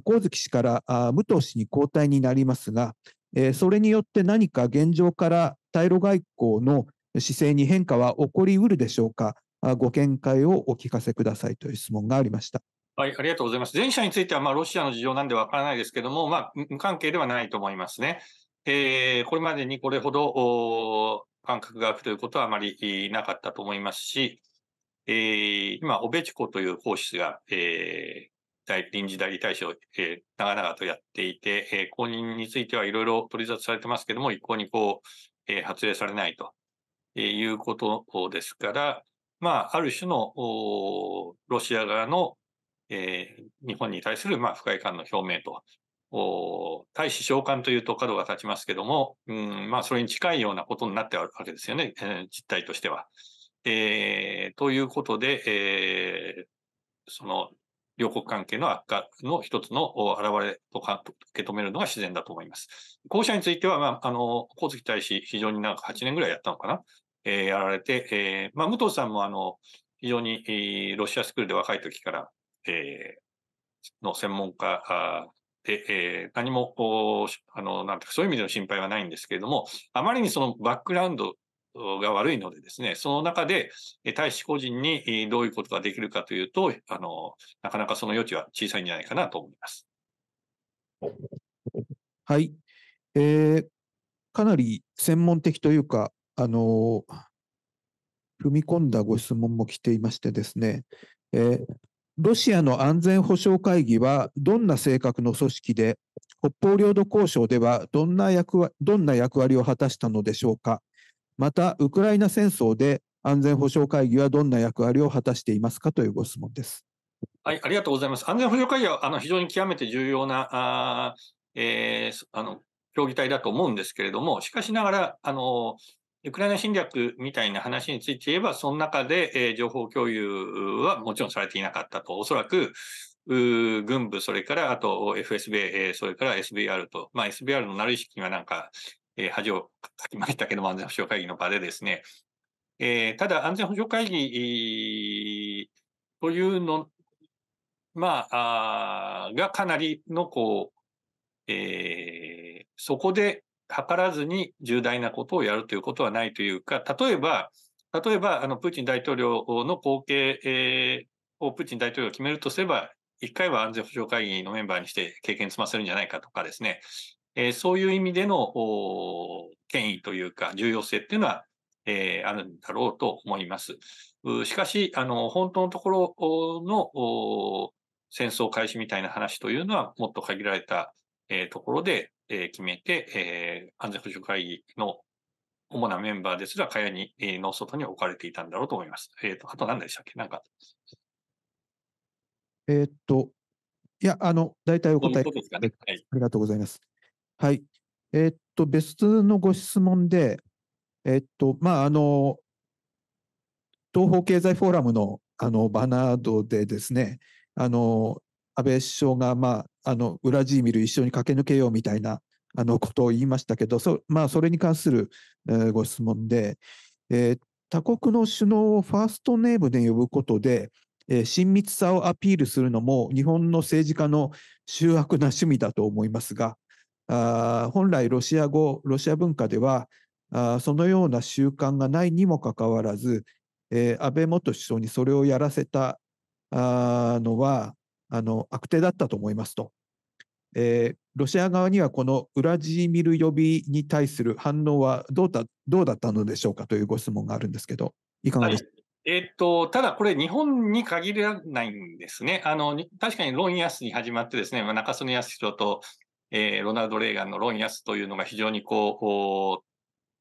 光月氏からあ武藤氏に交代になりますが、えー、それによって何か現状から対ロ外交の姿勢に変化は起こりうるでしょうか、あご見解をお聞かせくださいという質問がありました。はい、ありがとうございます。前者については、まあ、ロシアの事情なんでわからないですけども、まあ、無関係ではないと思いますね。えー、これまでにこれほど感覚が空くということはあまりなかったと思いますし、えー、今、オベチコという皇室が、えー、臨時代理大使を、えー、長々とやっていて、えー、公認についてはいろいろ取り沙汰されてますけども、一向にこう、えー、発令されないと、えー、いうことですから、まあ、ある種のおロシア側の、えー、日本に対する、まあ、不快感の表明と大使召喚というと角が立ちますけども、うん、まあ、それに近いようなことになってあるわけですよね、えー、実態としては。えー、ということで、えー、その、両国関係の悪化の一つの表れとか受け止めるのが自然だと思います。後者については、まあ、あの、小月大使、非常になんか8年ぐらいやったのかな、えー、やられて、えー、まあ、武藤さんも、あの、非常に、えー、ロシアスクールで若い時から、えー、の専門家で、えー、何も、あの、なんていうか、そういう意味での心配はないんですけれども、あまりにそのバックグラウンドが悪いのでですね、その中で、大使個人にどういうことができるかというと、あの、なかなかその余地は小さいんじゃないかなと思います。はい。えー、かなり専門的というか、あの、踏み込んだご質問も来ていましてですね、えー、ロシアの安全保障会議はどんな性格の組織で、北方領土交渉ではどんな役どんな役割を果たしたのでしょうか。また、ウクライナ戦争で安全保障会議はどんな役割を果たしていますかというご質問です。はい、ありがとうございます。安全保障会議はあの非常に極めて重要なあ、えー、あの協議体だと思うんですけれども、しかしながら、あのウクライナ侵略みたいな話について言えば、その中で、え情報共有はもちろんされていなかったと、おそらく、軍部、それから、あと FSB、それから SBR と、まあ SBR のなる意識にはなんか、え恥をかきましたけども、安全保障会議の場でですね、えー、ただ安全保障会議というの、まあ、あがかなりのこう、えー、そこで図らずに重大なことをやるということはないというか、例えば、例えば、あの、プーチン大統領の後継をプーチン大統領が決めるとすれば、一回は安全保障会議のメンバーにして経験積ませるんじゃないかとかですね、えー、そういう意味での権威というか重要性っていうのは、えー、あるんだろうと思います。しかし、あの、本当のところの戦争開始みたいな話というのは、もっと限られたえー、ところで、えー、決めて、えー、安全保障会議の主なメンバーですら、かやに、えー、の外に置かれていたんだろうと思います。えー、と、あと何でしたっけなんか。えっと、いや、あの、大体お答え、ねはい、ありがとうございます。はい。えっと、別のご質問で、えっと、まあ、あの、東方経済フォーラムのあのバナードでですね、あの、安倍首相が、まあ、あのウラジーミル一緒に駆け抜けようみたいなあのことを言いましたけどそ,、まあ、それに関する、えー、ご質問で、えー、他国の首脳をファーストネームで呼ぶことで、えー、親密さをアピールするのも日本の政治家の醜悪な趣味だと思いますがあ本来ロシア語ロシア文化ではあそのような習慣がないにもかかわらず、えー、安倍元首相にそれをやらせたあのはあの悪手だったと思いますと、えー、ロシア側にはこのウラジーミル予備に対する反応はどうだどうだったのでしょうかというご質問があるんですけど、いかがですか、はいえっと、ただこれ日本に限らないんですね。あの、確かにロン安に始まってですね、まあ、中曽根康弘と、えー、ロナルド・レーガンのロン安というのが非常にこう、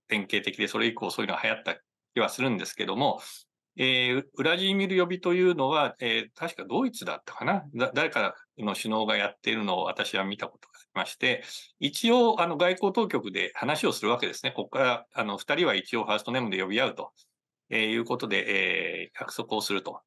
典型的で、それ以降そういうのが流行った気はするんですけども、えー、ウラジーミル呼びというのは、えー、確かドイツだったかな誰かの首脳がやっているのを私は見たことがありまして、一応、あの、外交当局で話をするわけですね。ここから、あの、二人は一応ファーストネームで呼び合うと、えー、いうことで、えー、約束をすると、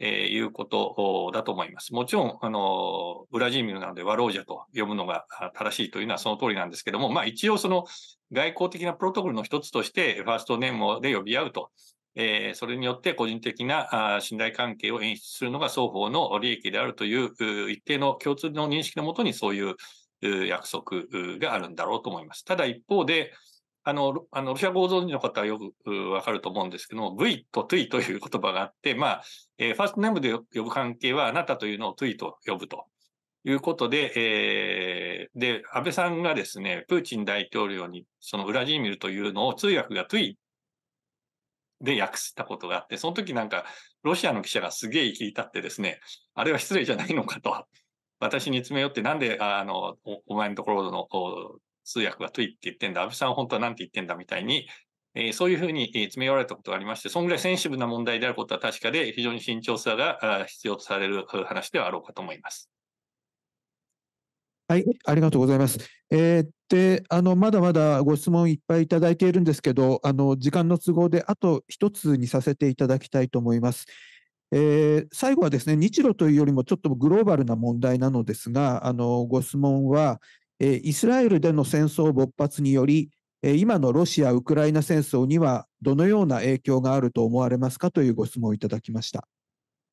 えー、いうことだと思います。もちろん、あの、ウラジーミルなので、ワロージャと呼ぶのが正しいというのはその通りなんですけども、まあ一応その外交的なプロトコルの一つとして、ファーストネームで呼び合うと。えー、それによって個人的な信頼関係を演出するのが双方の利益であるという一定の共通の認識のもとにそういう約束があるんだろうと思います。ただ一方で、あの、あのロシア語を存じの方はよくわかると思うんですけども、V と T という言葉があって、まあ、えー、ファーストネームで呼ぶ関係はあなたというのを T と呼ぶと。いうことで、えー、で、安倍さんがですね、プーチン大統領に、そのウラジーミルというのを通訳がトゥイで訳したことがあって、その時なんか、ロシアの記者がすげえ聞いたってですね、あれは失礼じゃないのかと、私に詰め寄って、なんで、あの、お前のところの通訳はといって言ってんだ、安倍さんは本当は何て言ってんだみたいに、えー、そういうふうに詰め寄られたことがありまして、そんぐらいセンシブな問題であることは確かで、非常に慎重さが必要とされる話ではあろうかと思います。はい、ありがとうございます。えー、であのまだまだご質問いっぱいいただいているんですけどあの時間の都合であと1つにさせていただきたいと思います。えー、最後はですね日露というよりもちょっとグローバルな問題なのですがあのご質問は、えイスラエルでの戦争勃発により今のロシア・ウクライナ戦争にはどのような影響があると思われますかというご質問をいただきました。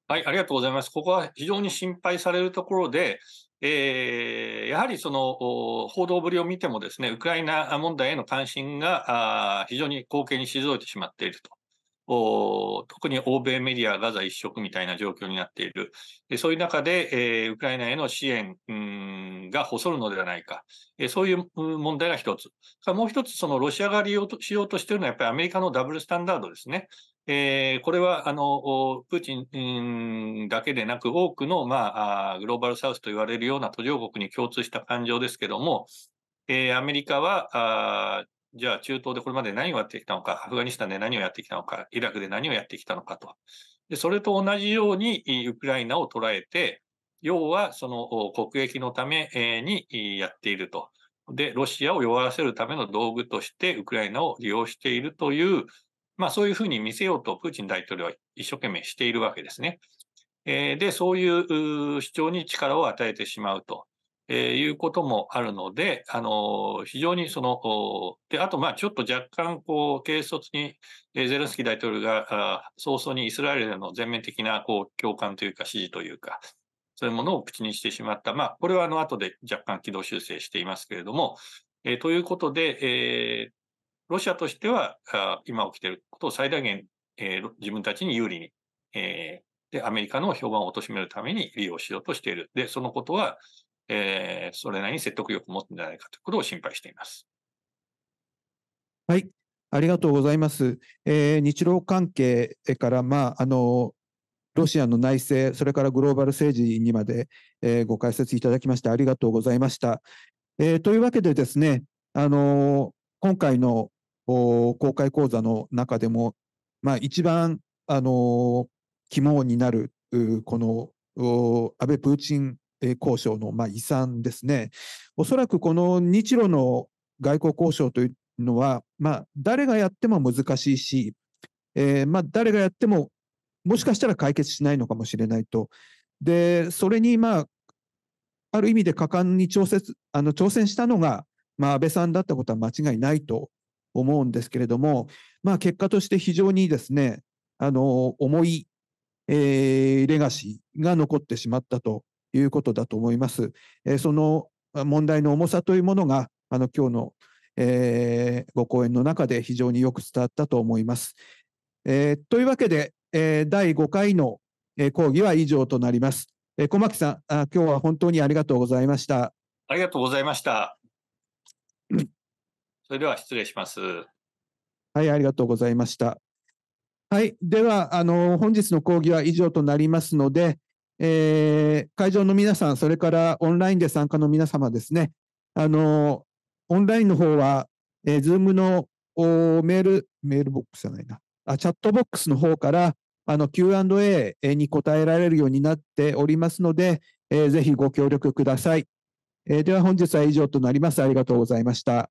はい、ありがとうございます。ここは非常に心配されるところで、えー、やはりその報道ぶりを見てもですね、ウクライナ問題への関心が非常に後継に退いてしまっていると。特に欧米メディアガザ一色みたいな状況になっている。そういう中で、えー、ウクライナへの支援、が細るのではないか。そういう問題が一つ。もう一つ、そのロシアが利用しようとしているのはやっぱりアメリカのダブルスタンダードですね。えー、これはあのプーチンだけでなく、多くの、まあ、グローバルサウスと言われるような途上国に共通した感情ですけども、えー、アメリカはあじゃあ中東でこれまで何をやってきたのか、アフガニスタンで何をやってきたのか、イラクで何をやってきたのかと。でそれと同じようにウクライナを捉えて、要はその国益のためにやっていると。で、ロシアを弱らせるための道具としてウクライナを利用しているという、まあ、そういうふうに見せようとプーチン大統領は一生懸命しているわけですね。えー、で、そういう主張に力を与えてしまうと。えー、いうこともあるので、あのー、非常にその、で、あと、まあ、ちょっと若干、こう、軽率に、えー、ゼレンスキー大統領が、あ早々にイスラエルへの全面的な、こう、共感というか、支持というか、そういうものを口にしてしまった。まあ、これは、あの、後で若干軌道修正していますけれども、えー、ということで、えロシアとしては、今起きていることを最大限、えー、自分たちに有利に、えー、で、アメリカの評判を貶めるために利用しようとしている。で、そのことは、えー、それなりに説得力を持つんじゃないかということを心配しています。はい、ありがとうございます。えー、日露関係から、まあ、あの、ロシアの内政、それからグローバル政治にまで、えー、ご解説いただきましてありがとうございました。えー、というわけでですね、あの今回の公開講座の中でも、まあ、一番、あの肝になるこの安倍プーチン交渉の、まあ、遺産ですね。おそらくこの日露の外交交渉というのは、まあ、誰がやっても難しいし、えー、まあ、誰がやってももしかしたら解決しないのかもしれないと。で、それに、まあ、ある意味で果敢に調節あの挑戦したのが、まあ、安倍さんだったことは間違いないと思うんですけれども、まあ、結果として非常にですね、あの、重い、えー、レガシーが残ってしまったということだと思います。えー、その問題の重さというものが、あの、今日の、えー、ご講演の中で非常によく伝わったと思います。えー、というわけで、えー、第5回の、えー、講義は以上となります。えー、小牧さんあ、今日は本当にありがとうございました。ありがとうございました。それでは失礼します。はい、ありがとうございました。はい、では、あの、本日の講義は以上となりますので、えー、会場の皆さん、それからオンラインで参加の皆様ですね、あの、オンラインの方は、えー、Zoom のメール、メールボックスじゃないな、あチャットボックスの方から、あの、Q&A に答えられるようになっておりますので、えー、ぜひご協力ください。えー、では本日は以上となります。ありがとうございました。